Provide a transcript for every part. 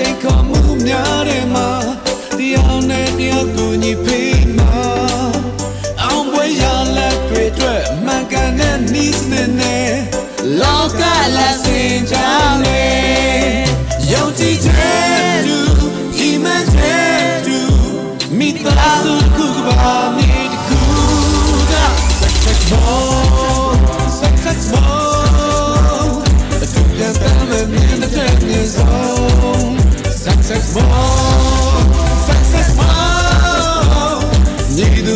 စိတ်ခေါ်မှုများတယ်မှာတရားနဲ့တရားကိုညီပေးမှာအောင်ပွဲရလက်တွေအတွက်မှန်ကန်တဲ့နည်းစနစ်နဲ့လောကလက်စင်ချာ more, success more. Need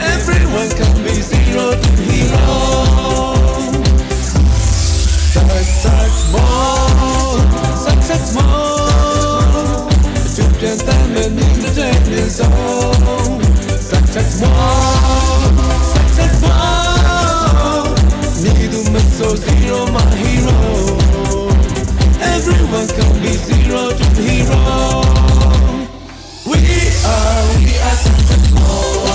Everyone can be zero hero. Success more, success more. Children time and entertainment zone. Success more. can be zero to hero. We are, we are something more.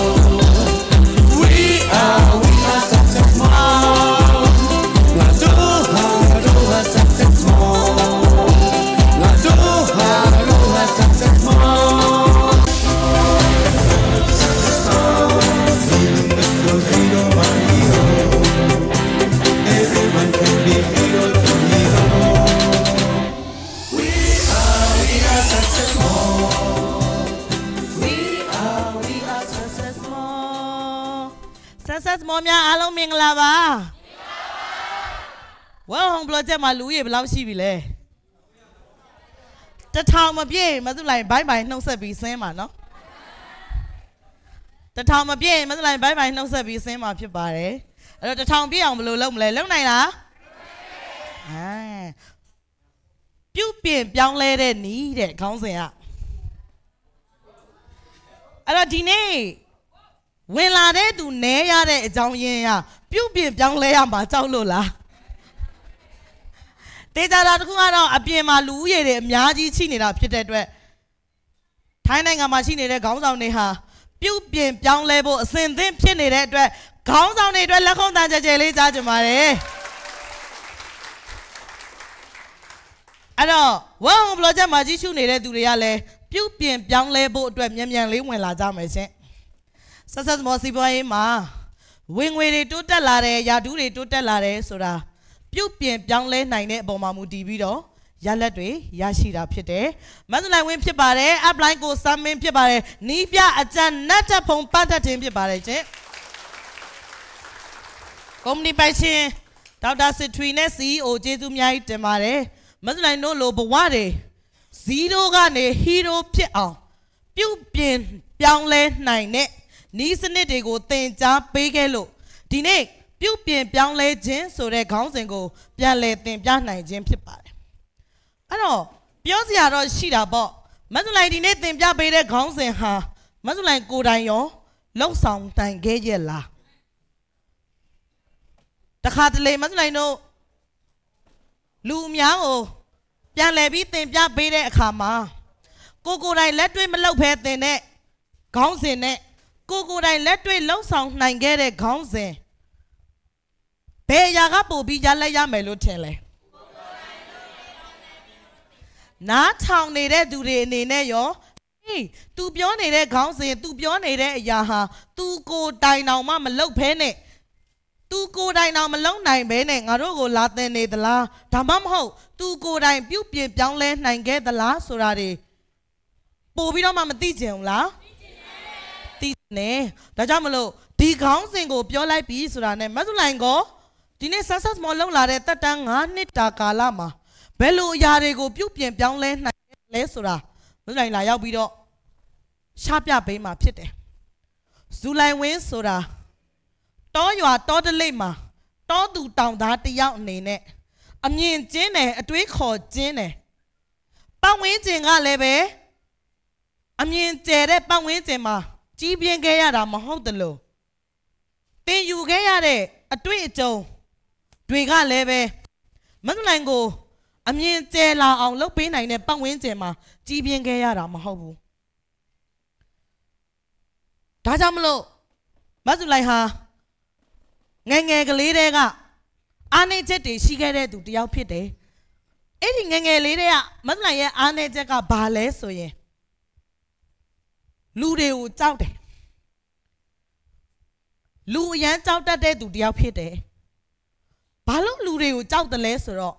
မောများအားလုံးမင်္ဂလာပါဝမ်ဟောင်ဘလော့ချက်မှာလူကြီးဘယ်လောက်ရှိပြီလဲတထောင်မပြည့်မစုလိုက်ဘိုင်းဘိုင်းနှုတ်ဆက်ပြီးဆင်းပါနော်တထောင်မပြည့်မစုလိုက်ဘိုင်းဘိုင်းနှုတ်ဆက်ပြီးဆင်းပါဖြစ်ပါတယ်အဲ့တော့တထောင်ပြည့်အောင်ဘယ်လိုလုပ်မလဲလုပ်နိုင်လားအဲပြုတ်ပြင်ပြောင်းလဲတဲ့နီးတဲ့ခေါင်းစဉ်ကအဲ့တော့ဒီနေ့ဝင်လာတဲ့သူနဲရတဲ့အကြောင်းရင်းရပြုတ်ပြင်ပြောင်းလဲရမှာကြောက်လို့လားတေးကြတာတခုကတော့အပြင်မှာလူဦးရေတွေအများကြီးရှိနေတာဖြစ်တဲ့အတွက်ထိုင်းနိုင်ငံမှာရှိနေတဲ့ခေါင်းဆောင်တွေဟာပြုတ်ပြင်ပြောင်းလဲဖို့အစဉ်သင့်ဖြစ်နေတဲ့အတွက်ခေါင်းဆောင်တွေအတွက်လက်ခုံးတန်ကြဲကြဲလေးကြားချင်ပါတယ်အဲ့တော့ဝမ်ဘလော့ချက်မှာကြီးရှုနေတဲ့သူတွေကလည်းပြုတ်ပြင်ပြောင်းလဲဖို့အတွက်မြန်မြန်လေးဝင်လာကြမယ်ရှင်ဆက်ဆက်မောစီးပွားရေးမှာဝင်ငွေတွေတိုးတက်လာတယ်ယာဒူးတွေတိုးတက်လာတယ်ဆိုတာ ပြုတ်ပြင်ပြောင်းလဲနိုင်တဲ့အပေါ်မှာမူတည်ပြီးတော့ရလက်တွေရရှိတာဖြစ်တယ်။မန္တလေးဝင်းဖြစ်ပါတယ်။ apply ကို summon ဖြစ်ပါတယ်။နီးပြအကြံနတ်တပ်ဖုံပတ်သက်တင်ဖြစ်ပါတယ်ချင်း။ company ပိုင်ရှင်ဒေါက်တာစစ်ထွေနဲ့ CEO ကျေးဇူးအများကြီးတင်ပါတယ်။မန္တလေးတို့လိုဘဝတွေ0ကနေ hero ဖြစ်အောင် ပြုပြင်ပြောင်းလဲနိုင်တဲ့နီးစနစ်တွေကိုသင်ကြားပေးခဲ့လို့ဒီနေ့ပြုပြင် ပြောင်းလဲခြင်းဆိုတဲ့ခေါင်းစဉ်ကို ပြန်လည်သင်ပြနိုင်ခြင်းဖြစ်ပါတယ်။အဲ့တော့ပြောစရာတော့ရှိတာပေါ့မဆုလိုင်ဒီနေ့သင်ပြပေးတဲ့ခေါင်းစဉ်ဟာမဆုလိုင်ကိုတိုင်ရောလောက်ဆောင်တိုင်ခဲ့ရဲ့လားတခါတလေမဆုလိုင်တို့လူအများကိုပြန်လည်ပြီးသင်ပြပေးတဲ့အခါမှာကိုကိုတိုင်လက်တွေ့မလုပ်ဘဲသင်တဲ့ခေါင်းစဉ်နဲ့ကိုကိုယ်တိုင်လက်တွေ့လှုပ်ဆောင်နိုင်ခဲ့တဲ့ခေါင်းစဉ်ဘယ်အရာကပို့ပြီးရလက်ရမယ်လို့ထင်လဲနားထောင်နေတဲ့သူတွေအနေနဲ့ရောဟေး तू ပြောနေတဲ့ခေါင်းစဉ် तू ပြောနေတဲ့အရာဟာ तू ကိုယ်တိုင်တောင်မှမလုပ်ဘဲနဲ့ तू ကိုယ်တိုင်တောင်မလုပ်နိုင်ဘဲနဲ့ငါတို့ကိုလာတင်နေသလားဒါမှမဟုတ် तू ကိုယ်တိုင်ပြုတ်ပြင်ပြောင်းလဲနိုင်ခဲ့သလားဆိုတာတွေပို့ပြီးတော့မှမသိကြဘူးလားသိနေဒါကြောင့်မလို့ဒီခေါင်းစဉ်ကိုပြောလိုက်ပြီဆိုတာနဲ့မဆုလိုင်ကိုဒီနေ့ဆက်ဆက်မော်လုံလာတဲ့တက်တန်း9နှစ်တာကာလမှာဘယ်လိုအရာတွေကိုပြုပြင် ပြောင်းလဲနိုင်လဲဆိုတာမဆုလိုင်လာရောက်ပြီးတော့ရှားပြပေးမှာဖြစ်တယ်ဇူလိုင်ဝင်းဆိုတာတောရွာတောတလိပ်မှာတောသူတောင်သားတယောက်အနေနဲ့အမြင်ကျင်းတယ်အတွေးခေါ်ကျင်းတယ်ပတ်ဝန်းကျင်ကလည်းပဲအမြင်ကျဲတဲ့ပတ်ဝန်းကျင်မှာကြီးပြင်းခဲ့ရတာမဟုတ်တလို့သင်ယူခဲ့ရတဲ့အတွေ့အကြုံတွေကလည်းပဲမန္တလေးကိုအမြင်ကျဲလာအောင်လုပ်ပေးနိုင်တဲ့ပတ်ဝန်းကျင်မှာ ကြီးပြင်းခဲ့ရတာမဟုတ်ဘူးဒါကြောင့်မလို့မဆုလိုက်ဟာငငယ်ကလေးတဲကအာနေချက်တွေရှိခဲ့တဲ့သူတယောက်ဖြစ်တယ်အဲ့ဒီငငယ်လေးတဲကမဆုလိုက်ရဲ့အာနေချက်ကဘာလဲဆိုရင်လူတွေကိုကြောက်တယ်လူအရန်ကြောက်တတ်တဲ့သူတယောက်ဖြစ်တယ်ဘာလို့လူတွေကိုကြောက်တယ်လဲဆိုတော့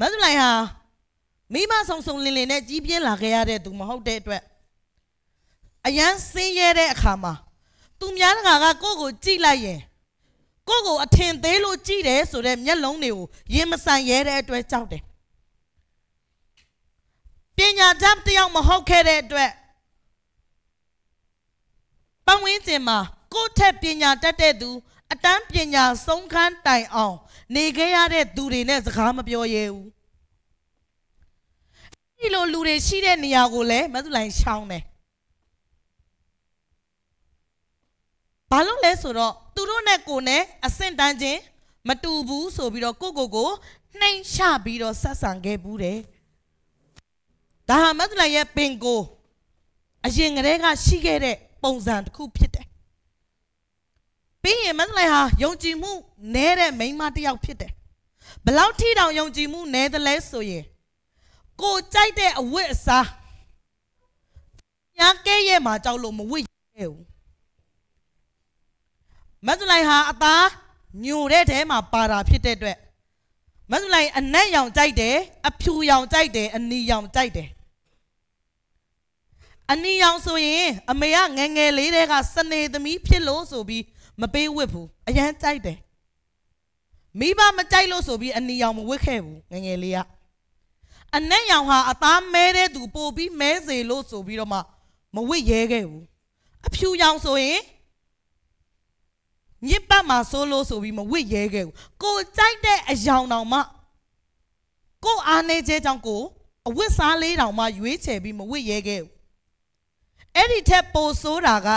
မတ်လိုက်ဟာမိမဆုံဆုံလင်လင်နဲ့ကြီးပြင်းလာခဲ့ရတဲ့သူမဟုတ်တဲ့အတွက်အရန်ဆင်းရဲတဲ့အခါမှာသူများတကာကကိုယ့်ကိုကြိလိုက်ရင်ကိုယ့်ကိုအထင်သေးလို့ကြိတယ်ဆိုတဲ့မျက်လုံးတွေကိုရင်မဆန်ရဲတဲ့အတွက်ကြောက်တယ်ပညာတတ်တယောက်မဟုတ်ခဲ့တဲ့အတွက်ပတ်ဝန်းကျင်မှာကိုယ့်ထက်ပညာတတ်တဲ့သူအတန်းပညာဆုံးခန်းတိုင်အောင်နေခဲ့ရတဲ့သူတွေနဲ့စကားမပြောရဲဘူးဒီလိုလူတွေရှိတဲ့နေရာကိုလည်းမသူလိုင်ရှောင်းတယ်ဘာလို့လဲဆိုတော့သူတို့နဲ့ကိုနဲ့အဆင့်တန်းချင်းမတူဘူးဆိုပြီးတော့ကိုကိုကိုနှိမ်ချပြီးတော့ဆက်ဆံခဲ့ဘူးတယ်ဒါဟာမသူလိုင်ရဲ့ပင်ကိုအရင်ကတည်းကရှိခဲ့တဲ့ပုံစံတစ်ခုဖြစ်တယ်ပြီးရင်မန္တလေးဟာယုံကြည်မှုနည်းတဲ့မိန်းမတစ်ယောက်ဖြစ်တယ်ဘလောက်ထိတောင်ယုံကြည်မှုနည်းတယ်လဲဆိုရင်ကိုကြိုက်တဲ့အဝတ်အစားညာကဲရဲ့မှာကြောက်လို့မဝတ်ရဲဘူးမန္တလေးဟာအသားညိုတဲ့ထဲမှာပါတာဖြစ်တဲ့အတွက်မန္တလေးအနက်ရောင်ကြိုက်တယ်အဖြူရောင်ကြိုက်တယ်အနီရောင်ကြိုက်တယ်အနီရောင်ဆိုရင်အမေကငငယ်လေးတဲ့ကစနေသမီးဖြစ်လို့ဆိုပြီးမပေးဝစ်ဘူးအရန်ကြိုက်တယ်မိဘမကြိုက်လို့ဆိုပြီးအနီရောင်မဝစ်ခဲ့ဘူးငငယ်လေးကအနက်ရောင်ဟာအသားမဲတဲ့သူပို့ပြီးမဲစေလို့ဆိုပြီးတော့မှမဝစ်ရဲခဲ့ဘူးအဖြူရောင်ဆိုရင်ညစ်ပတ်မှာဆိုလို့ဆိုပြီးမဝစ်ရဲခဲ့ဘူးကိုကြိုက်တဲ့အယောင်တောင်မှကိုအားနေခြင်းကြောင့်ကိုအဝတ်စားလေးတောင်မှရွေးချယ်ပြီးမဝစ်ရဲခဲ့ဘူးအဲ့ဒီထက်ပိုဆိုးတာက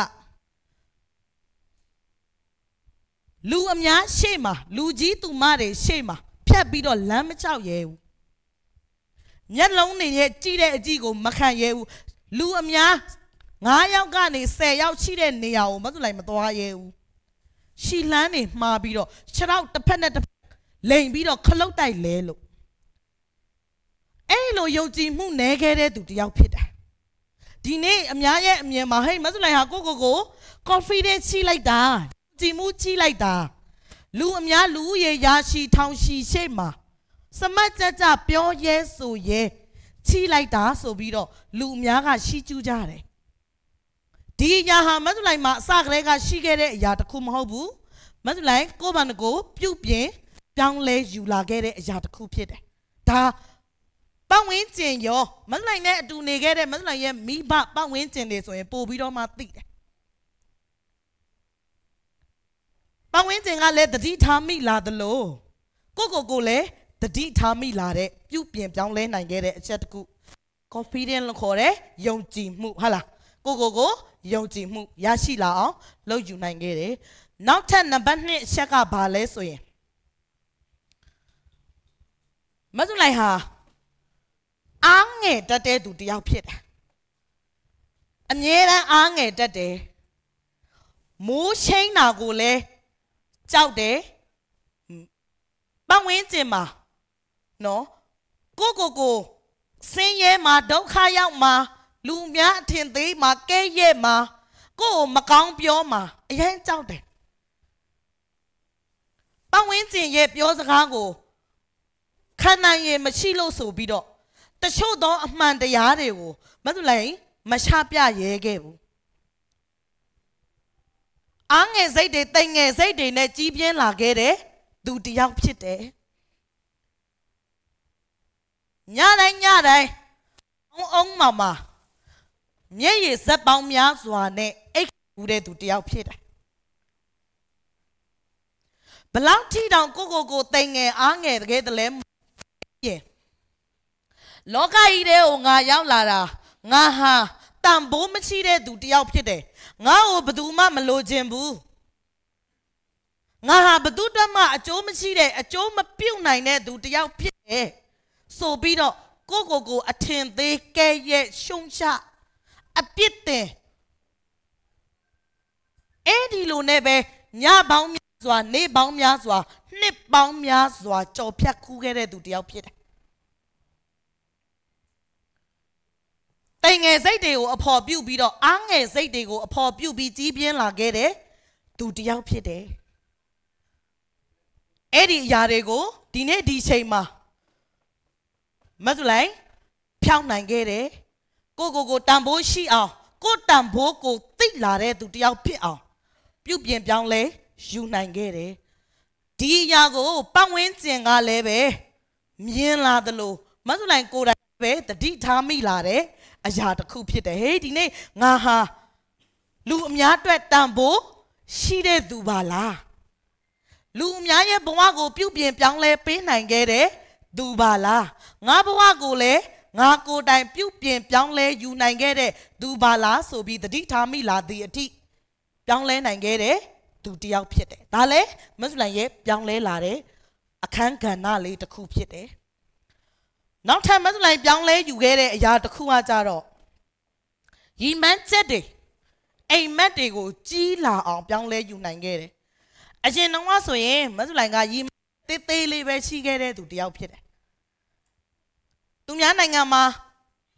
လူအများရှေ့မှာလူကြီးသူမတွေရှေ့မှာ ဖြတ်ပြီးတော့လမ်းမကြောက်ရဲဘူးမျက်လုံးတွေရဲ့ကြည့်တဲ့အကြည့်ကို မခံရဲဘူးလူအများ9ယောက်ကနေ10ယောက်ရှိတဲ့နေရာကိုမသူလိုက်မသွားရဲဘူးရှီလန်းနေမှားပြီးတော့ခြေထောက်တစ်ဖက်နဲ့တစ်ဖက်လိန်ပြီးတော့ခလုတ်တိုက်လဲလို့အဲ့လိုယုံကြည်မှုနည်းခဲ့တဲ့သူတယောက်ဖြစ်တာဒီနေ့အများရဲ့အမြင်မှာဟဲ့မဆုလိုက်ဟာကိုကိုကို confidence ချိလိုက်တာကြည်မှုချိလိုက်တာလူအများလူရေရာရှိထောင်ရှိရှေ့မှာစမတ်ကြကြပြောရဲဆိုရဲချိလိုက်တာဆိုပြီးတော့လူအများကရှိကျူးကြတယ်ဒီအရာဟာမဆုလိုက်မှာအစကတည်းကရှိခဲ့တဲ့အရာတစ်ခုမဟုတ်ဘူးမဆုလိုက်ကိုဗန်ကို ပြုတ်ပြင်းပြောင်းလဲယူလာခဲ့တဲ့အရာတစ်ခုဖြစ်တယ်ဒါပတ်ဝန်းကျင်ရောမစလိုင်နဲ့အတူနေခဲ့တဲ့မစလိုင်ရဲ့မိဘပတ်ဝန်းကျင်တွေဆိုရင်ပို့ပြီးတော့မှသိတယ်ပတ်ဝန်းကျင်ကလည်းတတိထားမိလာသလိုကိုကိုကိုလည်းတတိထားမိလာတဲ့ပြုပြင်ပြောင်းလဲနိုင်ခဲ့တဲ့အချက်တခု confidence လို့ခေါ်တဲ့ယုံကြည်မှုဟုတ်လားကိုကိုကိုယုံကြည်မှုရရှိလာအောင်လုပ်ယူနိုင်ခဲ့တယ်နောက်ထပ်နံပါတ်2အချက်ကဘာလဲဆိုရင်မဆုလိုက်ဟာအားငယ်တတ်တဲ့သူတယောက်ဖြစ်တာအမြဲတမ်းအားငယ်တတ်တယ်မိုးချိန်တာကိုလည်းကြောက်တယ်ပတ်ဝန်းကျင်မှာနော်ကိုကိုကိုဆင်းရဲမှာဒုက္ခရောက်မှာလူများအထင်သေးမှာကဲရဲ့မှာကိုကိုမကောင်းပြောမှာအရင်ကြောက်တယ်ပတ်ဝန်းကျင်ရဲ့ပြောစကားကိုခံနိုင်ရမရှိလို့ဆိုပြီးတော့တချို့သောအမှန်တရားတွေကိုမသူလိုက်မချပြရဲခဲ့ဘူးအားငယ်စိတ်တွေတိမ်ငယ်စိတ်တွေနဲ့ကြီးပြင်းလာခဲ့တဲ့သူတယောက်ဖြစ်တယ်ညတိုင်းညတိုင်းအုံအုံမောင်မာမျက်ရည်ဇက်ပေါင်းများစွာနဲ့အိတ်ကူတဲ့သူတယောက်ဖြစ်တယ်ဘလောက်ထိတောင်ကိုကိုကိုတိမ်ငယ်အားငယ်တကယ်တလဲလောကကြီးထဲကိုငါရောက်လာတာငါဟာတန်ဖိုးမရှိတဲ့သူတယောက်ဖြစ်တယ်ငါ့ကိုဘယ်သူမှမလိုချင်ဘူးငါဟာဘသူတမအကျိုးမရှိတဲ့အကျိုးမပြုတ်နိုင်တဲ့သူတယောက်ဖြစ်တယ်ဆိုပြီးတော့ကိုကိုကိုအထင်သေးကဲရဲ့ရှုံချအပြစ်တင်အဲ့ဒီလိုနဲ့ပဲညပေါင်းများစွာနေပေါင်းများစွာနှစ်ပေါင်းများစွာ ကြော်ဖြတ်ခူးခဲ့တဲ့သူတယောက်ဖြစ်တယ်တိမ်ငယ်စိတ်တွေကိုအဖော်ပြုတ်ပြီးတော့အားငယ်စိတ်တွေကိုအဖော်ပြုတ်ပြီးကြီးပြင်းလာခဲ့တဲ့သူတယောက်ဖြစ်တယ်အဲ့ဒီအရာတွေကိုဒီနေ့ဒီချိန်မှာမဆုလိုက်ဖြောင်းနိုင်ခဲ့တယ်ကိုကိုကိုတန်ဖိုးရှိအောင် ကိုတန်ဖိုးကိုသိလာတဲ့သူတယောက်ဖြစ်အောင်ပြုပြင်ပြောင်းလဲယူနိုင်ခဲ့တယ်ဒီအရာကိုပတ်ဝန်းကျင်ကလည်းပဲမြင်လာသလိုမဆုလိုက်ကိုယ်တိုင်ပဲတတိထားမိလာတယ်အရာတစ်ခုဖြစ်တယ်ဟေးဒီနေ့ငါဟာလူအများအတွက်တန်ဖိုးရှိတဲ့သူပါလားလူအများရဲ့ဘဝကိုပြုပြင်ပြောင်းလဲပေးနိုင်ခဲ့တဲ့သူပါလားငါဘဝကိုလည်းငါကိုယ်တိုင် ပြုပြင်ပြောင်းလဲယူနိုင်ခဲ့တဲ့သူပါလားဆိုပြီးတတိထားမိလာသည့်အထိပြောင်းလဲနိုင်ခဲ့တဲ့သူတယောက်ဖြစ်တယ်ဒါလည်းမဆုလန်ရဲ့ပြောင်းလဲလာတဲ့အခန်းကဏ္ဍလေးတစ်ခုဖြစ်တယ်နောက်ထပ်မဆုလိုက်ပြောင်းလဲယူခဲ့တဲ့အရာတစ်ခုကကြတော့ရီမန်းချက်တွေအိမ်မက်တွေကိုကြီးလာအောင်ပြောင်းလဲယူနိုင်ခဲ့တယ်။အရင်တုန်းကဆိုရင်မဆုလိုင်ကရီသေးသေးလေးပဲရှိခဲ့တဲ့သူတယောက်ဖြစ်တယ်။သူများနိုင်ငံမှာ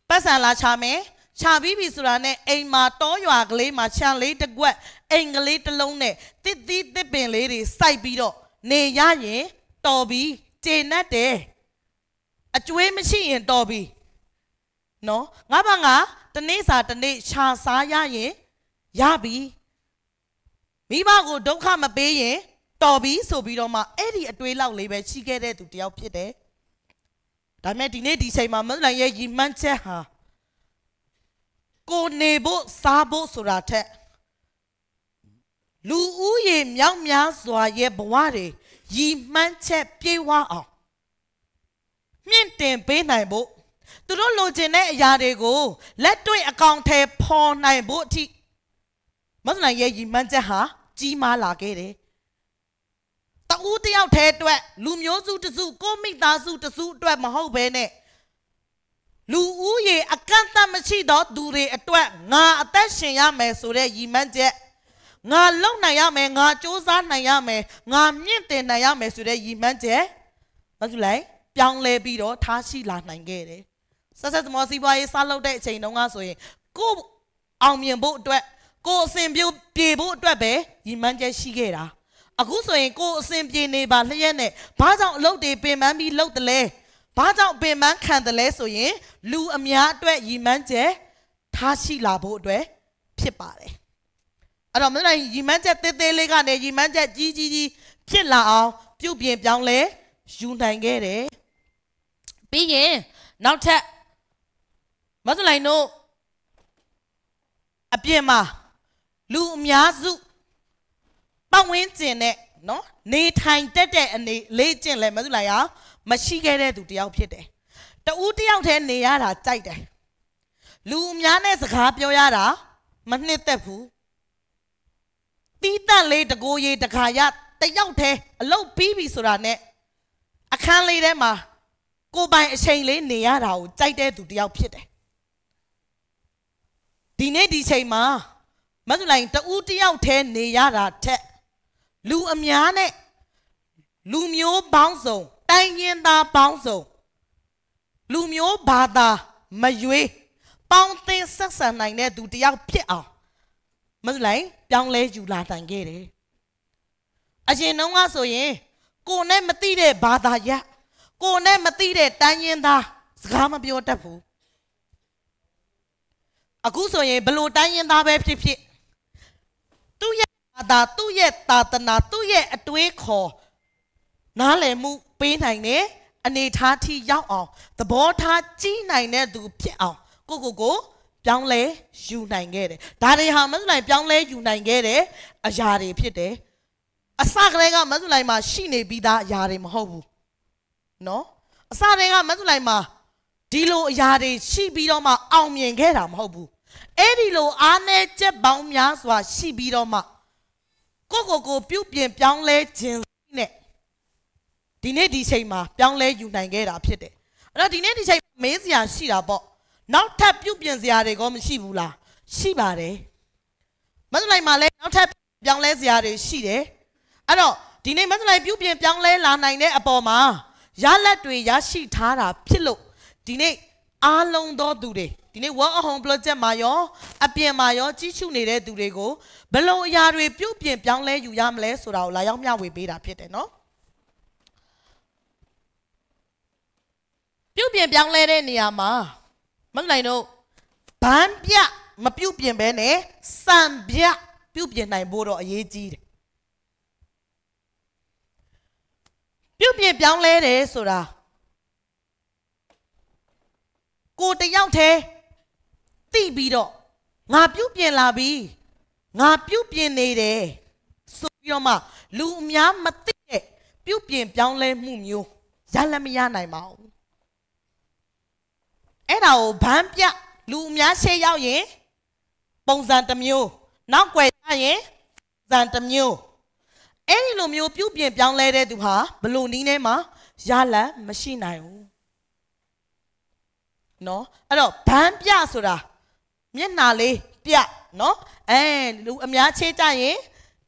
ပတ်စံလာချမယ်။ချပြီးပြီဆိုတာနဲ့အိမ်မှာတောရွာကလေးမှာခြံလေးတစ်ကွက်အိမ်ကလေးတစ်လုံးနဲ့တစ်သီးတစ်ပင်လေးတွေစိုက်ပြီးတော့နေရရင်တော်ပြီးကျေနပ်တယ်။အကျွေးမရှိရင်တော်ပြီနော်ငါဘာငါတနေ့စာတနေ့ရှာစားရရင်ရပြီမိဘကိုဒုက္ခမပေးရင်တော်ပြီဆိုပြီးတော့မှအဲ့ဒီအတွေးလောက်လေးပဲရှိခဲ့တဲ့သူတယောက်ဖြစ်တယ်ဒါပေမဲ့ဒီနေ့ဒီချိန်မှာမန္တလေးရဲ့ရီမန်းချက်ဟာကိုနေဖို့စားဖို့ဆိုတာထက်လူဦးရေမြောက်များစွာရဲ့ဘဝတွေရီမှန်းချက်ပြေဝအောင်မြင့်တင်ပေးနိုင်ဖို့သူတို့လိုချင်တဲ့အရာတွေကိုလက်တွေ့အကောင်ထဲပေါ်နိုင်ဖို့အထိမဆနိုင်ရဲ့ရည်မှန်းချက်ဟာကြီးမားလာခဲ့တယ်။တဦးတယောက်ထဲအတွက်လူမျိုးစုတစုကိုမိသားစုတစုအတွက်မဟုတ်ဘဲနဲ့လူဦးရေအကန့်အသတ်မရှိသောသူတွေအတွက်ငါအသက်ရှင်ရမယ်ဆိုတဲ့ရည်မှန်းချက်ငါလုံနိုင်ရမယ်ငါစ조사နိုင်ရမယ်ငါမြင့်တင်နိုင်ရမယ်ဆိုတဲ့ရည်မှန်းချက်မဆုလိုက်ပြောင်းလဲပြီးတော့ထားရှိလာနိုင်ခဲ့တယ်ဆက်ဆက်သမောစီးပွားရေးစလုပ်တဲ့အချိန်တုန်းကဆိုရင်ကိုအောင်မြင်ဖို့အတွက်ကိုအစဉ်ပြုပြေဖို့အတွက်ပဲရည်မှန်းချက်ရှိခဲ့တာအခုဆိုရင်ကိုအစဉ်ပြေနေပါလျက်နဲ့ဘာကြောင့်အလုပ်တွေပင်ပန်းပြီးလုပ်တယ်လဲဘာကြောင့်ပင်ပန်းခံတယ်လဲဆိုရင်လူအများအတွက်ရည်မှန်းချက်ထားရှိလာဖို့အတွက်ဖြစ်ပါတယ်အဲ့တော့မင်းတို့ရည်မှန်းချက်သေးသေးလေးကနေရည်မှန်းချက်ကြီးကြီးကြီးဖြစ်လာအောင်ပြုပြင်ပြောင်းလဲယူနိုင်ခဲ့တယ်ပြီးရင်နောက်ထပ်မဆလိုင်တို့အပြင်မှာလူအများစုပတ်ဝန်းကျင်နဲ့နော်နေထိုင်တက်တဲ့အနေလေ့ကျင့်လဲမဆလိုင်ဟာမရှိခဲ့တဲ့သူတယောက်ဖြစ်တယ်တဦးတယောက်တည်းနေရတာကြိုက်တယ်လူအများနဲ့စကားပြောရတာမနှစ်သက်ဘူးတီးတန့်လေးတကိုးရေးတခါရတယောက်တည်းအလုတ်ပြီးပြီဆိုတာနဲ့အခန်းလေးထဲမှာကိုပိုင်အချိန်လေးနေရတာကိုကြိုက်တဲ့သူတယောက်ဖြစ်တယ်ဒီနေ့ဒီချိန်မှာမဆုလိုင်တဦးတယောက်တည်းနေရတာထက်လူအများနဲ့လူမျိုးပေါင်းစုံတိုင်းရင်းသားပေါင်းစုံလူမျိုးဘာသာမရွေးပေါင်းသင်းဆက်ဆံနိုင်တဲ့သူတယောက်ဖြစ်အောင်မဆုလိုင်ပြောင်းလဲယူလာနိုင်ခဲ့တယ်အရင်တုန်းကဆိုရင်ကိုနဲ့မသိတဲ့ဘာသာရက်ကိုနဲ့မသိတဲ့တိုင်းရင်းသားစကားမပြောတတ်ဘူးအခုဆိုရင်ဘလို့တိုင်းရင်းသားပဲဖြစ်ဖြစ်သူ့ရဲ့ဘာသာသူ့ရဲ့သာသနာသူ့ရဲ့အတွေးခေါ်နားလည်မှုပေးနိုင်တယ်အနေထားထိရောက်အောင်သဘောထားကြီးနိုင်တဲ့သူဖြစ်အောင်ကိုကိုကိုပြောင်းလဲယူနိုင်ခဲ့တယ်ဒါတွေဟာမဆုလိုက်ပြောင်းလဲယူနိုင်ခဲ့တယ်အရာတွေဖြစ်တယ်အစကတည်းကမဆုလိုက်မှာရှိနေပြီးသားအရာတွေမဟုတ်ဘူးနော်အစတည်းကမဆုလိုက်မှာဒီလိုအရာတွေရှိပြီးတော့မှအောင်မြင်ခဲ့တာမဟုတ်ဘူးအဲ့ဒီလိုအားနဲ့ကြက်ပေါင်းများစွာရှိပြီးတော့မှကိုကိုကိုပြုတ်ပြင်ပြောင်းလဲခြင်းနဲ့ဒီနေ့ဒီချိန်မှာပြောင်းလဲယူနိုင်ခဲ့တာဖြစ်တယ်အဲ့တော့ဒီနေ့ဒီချိန်မေးစရာရှိတာပေါ့နောက်ထပ်ပြုတ်ပြင်စရာတွေကောမရှိဘူးလားရှိပါတယ်မဆုလိုက်မှာလဲနောက်ထပ်ပြောင်းလဲစရာတွေရှိတယ်အဲ့တော့ဒီနေ့မဆုလိုက်ပြုတ်ပြင်ပြောင်းလဲလာနိုင်တဲ့အပေါ်မှာရလက်တွေရရှိထားတာဖြစ်လို့ဒီနေ့အားလုံးသောသူတွေဒီနေ့ work home project မှာရောအပြင်မှာရောကြီးစုနေတဲ့သူတွေကိုဘလုံအရာတွေပြုပြင်ပြောင်းလဲယူရမလဲဆိုတာကိုလာရောက်မျှဝေပေးတာဖြစ်တယ်နော်ပြုပြင်ပြောင်းလဲတဲ့နေရာမှာမဟုတ်နိုင်တော့ဘန်းပြမပြုတ်ပြင်ပဲနဲ့စံပြပြုတ်ပြင်နိုင်ဖို့တော့အရေးကြီးတယ်ပြုတ်ပြင်ပြောင်းလဲတယ်ဆိုတာကိုတယောက်တည်းသိပြီးတော့ငါပြုတ်ပြင်လာပြီငါပြုတ်ပြင်နေတယ်ဆိုပြီးတော့မှလူအများမသိတဲ့ပြုတ်ပြင်ပြောင်းလဲမှုမျိုးရလက်မရနိုင်ပါဘူးအဲ့ဒါကိုဘန်းပြလူအများရှေ့ရောက်ရင်ပုံစံတစ်မျိုးနောက်ွယ်ရရင်ပုံစံတစ်မျိုးအဲ့ဒီလိုမျိုးပြုပြင်ပြောင်းလဲတဲ့သူဟာဘလို့နီးထဲမှာရလတ်မရှိနိုင်ဘူးနော်အဲ့တော့ဘန်းပြဆိုတာမျက်နာလေးပြနော်အဲလူအများချေးကြရင်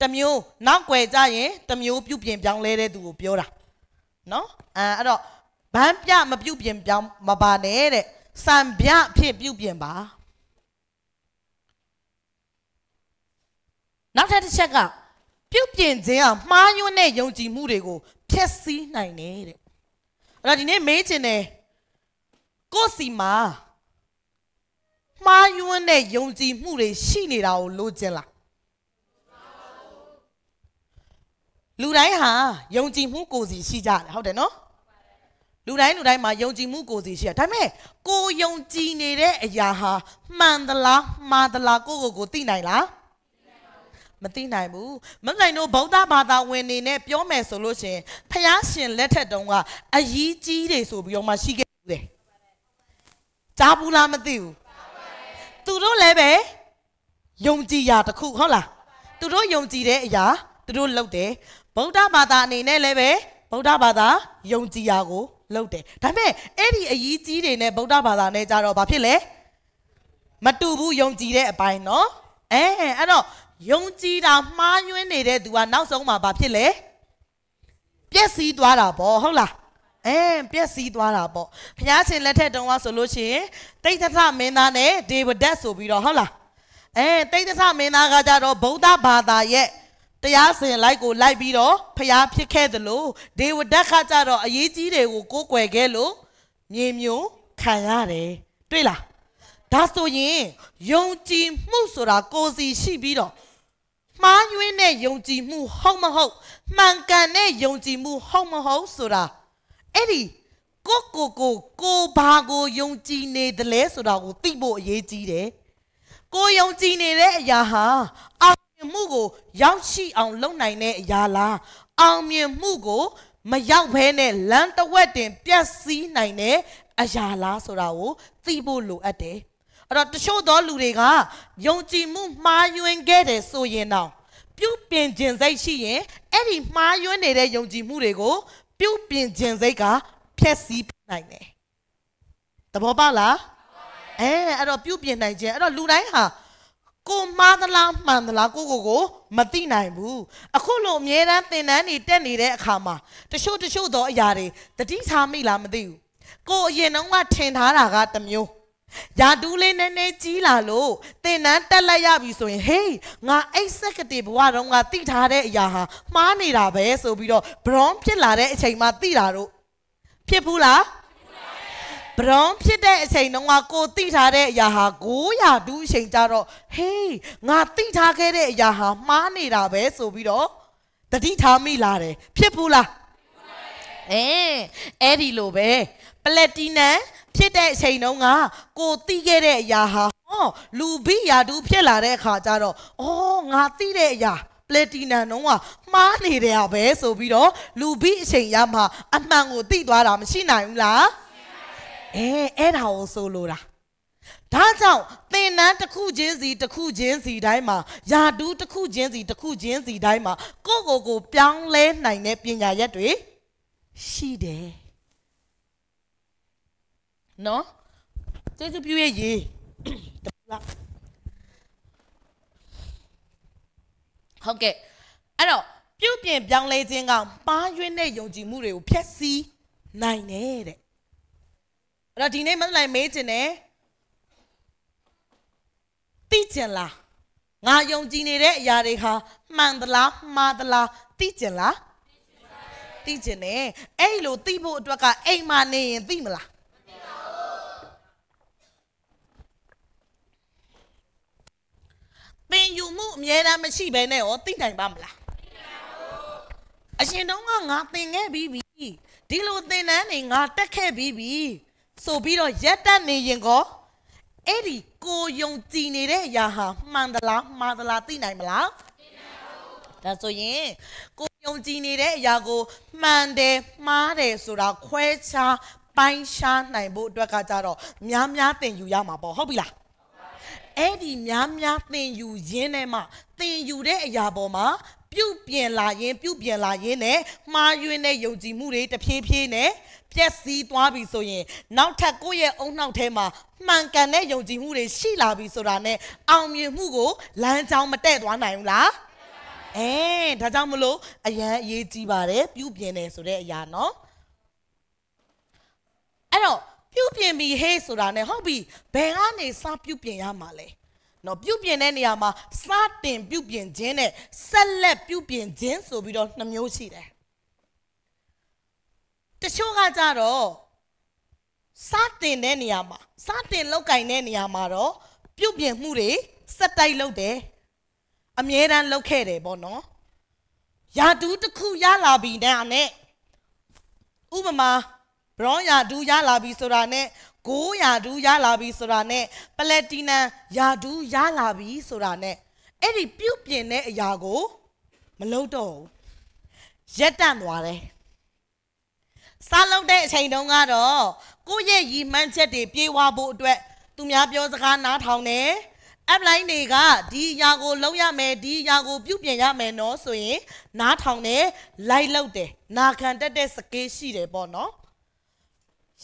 တမျိုးနောက်ွယ်ကြရင်တမျိုးပြုပြင်ပြောင်းလဲတဲ့သူကိုပြောတာနော်အဲအဲ့တော့ဘန်းပြမပြုပြင်ပြောင်းမပါနဲ့တဲ့စံပြဖြစ်ပြုပြင်ပါနောက်ထပ်တစ်ချက်ကပြုတ်ပြင်ခြင်းဟာမှားယွင်းတဲ့ယုံကြည်မှုတွေကိုဖျက်ဆီးနိုင်တယ်တဲ့အဲ့ဒါဒီနေ့မေးချင်တယ်ကိုစီမာမှားယွင်းတဲ့ယုံကြည်မှုတွေရှိနေတာကိုလိုချင်လားလူတိုင်းဟာယုံကြည်မှုကိုယ်စီရှိကြတယ်ဟုတ်တယ်နော်လူတိုင်းလူတိုင်းမှာယုံကြည်မှုကိုယ်စီရှိရဒါပေမဲ့ကိုယုံကြည်နေတဲ့အရာဟာမှန်သလားမှားသလားကိုကိုကိုသိနိုင်လားမသိနိုင်ဘူးမကင်တို့ဗုဒ္ဓဘာသာဝင်နေနဲ့ပြောမယ်ဆိုလို့ရှင်ဖျားရှင်လက်ထက်တုန်းကအကြီးကြီးတွေဆိုပြီးတော့မှရှိခဲ့တယ်ကြားဘူးလားမသိဘူးသူတို့လည်းပဲယုံကြည်ရာတစ်ခုဟုတ်လားသူတို့ယုံကြည်တဲ့အရာသူတို့လုပ်တယ်ဗုဒ္ဓဘာသာအနေနဲ့လည်းပဲဗုဒ္ဓဘာသာယုံကြည်ရာကိုလုပ်တယ်ဒါပေမဲ့အဲ့ဒီအကြီးကြီးတွေနဲ့ဗုဒ္ဓဘာသာနဲ့ကြတော့ဘာဖြစ်လဲမတူဘူးယုံကြည်တဲ့အပိုင်းเนาะအဲအဲ့တော့ယုံကြည်တာမှားယွင်းနေတဲ့သူကနောက်ဆုံးမှာဘာဖြစ်လဲပျက်စီးသွားတာပေါ့ဟုတ်လားအဲပျက်စီးသွားတာပေါ့ဘုရားရှင်လက်ထက်တုန်းကဆိုလို့ရှိရင်တိဋ္ဌထမင်းသားနဲ့ဒေဝဒတ်ဆိုပြီးတော့ဟုတ်လားအဲတိဋ္ဌထမင်းသားကကြတော့ဗုဒ္ဓဘာသာရဲ့တရားစင်လိုက်ကိုလိုက်ပြီးတော့ဖျားဖြစ်ခဲ့သလိုဒေဝဒတ်ခကြတော့အရေးကြီးတွေကိုကိုးကွယ်ခဲ့လို့မြေမျိုးခံရတယ်တွေ့လားဒါဆိုရင်ယုံကြည်မှုဆိုတာကိုယ်စီရှိပြီးတော့မှားယွင်းတဲ့ယုံကြည်မှုဟုတ်မဟုတ်မှန်ကန်တဲ့ယုံကြည်မှုဟုတ်မဟုတ်ဆိုတာအဲ့ဒီကိုကိုကိုကိုဘာကိုယုံကြည်နေသလဲဆိုတာကိုသိဖို့အရေးကြီးတယ်ကိုယုံကြည်နေတဲ့အရာဟာအောင်မြင်မှုကိုရောက်ရှိအောင်လုပ်နိုင်တဲ့အရာလားအောင်မြင်မှုကို မရောက်ဘဲနဲ့လမ်းတစ်ဝက်တင်ပြတ်စီးနိုင်တဲ့အရာလားဆိုတာကိုသိဖို့လိုအပ်တယ်အဲ့တော့တချို့သောလူတွေကယုံကြည်မှုမှားယွင်းခဲ့တယ်ဆိုရင်တော့ပြုပြင်ခြင်းစိတ်ရှိရင်အဲ့ဒီမှားယွင်းနေတဲ့ယုံကြည်မှုတွေကို ပြုပြင်ခြင်းစိတ်ကဖျက်ဆီးနိုင်တယ်။သဘောပေါက်လား။အဲအဲ့တော့ပြုပြင်နိုင်ခြင်းအဲ့တော့လူတိုင်းဟာကိုမှားသလားမှန်သလားကိုကိုကိုမသိနိုင်ဘူးအခုလိုအမြဲတမ်းသင်တန်းနေတက်နေတဲ့အခါမှာတချို့တချို့သောအရာတွေတတိထားမိလားမသိဘူးကိုအရင်တုန်းကထင်ထားတာကတစ်မျိုး။ယာတူးလေးနည်းနည်းကြီးလာလို့တင်နန်းတက်လိုက်ရပြီဆိုရင်ဟေးငါအိတ်ဆက်ကတိဘဝတုန်းကတိထားတဲ့အရာဟာမှားနေတာပဲဆိုပြီးတော့ brown ဖြစ်လာတဲ့အချိန်မှတိတာတို့ဖြစ်ဘူးလားဘရွန်ဖြစ်တဲ့အချိန်တုန်းကကိုတိထားတဲ့အရာဟာ900ဒူးအချိန်ကြတော့ဟေးငါတိထားခဲ့တဲ့အရာဟာမှားနေတာပဲဆိုပြီးတော့တတိထားမိလာတယ်ဖြစ်ဘူးလားအဲအဲ့ဒီလိုပဲပလက်တီနမ်ဖြစ်တဲ့အချိန်တုန်းကကိုတီးခဲ့တဲ့အရာဟာဟောလူဘိယာတူဖြစ်လာတဲ့အခါကျတော့အော်ငါတီးတဲ့အရာပလက်တီနမ်တုံးကမှားနေတယ်ပဲဆိုပြီးတော့လူဘိအချိန်ရမှာအမှန်ကိုသိသွားတာမရှိနိုင်ဘူးလားအဲအဲ့ဒါကိုဆိုလိုတာဒါကြောင့်သင်တန်းတစ်ခုချင်းစီတစ်ခုချင်းစီတိုင်းမှာယာတူးတစ်ခုချင်းစီတစ်ခုချင်းစီတိုင်းမှာကိုယ့်ကိုယ်ကိုပြောင်းလဲနိုင်တဲ့ပညာရက်တွေရှိတယ်နော်ကျေးဇူးပြုရဲ့ရေတလားဟုတ်ကဲ့အဲ့တော့ပြုပြင်ပြောင်းလဲခြင်းကပါရွင့်တဲ့ယုံကြည်မှုတွေကိုဖျက်ဆီးနိုင်တယ်တဲ့အဲ့တော့ဒီနေ့မလိုက်မေးခြင်းနဲ့သိကျင်လားငါယုံကြည်နေတဲ့အရာတွေဟာမှန်သလားမှားသလားသိကျင်လားသိကျင်တယ်အဲ့လိုသိဖို့အတွက်ကအိမ်မှာနေရင်သိမလားပင်ယူမှုအမြဲတမ်းမရှိဘဲနဲ့ရောသိနိုင်ပါမလားအရှင်တုံးကငါသင်ခဲ့ပြီးပြီဒီလိုသင်တန်းတွေငါတက်ခဲ့ပြီးပြီဆိုပြီးတော့ရက်တက်နေရင်ကောအဲ့ဒီကိုယုံကြည်နေတဲ့အရာဟာမှန်သလားမှားသလားသိနိုင်မလားဒါဆိုရင်ကိုယုံကြည်နေတဲ့အရာကိုမှန်တယ်မှားတယ်ဆိုတာခွဲခြားပိုင်းခြားနိုင်ဖို့အတွက်ကကြတော့များများသင်ယူရမှာပေါ့ဟုတ်ပြီလားအဲ့ဒီများများသင်ယူရင်းနဲ့မှသင်ယူတဲ့အရာပေါ်မှာ ပြုတ်ပြင်လာရင် ပြုတ်ပြင်လာရင်နဲ့မှားယွင်းတဲ့ယုံကြည်မှုတွေတဖြည်းဖြည်းနဲ့ပျက်စီးသွားပြီဆိုရင်နောက်ထပ်ကိုယ့်ရဲ့အုံနောက်ထဲမှာမှန်ကန်တဲ့ယုံကြည်မှုတွေရှိလာပြီဆိုတာနဲ့အောင်မြင်မှုကိုလမ်းကြောင်းမတည့်သွားနိုင်ဘူးလားအဲဒါကြောင့်မလို့အရန်အရေးကြီးပါတယ်ပြုတ်ပြင်တယ်ဆိုတဲ့အရာเนาะအဲ့တော့ပြုတ်ပြင်ပြီဟေးဆိုတာနဲ့ဟုတ်ပြီဘယ်ကနေစပြုတ်ပြင်ရမှာလဲနော်ပြုတ်ပြင်တဲ့နေရာမှာစတင်ပြုတ်ပြင်ခြင်းနဲ့ဆက်လက်ပြုတ်ပြင်ခြင်းဆိုပြီးတော့နှမျိုးရှိတယ်တချို့ကကြတော့စတင်တဲ့နေရာမှာ စတင်လောက်ကင်တဲ့နေရာမှာတော့ပြုတ်ပြင်မှုတွေစက်တိုက်လုပ်တယ်အမြဲတမ်းလုပ်ခဲ့တယ်ပေါ့နော်ယာတူးတစ်ခုရလာပြီနဲ့ဥပမာဘရွန်ယာဒူးရလာပြီဆိုတာနဲ့ဂိုးယာဒူးရလာပြီဆိုတာနဲ့ပလက်တီနမ်ယာဒူးရလာပြီဆိုတာနဲ့အဲ့ဒီပြုတ် ပြင်းတဲ့အရာကိုမလုပ်တော့ဘူးရက်တန့်သွားတယ်စားလုံးတဲ့အချိန်တုန်းကတော့ကိုယ့်ရဲ့ရည်မှန်းချက်တွေပြေဝဖို့အတွက်သူများပြောစကားနားထောင်တယ်အပလိုင်းတွေကဒီຢာကိုလုံးရမယ်ဒီຢာကိုပြုတ်ပြင်ရမယ်နော်ဆိုရင်နားထောင်တယ်လိုက်လုပ်တယ်နာခံတတ်တဲ့စကေးရှိတယ်ပေါ့နော်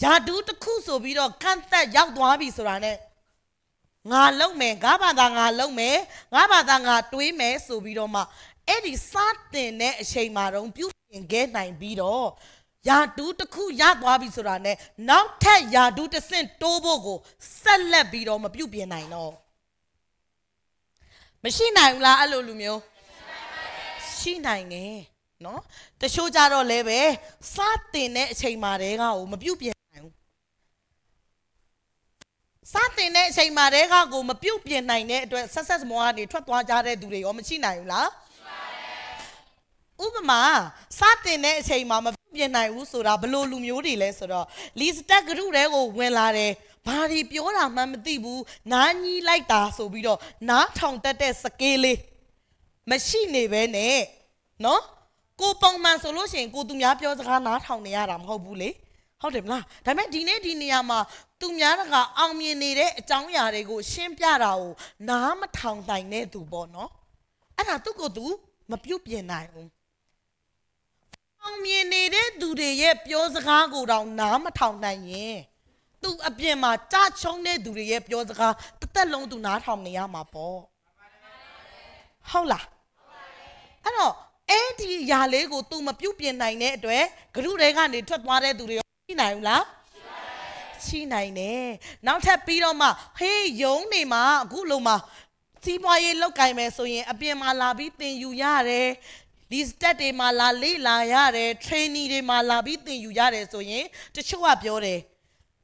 ယာဒူးတစ်ခုဆိုပြီးတော့ကန့်သက်ရောက်သွားပြီဆိုတာ ਨੇ ငါလုံမယ်ငါဘာသာငါလုံမယ်ငါဘာသာငါတွေးမယ်ဆိုပြီးတော့မှအဲ့ဒီစတင်တဲ့အချိန်မှာတော့ပြုပြင်ခဲ့နိုင်ပြီးတော့ယာဒူးတစ်ခုရသွားပြီဆိုတာ ਨੇ နောက်ထပ်ယာဒူးတစ်ဆင့်တိုးဖို့ကိုဆက်လက်ပြီးတော့မပြုပြင်နိုင်တော့မရှိနိုင်ဘူးလားအဲ့လိုလူမျိုးရှိနိုင်တယ်နော်တချို့ကြတော့လည်းပဲစတင်တဲ့အချိန်မှာတည်းကကိုမပြုတ်ပြင်စတင်တဲ့အချိန်မှာတဲခါကိုမပြုတ်ပြင်နိုင်တဲ့အတွက်ဆက်ဆက်မောကနေထွက်သွားကြတဲ့သူတွေရောမရှိနိုင်ဘူးလားဥပမာစတင်တဲ့အချိန်မှာမပြင်နိုင်ဘူးဆိုတာဘလို့လူမျိုးတွေလဲဆိုတော့လီစတက်ကရုတဲကိုဝင်လာတယ်ဘာတွေပြောတာမှမသိဘူးနားညီးလိုက်တာဆိုပြီးတော့နားထောင်တတ်တဲ့စကေးလေးမရှိနေပဲနဲ့နော်ကိုပုံမှန်ဆိုလို့ရှိရင်ကိုသူများပြောစကားနားထောင်နေရတာမဟုတ်ဘူးလေဟုတ်တယ်မလားဒါပေမဲ့ဒီနေ့ဒီနေရာမှာသူများကအောင်မြင်နေတဲ့အကြောင်းအရာတွေကို ရှင်းပြတာကိုနားမထောင်နိုင်တဲ့သူပေါ့နော်အဲ့ဒါသူ့ကိုယ်သူမပြုတ်ပြင်နိုင်ဘူးအောင်မြင်နေတဲ့သူတွေရဲ့ပြောစကားကိုတောင်နားမထောင်နိုင်ရင်သူအပြင်မှာကြချုံတဲ့သူတွေရဲ့ပြောစကားတစ်သက်လုံးသူနားထောင်နေရမှာပေါ့ဟုတ်လားအဲ့တော့အဲ့ဒီຢာလေးကို तू မပြုတ်ပြင်နိုင်တဲ့အတွက်ဂရုတွေကနေထွက်သွားတဲ့သူတွေရှိနိုင်ဘူးလားရှိနိုင်တယ်နောက်ထပ်ပြီးတော့မှဟေးယုံနေမှာအခုလုံးမှာစီးပွားရေးလောက်ကင်မယ်ဆိုရင် အပြင်မှာလာပြီးတင်ယူရတယ်ဒီစတက်တွေမှာလာလေ့လာရတယ် trainee တွေမှာလာပြီးတင်ယူရတယ်ဆိုရင် တချို့ကပြောတယ်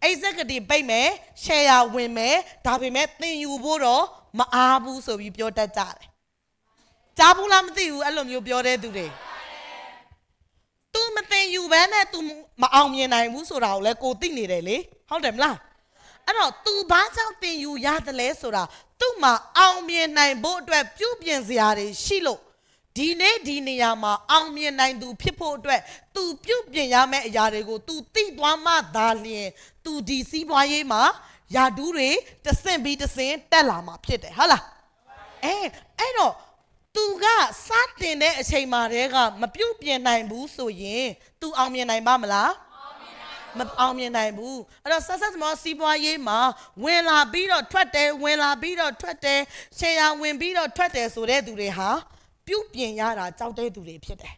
executive ပိတ်မယ် share ဝင်မယ်ဒါပေမဲ့တင်ယူဖို့တော့မအားဘူးဆိုပြီးပြောတတ်ကြတယ်ကြားဘူးလားမသိဘူးအဲ့လိုမျိုးပြောတဲ့သူတွေ तू မတင်ယူဘဲနဲ့ तू မအောင်မြင်နိုင်ဘူးဆိုတာကိုလည်းကိုသိနေတယ်လေဟုတ်တယ်မလားအဲ့တော့ तू ဘာကြောင့်တင်ယူရတယ်လဲဆိုတာသူ့မှာအောင်မြင်နိုင်ဖို့အတွက်ပြုပြင်စရာတွေရှိလို့ဒီနေ့ဒီနေရာမှာအောင်မြင်နိုင်သူဖြစ်ဖို့အတွက် तू ပြုပြင်ရမယ့်အရာတွေကို तू သိသွားမှသာလျှင် तू ဒီစီးပွားရေးမှာယာဒူးတွေတဆင့်ပြီးတဆင့်တက်လာမှာဖြစ်တယ်ဟုတ်လားအဲအဲ့တော့သူကစတင်တဲ့အချိန်မှာတည်းကမပြုတ်ပြင်နိုင်ဘူးဆိုရင် သူအောင်မြင်နိုင်ပါမလားမအောင်မြင်နိုင်ဘူးအဲ့တော့ဆက်ဆက်မောစီးပွားရေးမှာ ဝင်လာပြီးတော့ထွက်တယ်ဝင်လာပြီးတော့ထွက်တယ်ရှယ်ယာဝင်ပြီးတော့ထွက်တယ်ဆိုတဲ့သူတွေဟာပြုတ်ပြင်ရတာကြောက်တဲ့သူတွေဖြစ်တယ်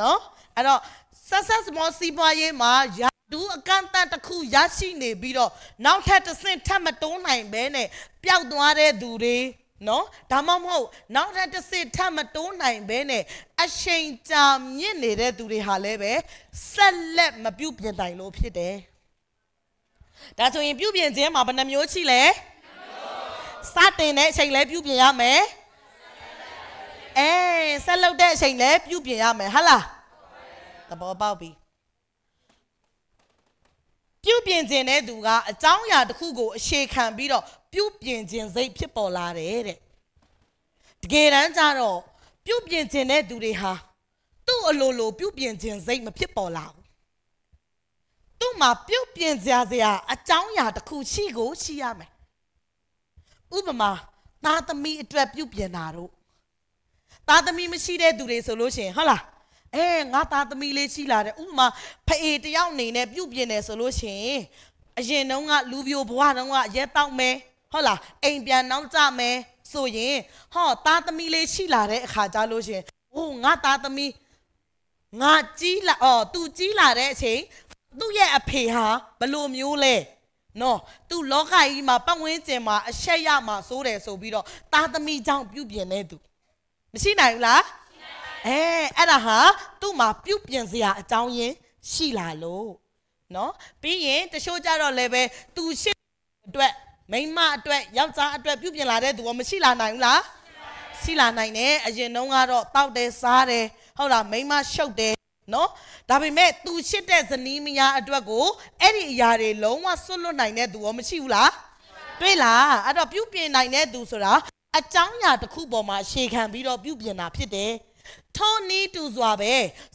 နော်အဲ့တော့ဆက်ဆက်မောစီးပွားရေးမှာရာဒူးအကန့်အသတ်တစ်ခုရရှိနေပြီးတော့နောက်ထပ်တစ်ဆင့်ထပ်မတွန်းနိုင်ဘဲနဲ့ပျောက်သွားတဲ့သူတွေနော်ဒါမှမဟုတ်နောက်ထပ်တစ်စစ်ထပ်မတိုးနိုင်ဘဲနဲ့အရှိန်ကြာမြင့်နေတဲ့သူတွေဟာလည်းပဲဆက်လက်မပြုတ်ပြင်တိုင်လို့ဖြစ်တယ်ဒါဆိုရင်ပြုတ်ပြင်ခြင်းမှာဘယ်နှမျိုးရှိလဲစတင်တဲ့အချိန်လဲပြုတ်ပြင်ရမယ်အဲဆက်လုပ်တဲ့အချိန်လဲပြုတ်ပြင်ရမယ်ဟာလားသဘောပေါက်ပြီပြုပြင်ခြင်းတဲ့သူကအကြောင်းအရာတစ်ခုကိုအရှေခံပြီးတော့ပြုပြင်ခြင်းစိတ်ဖြစ်ပေါ်လာတယ်တဲ့တကယ်တမ်းကျတော့ပြုပြင်ခြင်းတဲ့သူတွေဟာသူ့အလိုလိုပြုပြင်ခြင်းစိတ်မဖြစ်ပေါ်လာဘူးသူ့မှာပြုပြင်စရာစရာအကြောင်းအရာတစ်ခုရှိကိုရှိရမယ်ဥပမာသားသမီးအတွက်ပြုပြင်တာတို့သားသမီးမရှိတဲ့သူတွေဆိုလို့ရှိရင်ဟုတ်လားအဲငါသားသမီးလေးရှိလာတယ်ဥပမာဖအေတယောက်နေနဲ့ပြုတ်ပြင်းတယ်ဆိုလို့ရှိရင်အရင်တုန်းကလူပြိုဘဝတုန်းကရဲတောက်မယ်ဟုတ်လားအိမ်ပြန်နောက်ကျမယ်ဆိုရင်ဟောသားသမီးလေးရှိလာတဲ့အခါကြလို့ရှိရင်ဟိုငါသားသမီးငါကြီးလာအော်သူကြီးလာတဲ့အချိန်သူ့ရဲ့အဖေဟာဘလို့မျိုးလဲနော်သူလောကကြီးမှာပတ်ဝန်းကျင်မှာအဆက်ရမှာစိုးတယ်ဆိုပြီးတော့သားသမီးကြောင့်ပြုပြင်နေသူမရှိနိုင်ဘူးလားအဲအဲ့ဒါဟာသူ့မှာပြုတ်ပြင်စရာအကြောင်းရင်းရှိလာလို့နော်ပြီးရင်တချို့ကြတော့လည်းပဲသူရှိအတွက်မိမအတွက်ယောက်ျားအတွက်ပြုတ်ပြင်လာတဲ့သူကမရှိလာနိုင်ဘူးလားရှိလာနိုင်တယ်အရင်တုန်းကတော့တောက်တယ်စားတယ်ဟုတ်လားမိမရှုပ်တယ်နော်ဒါပေမဲ့သူရှစ်တဲ့ဇနီးမယားအတွက်ကိုအဲ့ဒီအရာတွေလုံးဝဆွတ်လွတ်နိုင်တဲ့သူရောမရှိဘူးလားတွေ့လားအဲ့တော့ပြုပြင်နိုင်တဲ့သူဆိုတာအကြောင်းအရာတစ်ခုပေါ်မှာရှေခံပြီးတော့ပြုပြင်တာဖြစ်တယ်ထိုနည်းတူစွာပဲ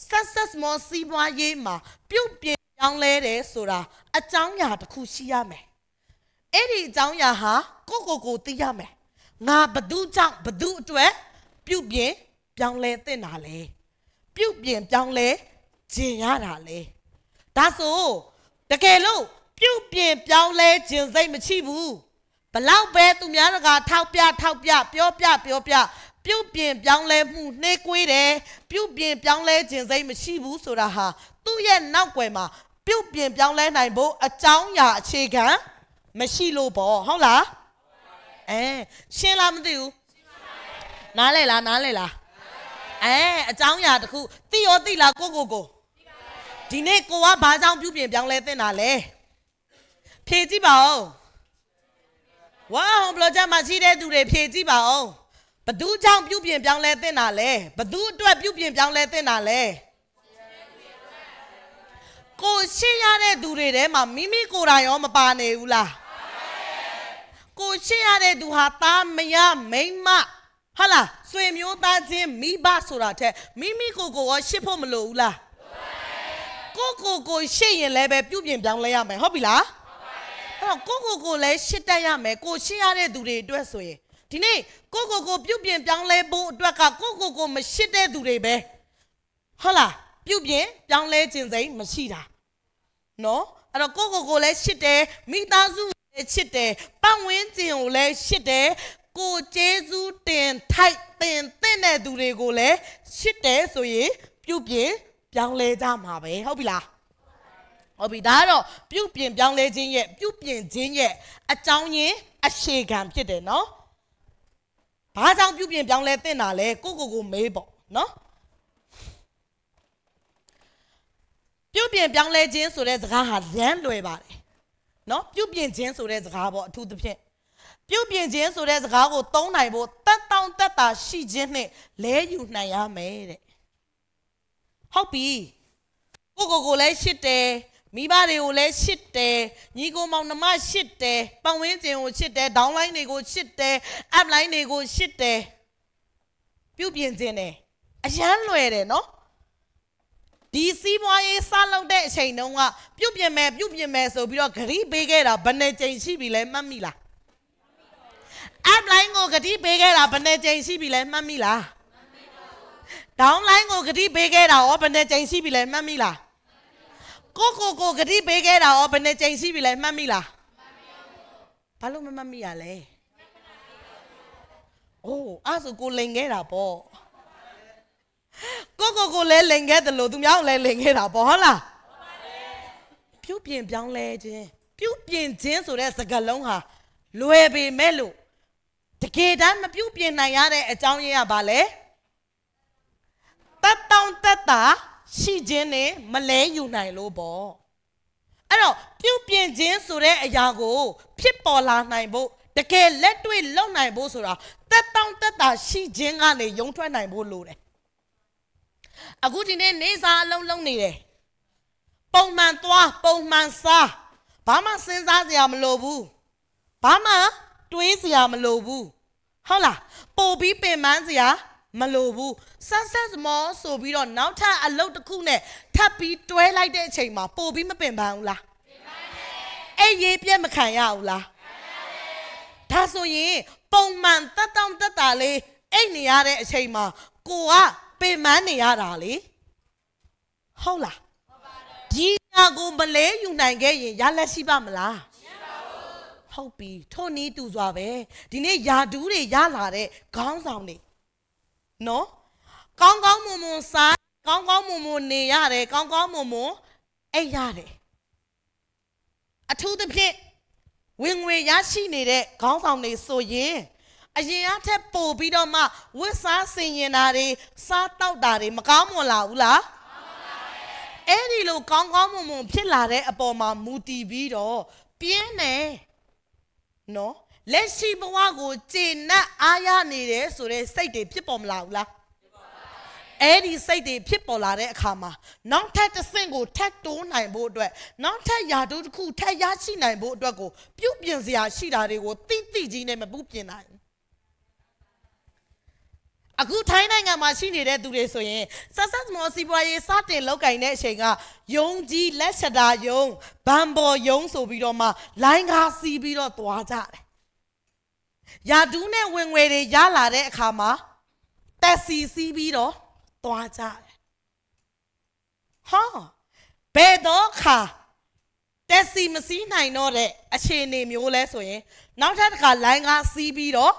successful စီးပွားရေးမှာပြုတ်ပြင်ပြောင်းလဲတယ်ဆိုတာအကြောင်းအရာတစ်ခုရှိရမယ်အဲ့ဒီအကြောင်းအရာဟာကိုကိုကိုသိရမယ်ငါဘသူကြောင့်ဘသူအတွက်ပြုတ်ပြင်ပြောင်းလဲသင့်တာလဲပြုတ်ပြင်ပြောင်းလဲကျင်ရတာလဲဒါဆိုတကယ်လို့ပြုတ်ပြင်ပြောင်းလဲခြင်းစိတ်မရှိဘူးဘလောက်ပဲသူများတကာထောက်ပြထောက်ပြပြောပြပြောပြပြုတ်ပြင်ပြောင်းလဲမှုနှေးကွေးတယ်ပြုတ်ပြင်ပြောင်းလဲခြင်းစိတ်မရှိဘူးဆိုတာဟာသူ့ရဲ့နောက်ွယ်မှာပြုတ်ပြင်ပြောင်းလဲနိုင်ဖို့အကြောင်းအရာအခြေခံမရှိလို့ပေါ့ဟုတ်လားအဲရှင်းလားမသိဘူးနားလဲလားနားလဲလားအဲအကြောင်းအရာတစ်ခုသိရောသိလားကိုကိုကိုဒီနေ့ကိုကဘာကြောင့်ပြုတ်ပြင်ပြောင်းလဲသင့်တာလဲဖြေကြည့်ပါဦးဝါဟောဘလော့ကြမှာရှိတဲ့သူတွေဖြေကြည့်ပါဦးဘသူကြောင့်ပြုပြင်ပြောင်းလဲသင့်တာလဲဘသူအတွက်ပြုပြင်ပြောင်းလဲသင့်တာလဲကိုရှင်းရတဲ့သူတွေထဲမှာမိမိကိုယ်တိုင်ရောမပါနေဘူးလားကိုရှင်းရတဲ့သူဟာသားမရမိမဟာလားဆွေမျိုးသားချင်းမိဘဆိုတာထက်မိမိကိုယ်ကိုရောရှင်းဖို့မလိုဘူးလားကိုကိုကိုရှင်းရင်လည်းပဲပြုပြင်ပြောင်းလဲရမယ်ဟုတ်ပြီလားအဲ့တော့ကိုကိုကိုလည်းရှင်းတတ်ရမယ်ကိုရှင်းရတဲ့သူတွေအတွက်ဆိုရင်ဒီနေ့ကိုကိုကိုပြုတ်ပြင်ပြောင်းလဲဖို့အတွက်ကကိုကိုကိုမရှိတဲ့သူတွေပဲဟုတ်လားပြုတ်ပြင်ပြောင်းလဲခြင်းစိမ့်မရှိတာနော်အဲ့တော့ကိုကိုကိုလည်းရှိတယ်မိသားစုလည်းရှိတယ်ပတ်ဝန်းကျင်ကိုလည်းရှိတယ်ကိုကျေးဇူးတင်ထိုက်တင်တင့်တဲ့သူတွေကိုလည်းရှိတယ်ဆိုရင်ပြုတ်ပြင်ပြောင်းလဲကြမှာပဲဟုတ်ပြီလားဟုတ်ပြီဒါကတော့ပြုတ်ပြင်ပြောင်းလဲခြင်းရဲ့ပြုတ်ပြင်ခြင်းရဲ့အကြောင်းရင်းအခြေခံဖြစ်တယ်နော်ဘာကြောင့်ပြုပြင်ပြောင်းလဲတင်တာလဲကိုကိုကိုမေးပေါ့နော်ပြုပြင်ပြောင်းလဲခြင်းဆိုတဲ့စကားဟာလမ်းလွယ်ပါတယ်နော်ပြုပြင်ခြင်းဆိုတဲ့စကားပေါ့အထူးသဖြင့်ပြုပြင်ခြင်းဆိုတဲ့စကားကိုသုံးနိုင်ဖို့တက်တောင့်တက်တာရှိခြင်းနဲ့လဲယူနိုင်ရမယ်တဲ့ဟုတ်ပြီကိုကိုကိုလည်းရှစ်တယ်မိဘတွေကိုလည်းရှစ်တယ်ညီကိုမောင်နှမရှစ်တယ်ပတ်ဝန်းကျင်ကို ရှစ်တယ်ဒေါင်းလိုင်းတွေကိုရှစ်တယ်အပ်လိုင်းတွေကိုရှစ်တယ်ပြုတ်ပြင်ခြင်းတယ်အရန်လွယ်တယ်နော်ဒီစီးပွားရေးစလုပ်တဲ့အချိန်တုန်းကပြုတ်ပြင်မယ်ပြုတ်ပြင်မယ်ဆို ပြီးတော့ဂရီးပေးခဲ့တာဘယ်နှကြိမ်ရှိပြီလဲမှတ်မိလားအပ်လိုင်းကိုဂရီးပေးခဲ့တာဘယ်နှကြိမ်ရှိပြီလဲမှတ်မိလားဒေါင်းလိုင်းကိုဂရီးပေးခဲ့တာရောဘယ်နှကြိမ်ရှိပြီလဲမှတ်မိလားကိုကိုကိုဂတိပေးခဲ့တာရောဘယ်နဲ့ချိန်ရှိပြီလဲမှတ်မိလားဘာလို့မမှတ်မိရလဲအိုးအဲ့ဆိုကိုလိန်ခဲ့တာပေါ့ကိုကိုကိုလည်းလိန်ခဲ့တယ်လို့သူများကိုလည်းလိန်ခဲ့တာပေါ့ဟုတ်လားပြုတ်ပြင်ပြောင်းလဲခြင်းပြုတ်ပြင်ခြင်းဆိုတဲ့စကားလုံးဟာလွယ်ပေမဲ့လို့တကယ်တမ်းမပြုတ်ပြင်နိုင်ရတဲ့အကြောင်းရင်းကဘာလဲတက်တောင်တက်တာရှိခြင်းနဲ့မလဲယူနိုင်လို့ပေါ့အဲ့တော့ပြုပြင်ခြင်းဆိုတဲ့အရာကိုဖြစ်ပေါ်လာနိုင်ဖို့တကယ်လက်တွေ့လုပ်နိုင်ဖို့ဆိုတာတက်တောင့်တက်တာရှိခြင်းကနေယုံထွက်နိုင်ဖို့လိုတယ်အခုဒီနေ့နေစာအလုံးလုံးနေတယ်ပုံမှန်သွားပုံမှန်စားဘာမှစဉ်းစားစရာမလိုဘူးဘာမှတွေးစရာမလိုဘူးဟုတ်လားပို့ပြီးပင်ပန်းစရာမလိုဘူး success more ဆိုပြီးတော့နောက်ထပ်အလုပ်တစ်ခုနဲ့ထပ်ပြီးတွဲလိုက်တဲ့အချိန်မှာပို့ပြီးမပင်ပန်းဘူးလားပင်ပန်းတယ်အဲ့ရေးပြက်မခံရဘူးလားခံရတယ်ဒါဆိုရင်ပုံမှန်တက်တောင့်တက်တာလေးအဲ့နေရတဲ့အချိန်မှာကိုကပင်ပန်းနေရတာလေဟုတ်လားဟုတ်ပါတယ်ဒီညာကိုမလဲယူနိုင်ခဲ့ရင်ရလက်ရှိပါမလားဟုတ်ပြီထို့နည်းတူစွာပဲဒီနေ့ယာတူးတွေရလာတဲ့ခေါင်းဆောင်တွေနော်ကောင်းကောင်းမွန်မွန်စားကောင်းကောင်းမွန်မွန်နေရတယ်ကောင်းကောင်းမွန်မွန်အိပ်ရတယ်အထူးသဖြင့်ဝင်ငွေရရှိနေတဲ့ခေါင်းဆောင်တွေဆိုရင် အရင်အထက်ပို့ပြီးတော့မှဝတ်စားဆင်ရင်တာတွေစားတောက်တာတွေမကောင်းမွန်လာဘူးလားအဲ့ဒီလိုကောင်းကောင်းမွန်မွန်ဖြစ်လာတဲ့အပေါ်မှာမူတည်ပြီးတော့ပြင်းတယ်နော်လက်ရှိဘဝကိုကျေနပ်အားရနေတယ်ဆိုတဲ့စိတ်တွေဖြစ်ပေါ်မလာဘူးလားအဲ့ဒီစိတ်တွေဖြစ်ပေါ်လာတဲ့အခါမှာနောက်ထပ်တစ်ဆင့်ကိုထပ်တိုးနိုင်ဖို့အတွက်နောက်ထပ်ယာတုတစ်ခုထပ်ရရှိနိုင်ဖို့အတွက်ကို ပြုပြင်စရာ ရှိတာတွေကိုတိတိကြီးနဲ့မပြုပြင်နိုင်အခုထိုင်းနိုင်ငံမှာရှိနေတဲ့သူတွေဆိုရင်ဆက်ဆက်မော်စီပွားရေးစတင်လောက်ကင်တဲ့အချိန်ကယုံကြည်လက်ချက်တာယုံဘန်ဘော်ယုံဆိုပြီးတော့မှလိုင်းကားစီးပြီးတော့သွားကြတယ်ယာဒူးနဲ့ဝင်ငွေတွေရလာတဲ့အခါမှာတက်စီစီးပြီးတော့သွားကြတယ်။ဟာဘယ်တော့ခါတက်စီမစီးနိုင်တော့တဲ့အခြေအနေမျိုးလဲဆိုရင် နောက်ထပ်တစ်ခါလိုင်းကားစီးပြီးတော့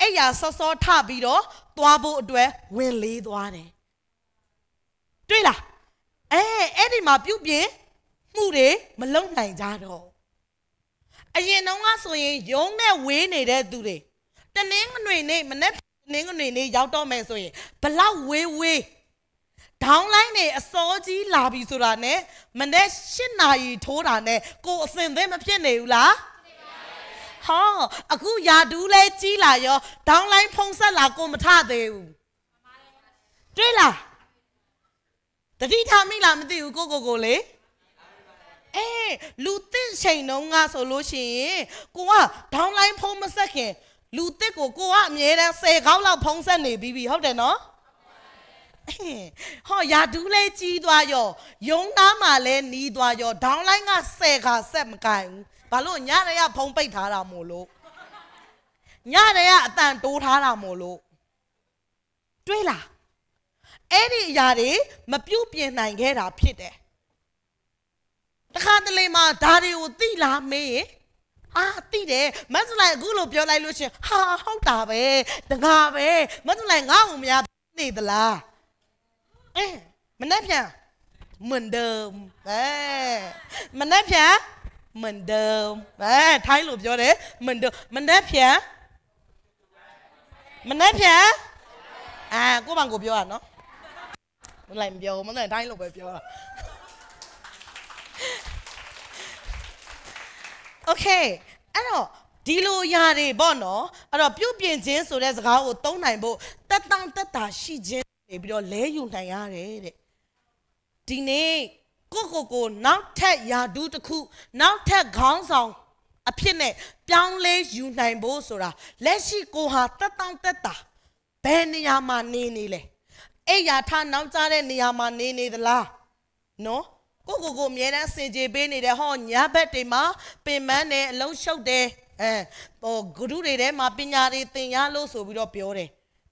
အဲ့ရဆော့ဆော့ထပြီးတော့သွားဖို့အတွက် ဝင်လေးသွားတယ်။တွေ့လားအဲအဲ့ဒီမှာပြုတ်ပြင်းမှုတွေမလုံနိုင်ကြတော့အရင်တုန်းကဆိုရင်ယုံနဲ့ဝေးနေတဲ့သူတွေတနင်္ဂနွေနေ့မနေ့တနင်္ဂနွေနေ့ရောက်တော့မယ်ဆိုရင်ဘလောက်ဝေးဝေးဒေါင်းလိုင်းနေအစောကြီးလာပြီဆိုတာနဲ့မနေ့၈နာရီထိုးတာနဲ့ကိုအစင်သိမဖြစ်နေဘူးလားဟောအခုယာဒူးလဲကြီးလာရောဒေါင်းလိုင်းဖုံးဆက်လာကိုမထသေးဘူးတွေ့လားတတိထားမိလားမသိဘူးကိုကိုကိုလေးအေးလူသစ်ချိန်တုန်းကဆိုလို့ရှိရင်ကိုကဒေါင်းလိုင်းဖုံးမဆက်ခင်လူသစ်ကိုကိုကအမြဲတမ်း10ခေါက်လောက်ဖုံးဆက်နေပြီးပြီဟုတ်တယ်နော်ဟောရာဒူးလဲကြီးသွားရောယုံသားမှာလဲနီးသွားရောဒေါင်းလိုင်းက10ခါဆက်မကင်ဘူးဘာလို့ညရရဖုံးပိတ်ထားတာမို့လို့ညရရအတန်တိုးထားတာမို့လို့တွေးလားအဲ့ဒီအရာတွေမပြုတ်ပြင်နိုင်ခဲ့တာဖြစ်တယ်တခါတလေမှာဒါတွေကိုသိလားမေးရင်အာသိတယ်မတ်စလိုက်အခုလို့ပြောလိုက်လို့ရှင်ဟာဟုတ်တာပဲငါပဲမတ်စလိုက်ငါ့ကိုမရနေသလားအဲမနေ့ပြန်เหมือนเดิมเออมันได้เพียเหมือนเดิมเออไทยหลบเยอะเลยเหมือนเดิมมันได้เพียมันได้เพียอ่ากูบังกูเยอะเนาะมันไหลเยอะมันไหลไทยหลบไปเยอะ Okay အဲ့တော့ဒီလိုယာတွေပေါ့နော်အဲ့တော့ပြုတ်ပြင်ခြင်းဆိုတဲ့စကားကိုသုံးနိုင်ဖို့တက်တောင့်တက်တာရှိခြင်းနေပြီးတော့လဲယူနိုင်ရတယ်တဲ့ဒီနေ့ကိုကိုကိုနောက်ထပ်ယာဒူးတစ်ခုနောက်ထပ်ခေါင်းဆောင်အဖြစ်နဲ့ပြောင်းလဲယူနိုင်ဖို့ဆိုတာလက်ရှိကိုဟာတက်တောင့်တက်တာဘယ်နေရာမှာနေနေလဲအဲ့ယာထနောက်ကျတဲ့နေရာမှာနေနေသလားနော်ကိုကိုကိုအမြဲတမ်းစင်ကြေပေးနေတဲ့ဟောညာဘက်တွေမှာပင်ပန်းတယ်အလုံးရှုပ်တယ်အဲဟိုဂရုတွေထဲမှာပညာတွေသင်ရလို့ဆိုပြီးတော့ပြောတယ်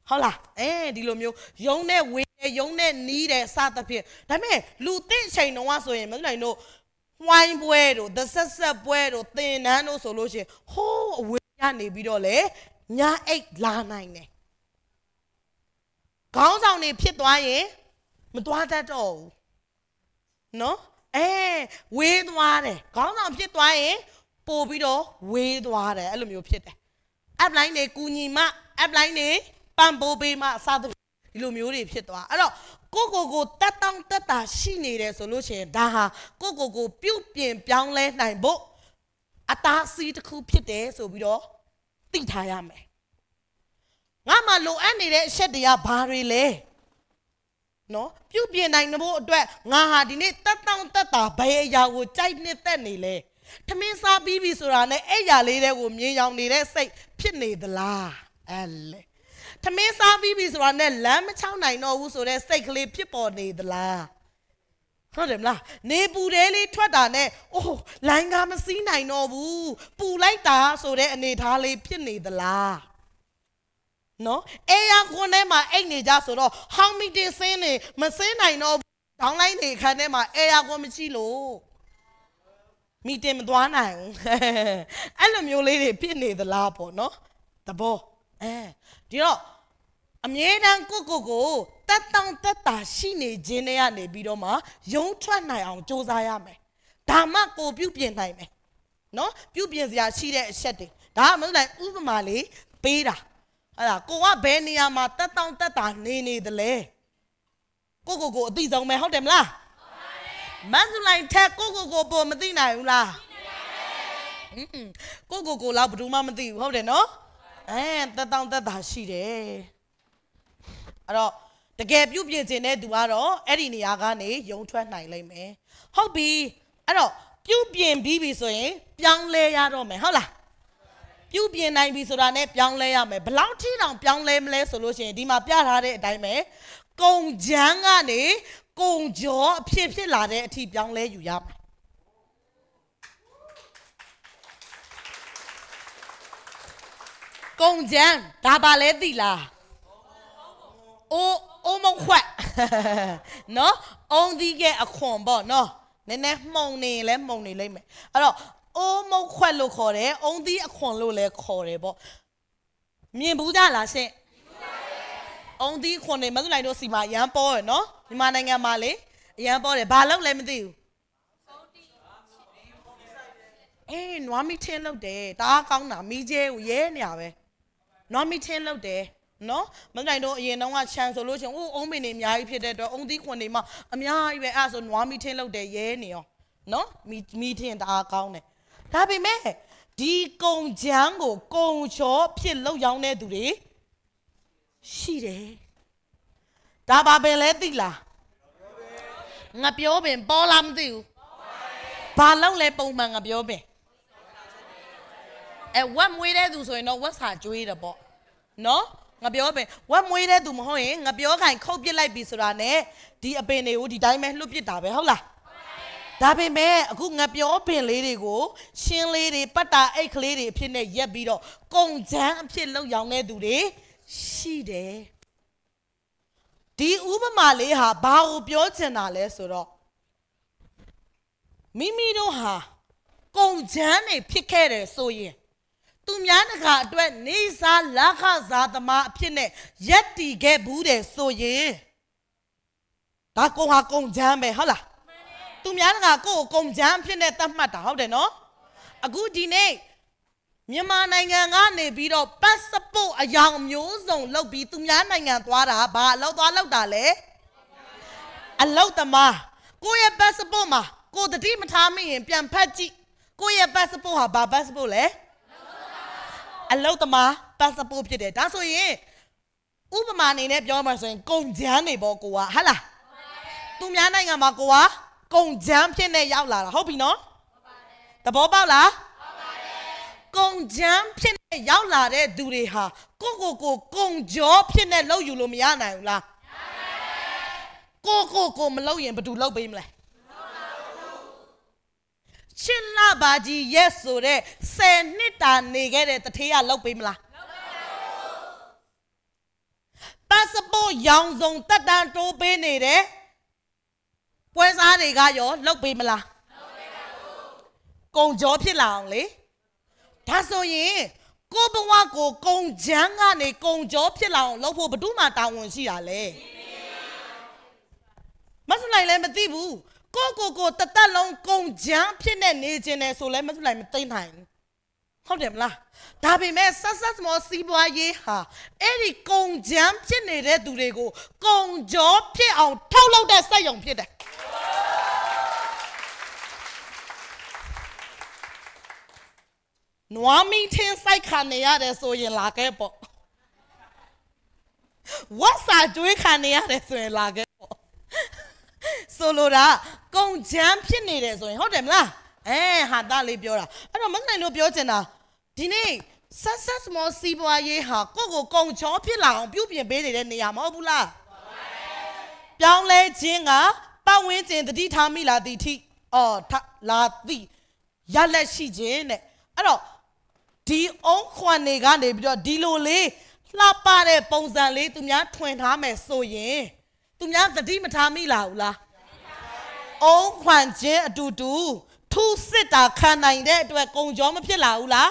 ဟုတ်လားအဲဒီလိုမျိုးယုံနဲ့ဝေတယ်ယုံနဲ့နီးတယ်စသဖြင့်ဒါပေမဲ့လူသင့်ချိန်တော့ဆိုရင်မဟုတ်နိုင်တို့ဝိုင်းပွဲတို့သဆက်ဆက်ပွဲတို့သင်တန်းတို့ဆိုလို့ရှိရင်ဟိုးအဝေးကနေပြီးတော့လေညာအိတ်လာနိုင်တယ်ခေါင်းဆောင်တွေဖြစ်သွားရင်မသွားတတ်တော့ဘူးနော်အဲဝေးသွားတယ်ခေါင်းဆောင်ဖြစ်သွားရင်ပို့ပြီးတော့ဝေးသွားတယ်အဲ့လိုမျိုးဖြစ်တယ် app line တွေကူညီမှ app line တွေပံ့ပိုးပေးမှအစသဖြင့်ဒီလိုမျိုးတွေဖြစ်သွားအဲ့တော့ကိုကိုကိုတက်တောင်းတက်တာရှိနေတယ်ဆိုလို့ရှိရင်ဒါဟာကိုကိုကို ပြုတ်ပြင်ပြောင်းလဲနိုင်ဖို့အသားအစီးတစ်ခုဖြစ်တယ်ဆိုပြီးတော့သိထားရမယ်ငါမှလိုအပ်နေတဲ့အချက်တွေကဘာတွေလဲနော်ပြုတ်ပြင်နိုင်ဖို့အတွက်ငါဟာဒီနေ့တက်တောင့်တက်တာဘယ်အရာကိုကြိုက်နှစ်သက်နေလဲထမင်းစားပြီးပြီဆိုတာနဲ့အဲ့ရလေးတဲ့ကိုမြင်ရောင်နေတဲ့စိတ်ဖြစ်နေသလားအဲ့လေထမင်းစားပြီးပြီဆိုတာနဲ့လမ်းမချောင်းနိုင်တော့ဘူးဆိုတဲ့စိတ်ကလေးဖြစ်ပေါ်နေသလားဟုတ်တယ်မလားနေပူတယ်လေးထွက်တာနဲ့အိုးလိုင်းကားမစည်းနိုင်တော့ဘူးပူလိုက်တာဆိုတဲ့အနေထားလေးဖြစ်နေသလားနော်အေးရခွန်းထဲမှာအိတ်နေကြဆိုတော့ဟောင်းမီတင်စင်းနေမစင်းနိုင်တော့ဒေါင်းလိုက်နေခန်းထဲမှာအေးရခွန်းမရှိလို့မီတင်မသွားနိုင်ဘူးအဲ့လိုမျိုးလေးတွေဖြစ်နေသလားပေါ့နော်တဘောအဲဒီတော့အမြဲတမ်းကိုကိုကိုတက်တောင်တက်တာရှိနေခြင်းတွေကနေပြီးတော့မှရုံထွက်နိုင်အောင်စူးစမ်းရမယ်ဒါမှကိုပြုပြင်နိုင်မယ်နော်ပြုပြင်စရာရှိတဲ့အချက်တွေဒါမှမဟုတ်လိုက်ဥပမာလေးပေးတာအဲ့ဒါကိုကဘယ်နေရာမှာတက်တောင့်တက်တာနေနေသလဲကိုကိုကိုအသိဆုံးပဲဟုတ်တယ်မလားမန်ဇူလိုင်ထက်ကိုကိုကိုပုံမသိနိုင်ဘူးလားကိုကိုကိုလောက်ဘယ်သူမှမသိဘူးဟုတ်တယ်နော်အဲတက်တောင့်တက်တာရှိတယ်အဲ့တော့တကယ်ပြုတ်ပြင်းခြင်းတဲ့သူကတော့အဲ့ဒီနေရာကနေယုံထွက်နိုင်လိမ့်မယ်ဟုတ်ပြီအဲ့တော့ပြုတ်ပြင်းပြီးပြီဆိုရင်ပြောင်းလဲရတော့မယ်ဟုတ်လားပြုပြင်နိုင်ပြီဆိုတာနဲ့ပြောင်းလဲရမယ်ဘလောက်ထိတောင်ပြောင်းလဲမလဲဆိုလို့ရှိရင်ဒီမှာပြထားတဲ့အတိုင်းပဲကုံချမ်းကနေကုံကြောအဖြစ်ဖြစ်လာတဲ့အထိပြောင်းလဲอยู่ရမယ်ကုံချမ်းဒါပါလဲသိလားအိုးအိုးမခွတ်နော်အုံးဒီကအခွန်ပေါ့နော်နည်းနည်းမှုံနေလဲမှုံနေလိမ့်မယ်အဲ့တော့အိုးမုတ်ခွက်လို့ခေါ်တယ်အုံသီးအခွန်လို့လည်းခေါ်တယ်ပေါ့မြင်ဘူးကြလားရှင့်အုံသီးခွန်နေမသူနိုင်တို့စီမှာရမ်းပေါ်ရယ်နော်မြန်မာနိုင်ငံမှာလေအရမ်းပေါ်တယ်ဘာလို့လဲမသိဘူးအေးနွားမီထင်းလောက်တယ်တားကောင်းတာမီးကျဲကိုရဲနေရပဲနွားမီထင်းလောက်တယ်နော်မန်တိုင်းတို့အရင်တုန်းကခြံဆိုလို့ချင်းအိုးအုံးပင်တွေအများကြီးဖြစ်တဲ့အတွက်အုံးသီးခွန်တွေမှအများကြီးပဲအဲ့ဒါဆိုနွားမီထင်းလောက်တယ်ရဲနေရောနော်မီမီထင်းတားကောင်းတယ်ဒါပေမဲ့ဒီကုံချမ်းကိုကုံချောဖြစ်လောက်ရောင်းတဲ့သူတွေရှိတယ်ဒါပါပဲလဲသိလားငါပြောပင်ပေါ်လားမသိဘူးဘာလောက်လဲပုံမှန်ငါပြောပင်အဲဝက်မွေးတဲ့သူဆိုရင်တော့ဝက်စာကျွေးတယ်ပေါ့နော်ငါပြောပင်ဝက်မွေးတဲ့သူမဟုတ်ရင်ငါပြောခိုင်ခုတ်ပစ်လိုက်ပြီဆိုတာနဲ့ဒီအပင်တွေကိုဒီတိုင်းပဲလှုပ်ပစ်တာပဲဟုတ်လားဒါပေမဲ့အခုငပြောပင်လေးတွေကိုရှင်းလေးတွေပတ်တာအိတ်ကလေးတွေအဖြစ်နဲ့ရက်ပြီးတော့ကုံချမ်းအဖြစ်လောက်ရောင်းတဲ့သူတွေရှိတယ်ဒီဥပမာလေးဟာဘာကိုပြောချင်တာလဲဆိုတော့မိမိတို့ဟာကုံချမ်းတွေဖြစ်ခဲ့တယ်ဆိုရင်သူများတကာအတွက်နေစာလခစာသမားအဖြစ်နဲ့ယက်တီခဲ့ဘူးတယ်ဆိုရင်ဒါကုံဟာကုံချမ်းပဲဟုတ်လားသူများကကိုယ့်ကိုကုန်ကြမ်းဖြစ်နေတတ်မှတ်တာဟုတ်တယ်နော်အခုဒီနေ့မြန်မာနိုင်ငံကနေပြီးတော့ passport အယောင်မျိုးစုံလောက်ပြီးသူများနိုင်ငံသွားတာဘာအလောက်သွားလောက်တာလဲအလောက်သမားကိုယ့်ရဲ့ passport မှာကိုယ်တတိမထားမရင်ပြန်ဖတ်ကြည့်ကိုယ့်ရဲ့ passport ဟာဘာ passport လဲအလောက်သမား passport ဖြစ်တယ်ဒါဆိုရင်ဥပမာအနေနဲ့ပြောမှဆိုရင်ကုန်ကြမ်းနေပေါ့ကိုကဟဟလားသူများနိုင်ငံမှာကိုကကုန်ချမ်းဖြစ်နေရောက်လာတာဟုတ်ပြီနော်သဘောပေါက်လားကုန်ချမ်းဖြစ်နေရောက်လာတဲ့သူတွေဟာကိုကိုကိုကုန်ကြောဖြစ်နေလောက်ယူလို့မရနိုင်ဘူးလားကိုကိုကိုမလောက်ရင်ဘယ်သူလောက်ပေးမလဲရှင်လာပါကြီး yes ဆိုတဲ့10နှစ်တာနေခဲ့တဲ့တထေးကလောက်ပေးမလားပတ်စပို့ရောင်စုံတက်တန်တိုးပေးနေတယ်ပွဲစားတွေကရောလုတ်ပေးမလားကုံကြောဖြစ်လာအောင်လေဒါဆိုရင်ကိုဘဝကိုကုံချမ်းကနေကုံကြောဖြစ်လာအောင်လုပ်ဖို့ဘ누구မှတာဝန်ရှိတာလဲမဆုလိုက်လည်းမသိဘူးကိုကိုကိုတသက်လုံးကုံချမ်းဖြစ်နေနေခြင်းနဲ့ဆိုလဲမဆုလိုက်မသိနိုင်ဘူးဟုတ်တယ်မလားဒါပေမဲ့ဆက်ဆက်စမောစီးပွားရေးဟာအဲ့ဒီကုံချမ်းဖြစ်နေတဲ့သူတွေကိုကုံကြောဖြစ်အောင်ထောက်လောက်တဲ့စက်ရုံဖြစ်တယ်နွားမီထင်းစိုက်ခံနေရတယ်ဆိုရင်လာခဲ့ပေါ့ဝတ်စာကျွေးခံနေရတယ်ဆိုရင်လာခဲ့ပေါ့ဆိုလိုတာကုံချမ်းဖြစ်နေတယ်ဆိုရင်ဟုတ်တယ်မလားအဲဟာသားလေးပြောတာအဲ့တော့မဆိုင်လို့ပြောချင်တာဒီနေ့ success more စီးပွားရေးဟာကိုယ့်ကိုကုံချောဖြစ်လာအောင် ပြုပြင်ပေးနေတဲ့နေရာမဟုတ်ဘူးလားပြောင်းလဲခြင်းကပတ်ဝန်းကျင်တတိထားမိလာသည့်ထိအော်လာသည့်ရလက်ရှိခြင်းတဲ့အဲ့တော့ဒီအုံးခွန်တွေကနေပြီးတော့ဒီလိုလေးလှပတဲ့ပုံစံလေးသူများထွင်ထားမယ်ဆိုရင်သူများတတိမထားမိလာဘူးလားအုံးခွန်ခြင်းအတူတူထူးစစ်တာခံနိုင်တဲ့အတွက်ကုံကြောမဖြစ်လာဘူးလား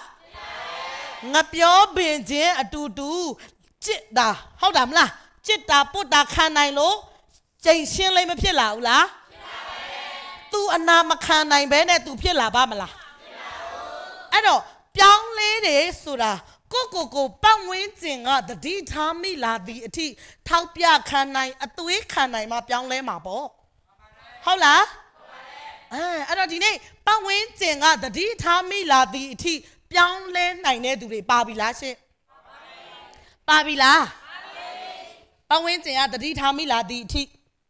ငပြောပင်ချင်းအတူတူจิตတာဟုတ်တာမလားจิตတာပုတ်တာခံနိုင်လို့ကြိမ်ရှင်းလိမ့်မဖြစ်လာဘူးလားသူအနာမခံနိုင်ဘဲနဲ့သူဖြစ်လာပါမလားအဲ့တော့ပြောင်းလဲတယ်ဆိုတာကိုကိုကိုပတ်ဝန်းကျင်ကတတိထားမိလာသည့်အထိထောက်ပြခံနိုင်အသွေးခံနိုင်မှပြောင်းလဲမှာပေါ့ဟုတ်လားအဲအဲ့တော့ဒီနေ့ပတ်ဝန်းကျင်ကတတိထားမိလာသည့်အထိပြောင်းလဲနိုင်တဲ့သူတွေပါပြီလားရှင့်ပါပြီလားပါပြီပတ်ဝန်းကျင်ကတတိထားမိလာသည့်အထိ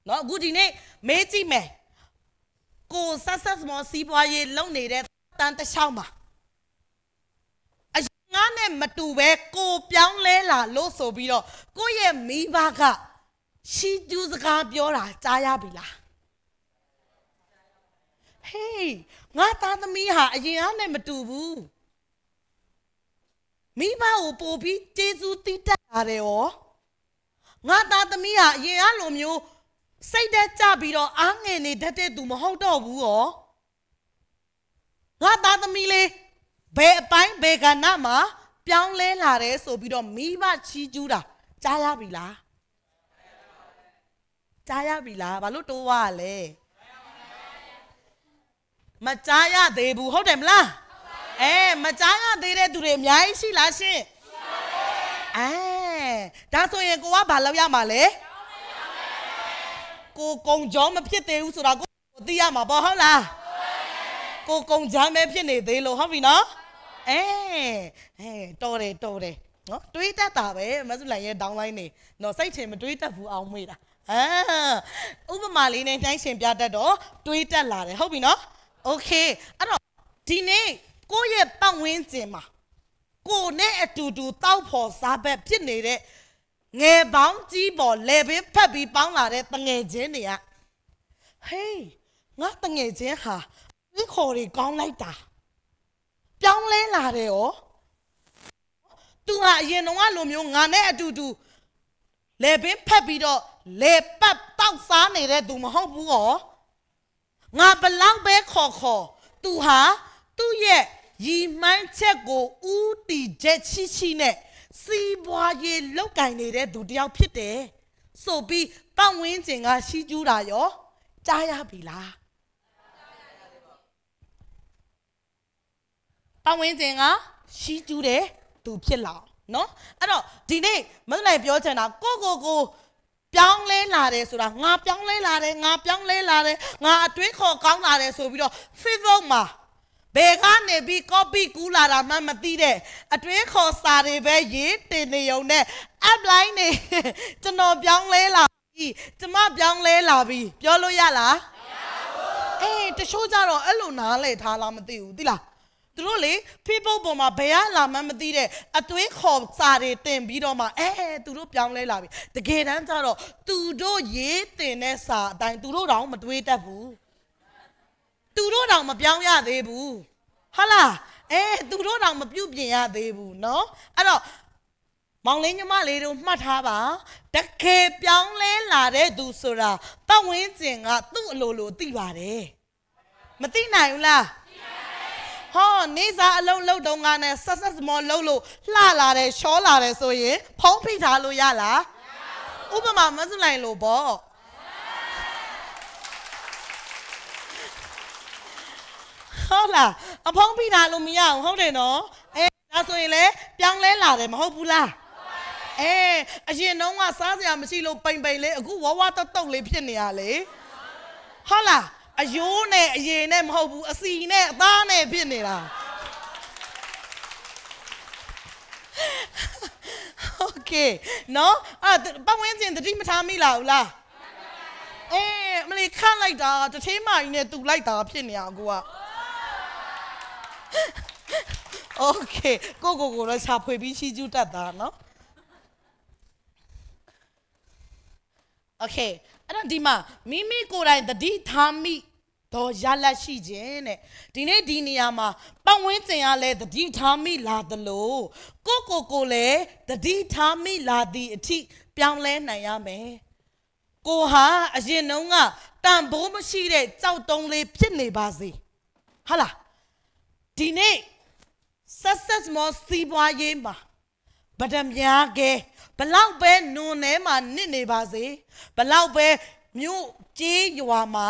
เนาะအခုဒီနေ့မေးကြည့်မယ်ကိုဆက်ဆက်မောစီးပွားရေးလုပ်နေတဲ့တန်တခြားမှာအငားနဲ့မတူပဲကိုပြောင်းလဲလာလို့ဆိုပြီးတော့ကိုယ့်ရဲ့မိဘကရှီကျူးစကားပြောတာကြားရပြီလားဟေးငါသားသမီးဟာအရင်အားနဲ့မတူဘူးမိဘကိုပို့ပြီးကျေးဇူးတိတက်ရတယ်ရောငါသားသမီးဟာအရင်အားလိုမျိုးစိတ်သက်ကြပြီးတော့အားငယ်နေတတ်တဲ့သူမဟုတ်တော့ဘူးရောငါသားသမီးလေးဘယ်အပိုင်းဘယ်ကဏ္ဍမှာပြောင်းလဲလာတယ်ဆိုပြီးတော့မိဘချီးကျူးတာကြားရပြီလားကြားရပြီလားဘာလို့တိုးဝါလဲမကြားရသေးဘူးဟုတ်တယ်မလားအဲမကြားရသေးတဲ့သူတွေအများကြီးရှိလားရှင်အဲဒါဆိုရင်ကိုကဘာလုပ်ရမှာလဲကိုကုံကြောင်းမဖြစ်သေးဘူးဆိုတော့ကိုသိရမှာပေါ့ဟုတ်လားကိုကုံချမ်းပဲဖြစ်နေသေးလို့ဟုတ်ပြီနော်အဲအဲတော်တယ်တော်တယ်နော်တွေးတတ်တာပဲမဆုလိုင်ရဲ့ downline နေနော်စိတ်ချင်မတွေးတတ်ဘူးအောင်မေးတာအာဥပမာလေးနဲ့နှိုင်းရှင်ပြတတ်တော့တွေးတတ်လာတယ်ဟုတ်ပြီနော်โอเคအဲ့တော့ဒီနေ့ကိုယ့်ရဲ့ပတ်ဝန်းကျင်မှာကိုနဲ့အတူတူတောက်ဖို့စားဘက်ဖြစ်နေတဲ့ငယ်ပေါင်းကြီးပေါ်လေပင်ဖက်ပြီးပေါင်းလာတဲ့တငယ်ချင်းတွေကဟေးငါတငယ်ချင်းဟာအင်းခေါ်တွေကောင်းလိုက်တာပြောင်းလဲလာတယ်ရောသူဟာအရင်တော့လိုမျိုးငါနဲ့အတူတူလေပင်ဖက်ပြီးတော့လေပတ်တောက်စားနေတဲ့သူမဟုတ်ဘူးရောငါဘလောက်ပဲခေါ်ခေါ်သူဟာသူ့ရဲ့ရည်မှန်းချက်ကိုဥတီချက်ရှိရှိနဲ့စီးပွားရေးလောက်ကင်နေတဲ့သူတယောက်ဖြစ်တယ်ဆိုပြီးပတ်ဝန်းကျင်ကရှိကျူးတာရောကြားရပြီလားပတ်ဝန်းကျင်ကရှိကျူးတယ်သူဖြစ်လာเนาะအဲ့တော့ဒီနေ့မုတ်လိုက်ပြောချင်တာကိုကိုကိုပြောင်းလဲလာတယ်ဆိုတာငါပြောင်းလဲလာတယ်ငါပြောင်းလဲလာတယ်ငါအတွေးခေါ်ကောင်းလာတယ်ဆိုပြီးတော့ Facebook မှာဘယ်ကနေပြီး copy ကူးလာတာမှမသိတဲ့အတွေးခေါ်စာတွေပဲရေးတင်နေုံနဲ့ app line နေကျွန်တော်ပြောင်းလဲလာပြီကျမပြောင်းလဲလာပြီပြောလို့ရလားမရဘူးအေးတချို့ကြတော့အဲ့လိုနားလဲထားလားမသိဘူးသိလားသူတို့လေ people ပေါ်မှာဘယ်ရလာမှမသိတဲ့အသွေးခေါ်စာတွေတင်ပြီးတော့မှအဲသူတို့ပြောင်းလဲလာပြီတကယ်တမ်းကျတော့သူတို့ရေးတင်တဲ့စာအတိုင်းသူတို့တောင်မတွေးတတ်ဘူးသူတို့တောင်မပြောင်းရသေးဘူးဟာလားအဲသူတို့တောင်မပြုတ်ပြင်ရသေးဘူးเนาะအဲ့တော့မောင်လေးညီမလေးတို့မှတ်ထားပါတကယ်ပြောင်းလဲလာတဲ့သူဆိုတာပတ်ဝန်းကျင်က သူ့အလိုလိုသိပါတယ်မသိနိုင်ဘူးလားဟောနေစာအလုံးလုံးတုံးကနဲ့ဆက်ဆက်စမောလုံးလို့လှလာတယ်ရှောလာတယ်ဆိုရင်ဖုံးဖိထားလို့ရလားဥပမာမစွလိုက်လို့ပေါ့ဟုတ်လားအဖုံးဖိထားလို့မရအောင်ဟုတ်တယ်နော်အဲဒါဆိုရင်လေပြောင်းလဲလာတယ်မဟုတ်ဘူးလားအဲအရင်တုန်းကစားစရာမရှိလို့ပိန်ပိန်လေးအခုဝဝတောက်တောက်လေးဖြစ်နေရလေဟုတ်လားအယိုးနဲ့အရင်နဲ့မဟုတ်ဘူးအစီနဲ့အသားနဲ့ဖြစ်နေတာโอเคเนาะอ่ะပတ်ဝန်းကျင်တတိမထားမိလားဟုတ်လားအေးမလေးခန့်လိုက်တာတထေးမကြီးနဲ့တူလိုက်တာဖြစ်နေအောင်ကိုကโอเคကိုကိုကိုတော့ရှာဖွေပြီးချီကျူးတတ်တာเนาะโอเคအဲ့တော့ဒီမှာမိမိကိုယ်တိုင်တတိထားမိတော်ရလတ်ရှိခြင်းတဲ့ဒီနေ့ဒီနေရာမှာပတ်ဝန်းကျင်ကလည်းတတိထားမိလာသလိုကိုကိုကိုလည်းတတိထားမိလာသည့်အထိပြောင်းလဲနိုင်ရမယ်ကိုဟာအရင်တုန်းကတန်ဖိုးမရှိတဲ့ကြောက်တုံးလေးဖြစ်နေပါစေဟာလားဒီနေ့ success more စီးပွားရေးမှာဗဒမြားကဲဘလောက်ပဲနွန်ထဲမှာနစ်နေပါစေဘလောက်ပဲမြို့ကြေးရွာမှာ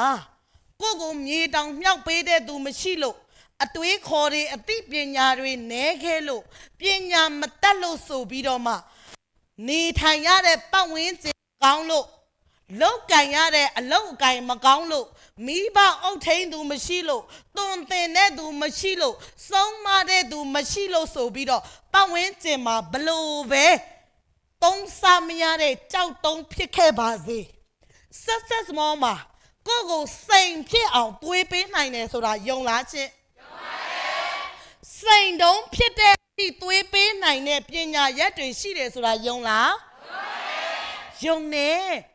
ကိုကိုမြေတောင်မြှောက်ပေးတဲ့သူမရှိလို့အသွေးခေါ်တွေအသိပညာတွေနည်းခဲလို့ပညာမတတ်လို့ဆိုပြီးတော့မှနေထိုင်ရတဲ့ပတ်ဝန်းကျင်ကောင်းလို့လောက်ကင်ရတဲ့အလောက်ကင်မကောင်းလို့မိဘအုပ်ထိန်သူမရှိလို့တွန်တင်တဲ့သူ မရှိလို့ဆုံးမတဲ့သူမရှိလို့ဆိုပြီးတော့ပတ်ဝန်းကျင်မှာဘလို့ပဲသုံးစားမရတဲ့ကြောက်တုံးဖြစ်ခဲ့ပါစေဆက်ဆက်စမောမှာကိုကိုစိန်ဖြစ်အောင်တွေးပေးနိုင်တယ်ဆိုတာယုံလားချင်းယုံပါတယ်စိန်တုံးဖြစ်တဲ့ဒီတွေးပေးနိုင်တဲ့ပညာရက်တွေရှိတယ်ဆိုတာယုံလားယုံနေ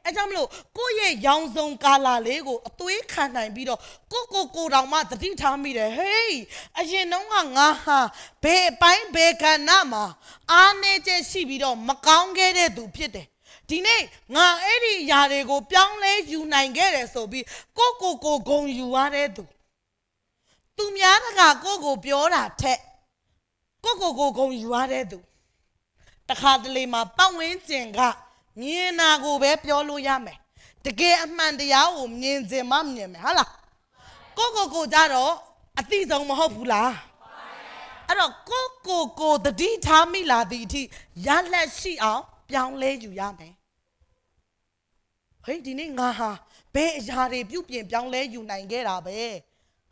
အဲကြောင့်မလို့ကိုယ့်ရဲ့ရောင်စုံကာလာလေးကိုအသွေးခံနိုင်ပြီးတော့ကိုကိုကိုတောင်မှသတိထားမိတယ်ဟေးအရင်တုန်းကငါဟာဘယ်အပိုင်းဘယ်ကဏ္ဍမှာအားနေချက်ရှိပြီးတော့မကောင်းခဲ့တဲ့သူ ဖြစ်တယ်ဒီနေ့ငါအဲ့ဒီຢာတွေကိုပြောင်းလဲယူနိုင်ခဲ့တယ်ဆိုပြီးကိုကိုကိုဂုံယူရတဲ့သူသူများတကကိုကိုပြောတာထက်ကိုကိုကိုဂုံယူရတဲ့သူတခါတလေမှာပတ်ဝန်းကျင်ကမြင်တာကိုပဲပြောလို့ရမယ်တကယ်အမှန်တရားကိုမြင်စင်မှမြင်မယ်ဟုတ်လားကိုကိုကိုကြတော့အသိဆုံးမဟုတ်ဘူးလားအဲ့တော့ကိုကိုကိုတတိထားမိလာသည့်အထိရလက်ရှိအောင်ပြောင်းလဲอยู่ရမယ်ဟေးဒီနေ့ငါဟာဘယ်အရာတွေပြုပြင်ပြောင်းလဲอยู่နိုင်ခဲ့တာပဲ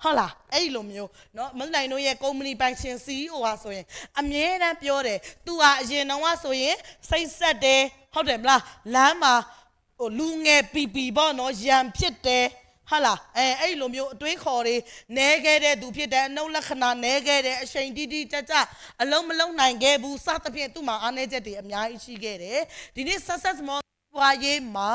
ဟုတ်လားအဲ့လိုမျိုးเนาะမလိုင်တို့ရဲ့ company ပိုင်ရှင် CEO ဟာဆိုရင် အမြဲတမ်းပြောတယ်သူဟာအရင်တော့ကဆိုရင်စိတ်ဆက်တယ်ဟုတ်တယ်မလားလမ်းမှာဟိုလူငယ်ပီပီပေါ့เนาะရံဖြစ်တယ်ဟုတ်လားအဲအဲ့လိုမျိုးအတွင်းခေါ်တွေနဲခဲ့တဲ့သူဖြစ်တယ်အနှုတ်လက္ခဏာနဲခဲ့တဲ့အချိန်တီတီကြကြအလုံးမလုံးနိုင်ခဲ့ဘူးစသဖြင့်သူ့မှာအားနည်းချက်တွေအများကြီးရှိခဲ့တယ်ဒီနေ့ success ပွားရေးမှာ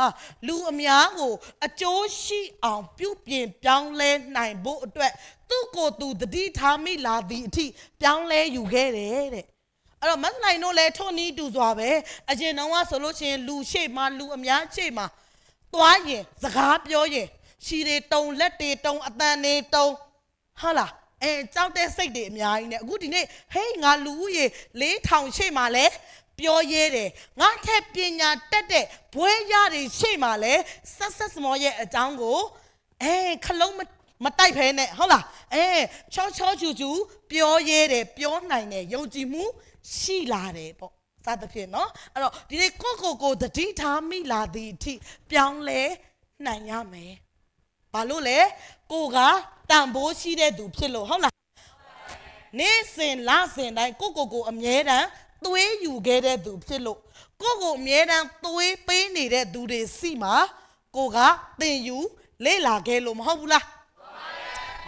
လူအများကိုအကျိုးရှိအောင်ပြုပြင်ပြောင်းလဲနိုင်ဖို့အတွက်သူ့ကိုယ်သူတတိထားမိလာသည့်အထိပြောင်းလဲယူခဲ့တယ်တဲ့အဲ့တော့မတ်နိုင်တို့လည်းထို့နည်းတူစွာပဲအရင်တုန်းကဆိုလို့ရှိရင်လူရှိမှလူအများရှိမှသွားရင်စကားပြောရင်ရှည်တွေတုံလက်တွေတုံအတန်တွေတုံဟုတ်လားအဲကြောက်တဲ့စိတ်တွေအများကြီးနဲ့အခုဒီနေ့ဟေးငါလူဦးရေ4000ရှိမှလဲပြောရဲတယ်ငါထက်ပညာတတ်တဲ့ဘွဲရတွေရှိမှလဲဆက်ဆက်စမောရဲ့အကြောင်းကိုအဲခလုံးမတိုက်ဖဲနဲ့ဟုတ်လားအဲချောချောချူချူပြောရဲတယ်ပြောနိုင်တယ်ယုံကြည်မှုရှိလာတယ်ပေါ့စသဖြင့်เนาะအဲ့တော့ဒီနေ့ကိုကိုကိုတတိထားမိလာသည့်အထိပြောင်းလဲနိုင်ရမယ်ဘာလို့လဲကိုကတန်ဖိုးရှိတဲ့သူဖြစ်လို့ဟုတ်လားနေ့စဉ်လစဉ်တိုင်းကိုကိုကိုအမြဲတမ်းသွေးယူခဲ့တဲ့သူဖြစ်လို့ကိုကိုအမြဲတမ်းသွေးပေးနေတဲ့သူတွေစီမှာကိုကတင်ယူလေ့လာခဲ့လို့မဟုတ်ဘူးလား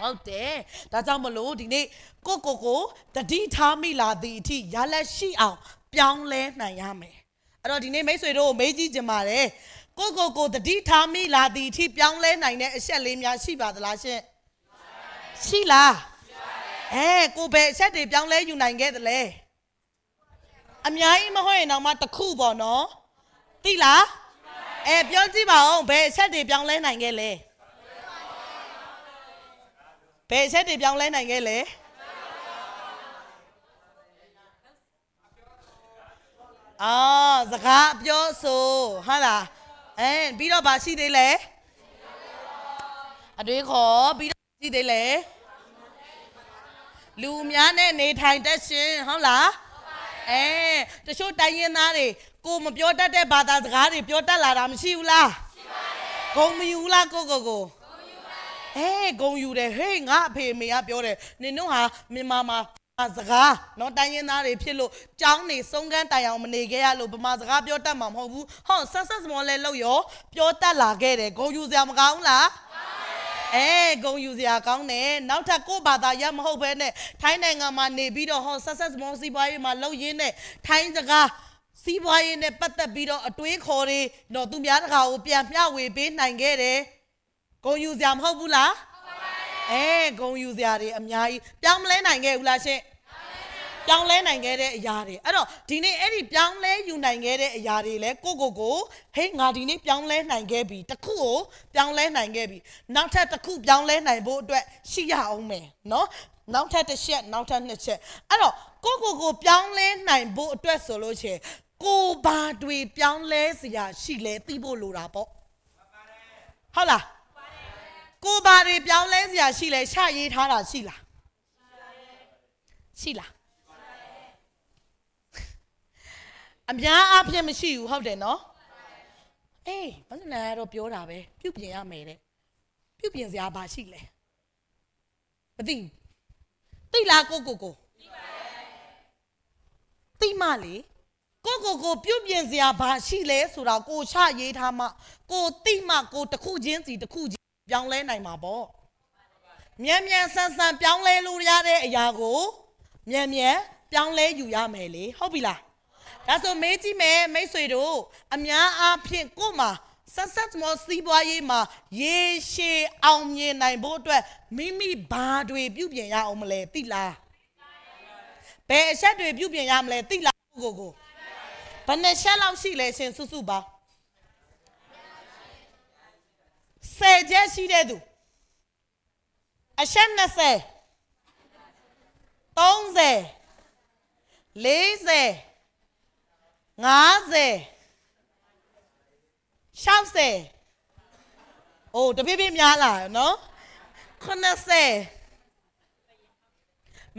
ဟုတ်တယ်ဒါကြောင့်မလို့ဒီနေ့ကိုကိုကိုတတိထားမိလာသည့်အထိရလက်ရှိအောင် ပြောင်းလဲနိုင်ရမယ်အဲ့တော့ဒီနေ့မိတ်ဆွေတို့ကိုမေးကြည့်ကြပါတယ်ကိုကိုကိုတတိထားမိလာသည့်အထိပြောင်းလဲနိုင်တဲ့အချက်လေးများရှိပါသလားရှင်ရှိလားအဲကိုဘယ်အချက်တွေပြောင်းလဲယူနိုင်ခဲ့သလဲအများကြီးမဟုတ်ရင်တော့မှတစ်ခုပေါ့နော်သိလားအဲပြောကြည့်ပါဦးဘယ်အချက်တွေပြောင်းလဲနိုင်ခဲ့လဲဘယ်အချက်တွေပြောင်းလဲနိုင်ခဲ့လဲအော်စကားပြောဆိုဟုတ်လားအဲပြီးတော့ဘာရှိသေးလဲအတွေးခေါ်ပြီးတော့ရှိသေးလဲလူများနဲ့နေထိုင်တတ်ရှင်ဟုတ်လားအဲတချို့တိုင်းရင်းသားတွေကိုမပြောတတ်တဲ့ဘာသာစကားတွေပြောတတ်လာတာမရှိဘူးလားရှိပါတယ်ဂုံမယူလားကိုကိုကိုအဲဂုံယူတယ်ဟေးငါအဖေမေကပြောတယ်နင်တို့ဟာမြန်မာမှာစကားနော်တိုင်းရင်းသားတွေဖြစ်လို့ကြောင်းနေဆုံးကန်းတိုင်အောင်မနေခဲ့ရလို့ဗမာစကားပြောတတ်မှာမဟုတ်ဘူးဟောဆက်ဆက်စမောလဲလို့ရောပြောတတ်လာခဲ့တယ်ဂုံယူစရာမကောင်းလားအဲဂုံယူစရာကောင်းတယ်နောက်ထပ်ကိုဘာသာရမဟုတ်ဘဲနဲ့ထိုင်းနိုင်ငံမှာနေပြီးတော့ဟောဆက်ဆက်မောစီပွားရေးမှာလှုပ်ရင်းနဲ့ထိုင်းစကားစီးပွားရေးနဲ့ပတ်သက်ပြီးတော့အတွေးခေါ်တွေတော့သူများတကာကိုပြန်မျှဝေပေးနိုင်ခဲ့တယ်ဂုံယူစရာမဟုတ်ဘူးလားအဲဂုံယူစရာတွေအများကြီးပြောင်းမလဲနိုင်ခဲ့ဘူးလားရှင်ပြောင်းလဲနိုင်ခဲ့တဲ့အရာတွေအဲ့တော့ဒီနေ့အဲ့ဒီပြောင်းလဲယူနိုင်ခဲ့တဲ့အရာတွေလဲကိုကိုကိုဟေးငါဒီနေ့ပြောင်းလဲနိုင်ခဲ့ပြီတခုကိုပြောင်းလဲနိုင်ခဲ့ပြီနောက်ထပ်တခုပြောင်းလဲနိုင်ဖို့အတွက်ရှိရအောင်မယ်နော်နောက်ထပ်တစ်ချက်နောက်ထပ်နှစ်ချက်အဲ့တော့ကိုကိုကိုပြောင်းလဲနိုင်ဖို့အတွက်ဆိုလို့ချေကိုဘာတွေပြောင်းလဲစရာရှိလဲသိဖို့လိုတာပေါ့ဟုတ်လားကိုဘာတွေပြောင်းလဲစရာရှိလဲရှာရေးထားတာရှိလားရှိလားအများအားဖြင့်မရှိဘူးဟုတ်တယ်နော်အေးမန္တန်ကတော့ပြောတာပဲပြုတ်ပြင်ရမယ်တဲ့ပြုတ်ပြင်စရာဘာရှိလဲမသိသိလားကိုကိုကိုသိမလေကိုကိုကိုပြုတ်ပြင်စရာဘာရှိလဲဆိုတာကိုချရေးထားမှကိုသိမှကိုတစ်ခုချင်းစီတစ်ခုချင်းပြောင်းလဲနိုင်မှာပေါ့မြန်မြန်ဆန်းဆန်းပြောင်းလဲလို့ရတဲ့အရာကိုမြန်မြန် ပြောင်းလဲอยู่ရမယ်လေဟုတ်ပြီလားဒါဆိုမေးကြည့်မယ်မိတ်ဆွေတို့အများအားဖြင့်ကို့မှာဆက်ဆက်မောစီးပွားရေးမှာရေရှည်အောင်မြင်နိုင်ဖို့အတွက်မိမိဘာတွေပြုပြင်ရအောင်မလဲသိလားဘယ်အချက်တွေပြုပြင်ရမလဲသိလားကိုကိုဘယ်နှချက်လောက်ရှိလဲရှင်စုစုပါဆယ်ချက်ရှိတဲ့သူအချက်20 30 40 50 60โอ้တဖြည်းဖြည်းများလာเนาะ80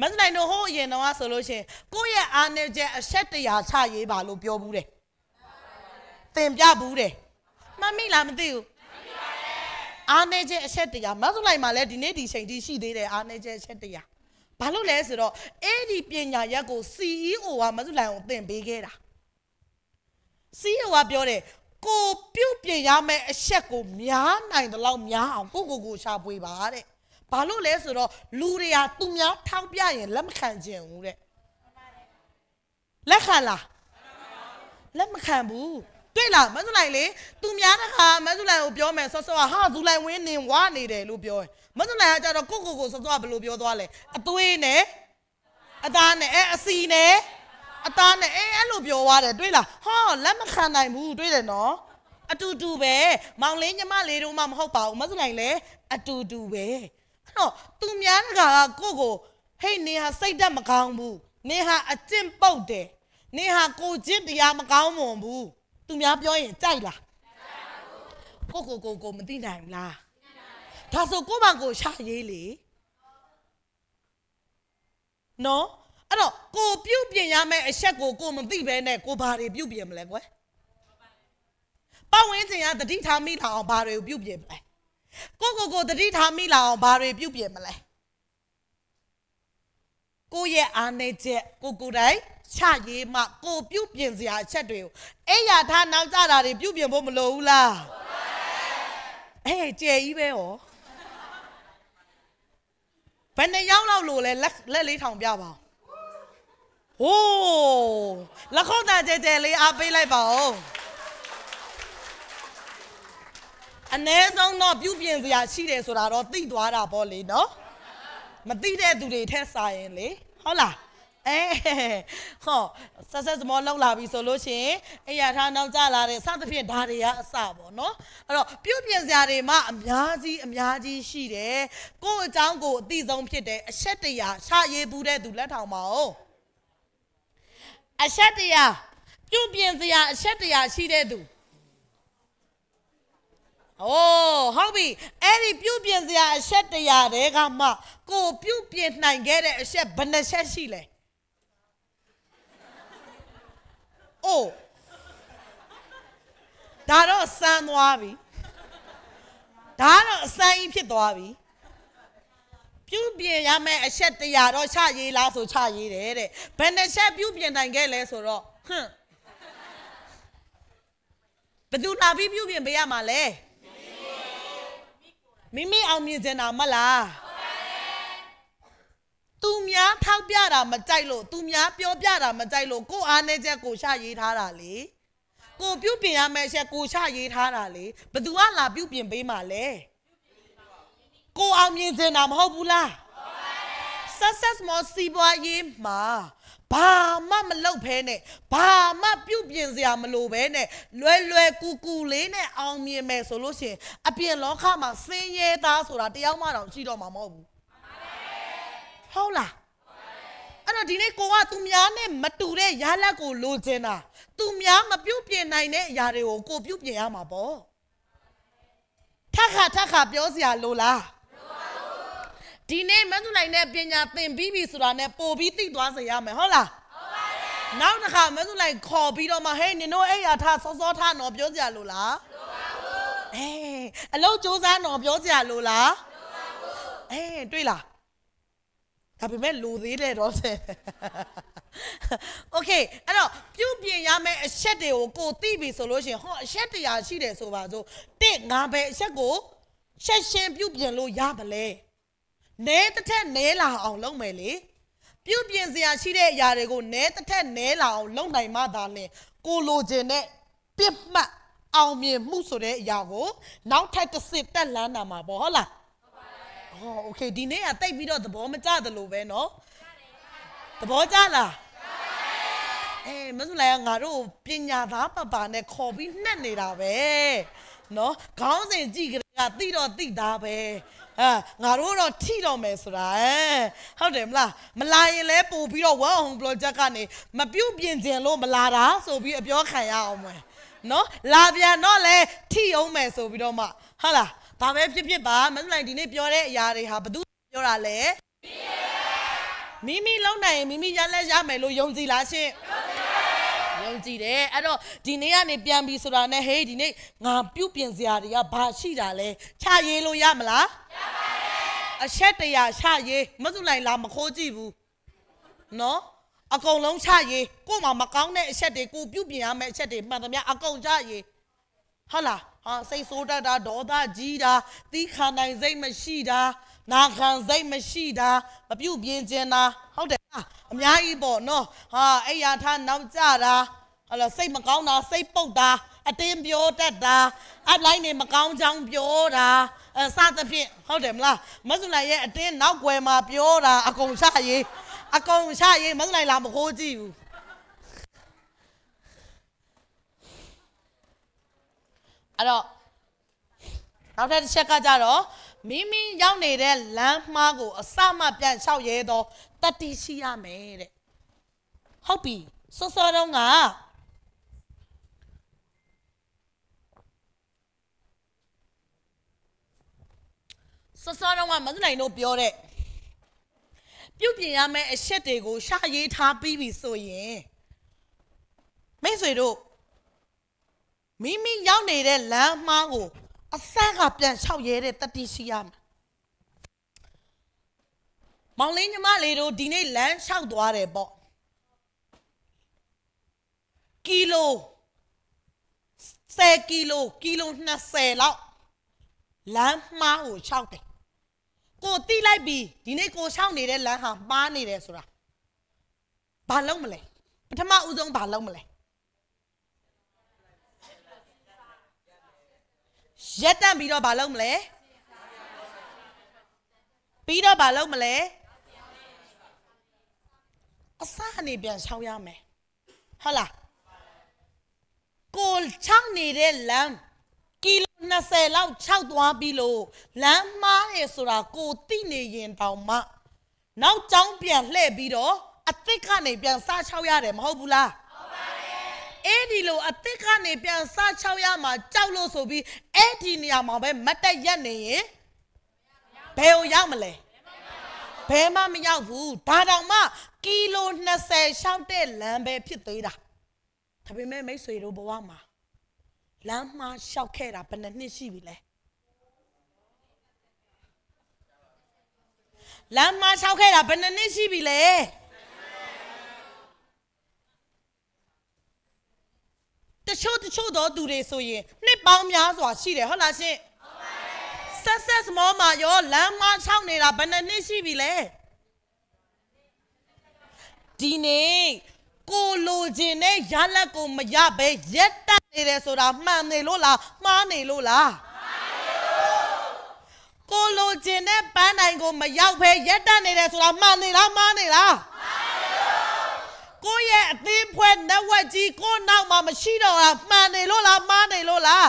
မစနိုင်တို့ဟိုးအရင်တော့ဆိုလို့ရှင်ကိုယ့်ရဲ့အာနေချက်အဆက်တရာချရေးပါလို့ပြောဘူးတယ်တင်ပြဘူးတယ်မှတ်မိလားမသိဘူးအာနေချက်အဆက်တရာမစလိုက်မှာလဲဒီနေ့ဒီချိန်ထိရှိသေးတယ်အာနေချက်အဆက်တရာဘာလို့လဲဆိုတော့အဲ့ဒီပညာရက်ကို CEO ကမစလိုက်အောင်တင်ပေးခဲ့တာစီးရွာပြောတယ်ကိုပြုတ်ပြင်ရမယ့်အချက်ကိုများနိုင်သလောက်များအောင်ကိုကိုကိုရှာပွေပါတဲ့ဘာလို့လဲဆိုတော့လူတွေဟာသူများထောက်ပြရင်လက်မခံကြဘူးတဲ့လက်ခံလားလက်မခံဘူးတွေ့လားမဆုလိုက်လေသူများတခါမဆုလိုက်ကိုပြောမယ်ဆော့ဆော့ဟာဇူလိုက်ဝင်းနေဝါနေတယ်လို့ပြောတယ်မဆုလိုက်ကကြတော့ကိုကိုကိုဆော့ဆော့ကဘယ်လိုပြောသွားလဲအသွေးနဲ့အသားနဲ့အဲအစီနဲ့အသားနဲ့အေးအဲ့လိုပြောသွားတယ်တွေးလားဟောလက်မခံနိုင်ဘူးတွေးတယ်နော်အတူတူပဲမောင်လေးညီမလေးတို့မှမဟုတ်ပါဘူးမဆုနိုင်လေအတူတူပဲအဲ့တော့သူများတကာကကိုကိုဟေ့နေဟာစိတ်တက်မကောင်းဘူးနေဟာအကျင့်ပုတ်တယ်နေဟာကိုကျင့်တရားမကောင်းမွန်ဘူးသူများပြောရင်ကြိုက်လားကိုကိုကိုကိုမသိနိုင်ဘူးလားဒါဆိုကိုမကိုရှာရေးလေနော်အဲ့တော့ကိုပြုတ်ပြင်ရမယ့်အချက်ကိုကိုမသိဘဲနဲ့ကိုဘာတွေပြုတ်ပြင်မလဲကွယ်ပတ်ဝန်းကျင်ကတတိထားမိလာအောင်ဘာတွေကိုပြုတ်ပြင်မလဲကိုကိုကိုတတိထားမိလာအောင်ဘာတွေပြုတ်ပြင်မလဲကိုရဲ့အားနေချက်ကိုကိုတိုင်းချရေးမှ ကိုပြုတ်ပြင်စရာအချက်တွေကိုအဲ့ရထားနောက်ကြတာတွေပြုတ်ပြင်ဖို့မလိုဘူးလားအဲ့ကျဲကြီးပဲဟောဘယ်နှယောက်လောက်လို့လဲလက်လေးထောင်ပြပါအောင်ဟိုးလက်ခုံးတန်ကျဲကျဲလေးအားပေးလိုက်ပါဦးအ ਨੇ ဆုံးတော့ပြုပြင်စရာရှိတယ်ဆိုတာတော့သိသွားတာပေါ့လေနော်မသိတဲ့သူတွေထက်စာရင်လေဟုတ်လားအဲဟောဆက်ဆက်စမောလောက်လာပြီဆိုလို့ရှင်အိယာထားနောက်ကျလာတဲ့စသဖြင့်ဒါတွေကအစပေါ့နော်အဲ့တော့ပြုတ်ပြင်စရာတွေမှအများကြီးအများကြီးရှိတယ်ကို့အကြောင်းကိုအသိဆုံးဖြစ်တယ်အချက်တရာရှာရေးဘူးတဲ့သူလက်ထောင်ပါအောင်အဆက်တရားပြုပြင်စရာအဆက်တရားရှိတဲ့သူအိုးဟုတ်ပြီအဲ့ဒီပြုပြင်စရာအဆက်တရားတွေကမှ ကို ပြုပြင်နိုင်ခဲ့တဲ့အဆက်ဘယ်နှဆက်ရှိလဲအိုးဒါတော့စမ်းသွားပြီဒါတော့အစမ်းကြီးဖြစ်သွားပြီပြုပြင်ရမယ့်အချက်တရာတော့ချရေးလားဆိုချရေးတယ်တဲ့ဘယ်နှချက်ပြုပြင်နိုင်ခဲ့လဲဆိုတော့ဟွန်းဘသူလာပြီးပြုပြင်ပေးရမှာလဲမိမိအောင်မြင်စင်တာမလားသူများထောက်ပြတာမကြိုက်လို့သူများပြောပြတာမကြိုက်လို့ကိုအားနေချက်ကိုချရေးထားတာလေကိုပြုတ်ပြင်ရမယ့်အချက်ကိုချရေးထားတာလေဘသူကလာပြုတ်ပြင်ပေးမှာလဲကိုအောင်မြင်ခြင်းတာမဟုတ်ဘူးလား success more စီးပွားရေးမှာဘာမှမလုပ်ဘဲနဲ့ဘာမှပြုတ်ပြင်စရာမလိုဘဲနဲ့လွယ်လွယ်ကူကူလေးနဲ့အောင်မြင်မယ်ဆိုလို့ရှိရင်အပြင်လောကမှာဆင်းရဲသားဆိုတာတယောက်မှတော့ရှိတော့မှာမဟုတ်ဘူးဟုတ်လားအဲ့တော့ဒီနေ့ကိုကသူများနဲ့မတူတဲ့ရလတ်ကိုလိုချင်တာသူများမပြုတ်ပြင်နိုင်တဲ့အရာတွေကိုကိုပြုတ်ပြင်ရမှာပေါ့ထပ်ခါထပ်ခါပြောစရာလိုလားဒီနေ့မန်းသူလိုက်နဲ့ပညာသင်ပြီးပြီဆိုတာနဲ့ပို့ပြီးသိသွားစေရမယ်ဟုတ်လားနောက်တစ်ခါမန်းသူလိုက်ခေါ်ပြီးတော့မှဟဲ့နင်တို့အဲ့ရထစောစောထနော်ပြောကြလို့လားအေးအလုတ်စူးစမ်းတော့ပြောကြလို့လားအေးတွေ့လားဒါပေမဲ့လူသေးတယ်တော့ဆယ် Okay အဲ့တော့ပြုပြင်ရမယ့်အချက်တွေကိုကိုသိပြီဆိုလို့ရှင်ဟောအချက်တရားရှိတယ်ဆိုပါစို့တစ်ငါပဲအချက်ကိုရှက်ရှင်ပြုပြင်လို့ရမလဲ1နဲတစ်ထက်နဲလာအောင်လုပ်မယ်လေပြုတ်ပြင်စရာရှိတဲ့အရာတွေကိုနဲတစ်ထက်နဲလာအောင်လုပ်နိုင်မှသာလင်ကိုလိုချင်တဲ့ပြစ်မှတ်အောင်မြင်မှုဆိုတဲ့အရာကိုနောက်ထပ်တစ်စစ်တက်လန်းလာမှာပေါ့ဟုတ်လားဟောโอเคဒီနေ့ကတိတ်ပြီးတော့သဘောမကျသလိုပဲเนาะသဘောကျလားအေးမဆုလိုင်ငါတို့ပညာသားပပနဲ့ခေါ်ပြီးနှက်နေတာပဲเนาะခေါင်းစဉ်ကြည့်ကြတာတိတော့တိသားပဲအာငါတို့တော့ထိတော့မယ်ဆိုတာဟုတ်တယ်မလားမလာရင်လဲပို့ပြီးတော့ one on project ကနေမပြုတ်ပြင်ခြင်းလို့မလာတာဆိုပြီးအပြောခံရအောင်မယ်နော်လာပြန်တော့လဲထိအောင်မယ်ဆိုပြီးတော့မှဟုတ်လားဘာပဲဖြစ်ဖြစ်ပါမစလိုက်ဒီနေ့ပြောတဲ့အရာတွေဟာဘသူပြောတာလဲမိမိလုံနိုင်ရင်မိမိရလက်ရမယ်လို့ယုံကြည်လားရှင်ယုံကြည်င်ကြည်တယ်အဲ့တော့ဒီနေ့ကနေပြန်ပြီဆိုတာနဲ့ဟေးဒီနေ့ငါပြုတ်ပြင်စရာတွေကဘာရှိတာလဲချရေးလို့ရမလားရပါတယ်အချက်တရာချရေးမစုလိုက်လားမခိုးကြည့်ဘူးနော်အကုန်လုံးချရေးကို့မှာမကောင်းတဲ့အချက်တွေကိုပြုတ်ပြင်ရမယ့်အချက်တွေမှန်သမျှအကုန်ချရေးဟုတ်လားဟာစိတ်ဆိုးတတ်တာဒေါသကြီးတာသီးခံနိုင်စိတ်မရှိတာနာခံစိတ်မရှိတာမပြုတ်ပြင်းကျင်တာဟုတ်တယ်အများကြီးပေါ့နော်ဟာအဲ့ရထားနောက်ကြတာအဲ့လိုစိတ်မကောင်းတာစိတ်ပုတ်တာအတင်းပြောတတ်တာအလိုက်နေမကောင်းချောင်းပြောတာအစသဖြင့်ဟုတ်တယ်မလားမဆုလိုက်ရဲ့အတင်းနောက်ွယ်မှာပြောတာ အကုန်ချရေးအကုန်ချရေးမဆုလိုက်လာမခိုးကြည့်ဘူးအဲ့တော့နောက်ထပ်တစ်ချက်ကကြတော့မိမိရောက်နေတဲ့လမ်းမှားကိုအစမပြန်လျှောက်ရဲတော့တတိရှိရမယ်တဲ့ဟုတ်ပြီစောစောတုန်းကစစတော့ကမသနိုင်တို့ပြောတဲ့ပြုတ်ပြင်ရမယ့်အချက်တွေကိုရှာရေးထားပြီးပြီဆိုရင်မိတ်ဆွေတို့မိမိရောက်နေတဲ့လမ်းမှားကိုအဆက်ကပြန်လျှောက်ရဲတဲ့တတိရှိရမှာမောင်လေးညီမလေးတို့ဒီနေ့လမ်းလျှောက်သွားတယ်ပေါ့ကီလို10ကီလိုကီလို20လောက်လမ်းမှားကိုလျှောက်တယ်ကိုတိလိုက်ပြီဒီနေ့ကိုရှောင်းနေတဲ့လမ်းဟာမှားနေတယ်ဆိုတာဘာလုံးမလဲပထမဦးဆုံးဘာလုံးမလဲရက်တန့်ပြီးတော့ဘာလုံးမလဲပြီးတော့ဘာလုံးမလဲအစအနေပြန်ရှောင်းရမယ်ဟုတ်လားကိုချောင်းနေတဲ့လမ်း20လောက်6သွားပြီးလို့လမ်းမှားတယ်ဆိုတာကိုသိနေရင်တောင်မှနောက်ကြောင်းပြန်လှည့်ပြီးတော့အသစ်ကနေပြန်စားချောက်ရတယ်မဟုတ်ဘူးလားဟုတ်ပါတယ်အဲ့ဒီလိုအသစ်ကနေပြန်စားချောက်ရမှာကြောက်လို့ဆိုပြီးအဲ့ဒီနေရာမှာပဲမတက်ရက်နေရင်ဘယ်ကိုရောက်မလဲဘယ်မှမရောက်ဘူးဒါတောင်မှကီလို20ရှောက်တဲ့လမ်းပဲဖြစ်သေးတာဒါပေမဲ့မိတ်ဆွေတို့ဘဝမှာလမ်းမှာရှောက်ခဲ့တာဘယ်နှစ်နှစ်ရှိပြီလဲလမ်းမှာရှောက်ခဲ့တာဘယ်နှစ်နှစ်ရှိပြီလဲတချို့တချို့တော့သူတွေဆိုရင်နှစ်ပေါင်းများစွာ ရှိတယ်ဟုတ်လားရှင်ဆက်ဆက်စမောမှာရောလမ်းမှာရှောက်နေတာဘယ်နှစ်နှစ်ရှိပြီလဲဒီနေ့ကိုလိုချင်တဲ့ရလက်ကိုမရပဲရက်တနေတယ်ဆိုတာမှန်နေလို့လားမှားနေလို့လားကိုလိုချင်တဲ့ပန်းတိုင်ကို မရောက်ဖဲရက်တက်နေတယ်ဆိုတာမှန်နေလားမှားနေလားကိုရဲ့အသင်းဖွဲ့ network ကြီးကိုနောက်မှာမရှိတော့လားမှန်နေလို့လားမှားနေလို့လား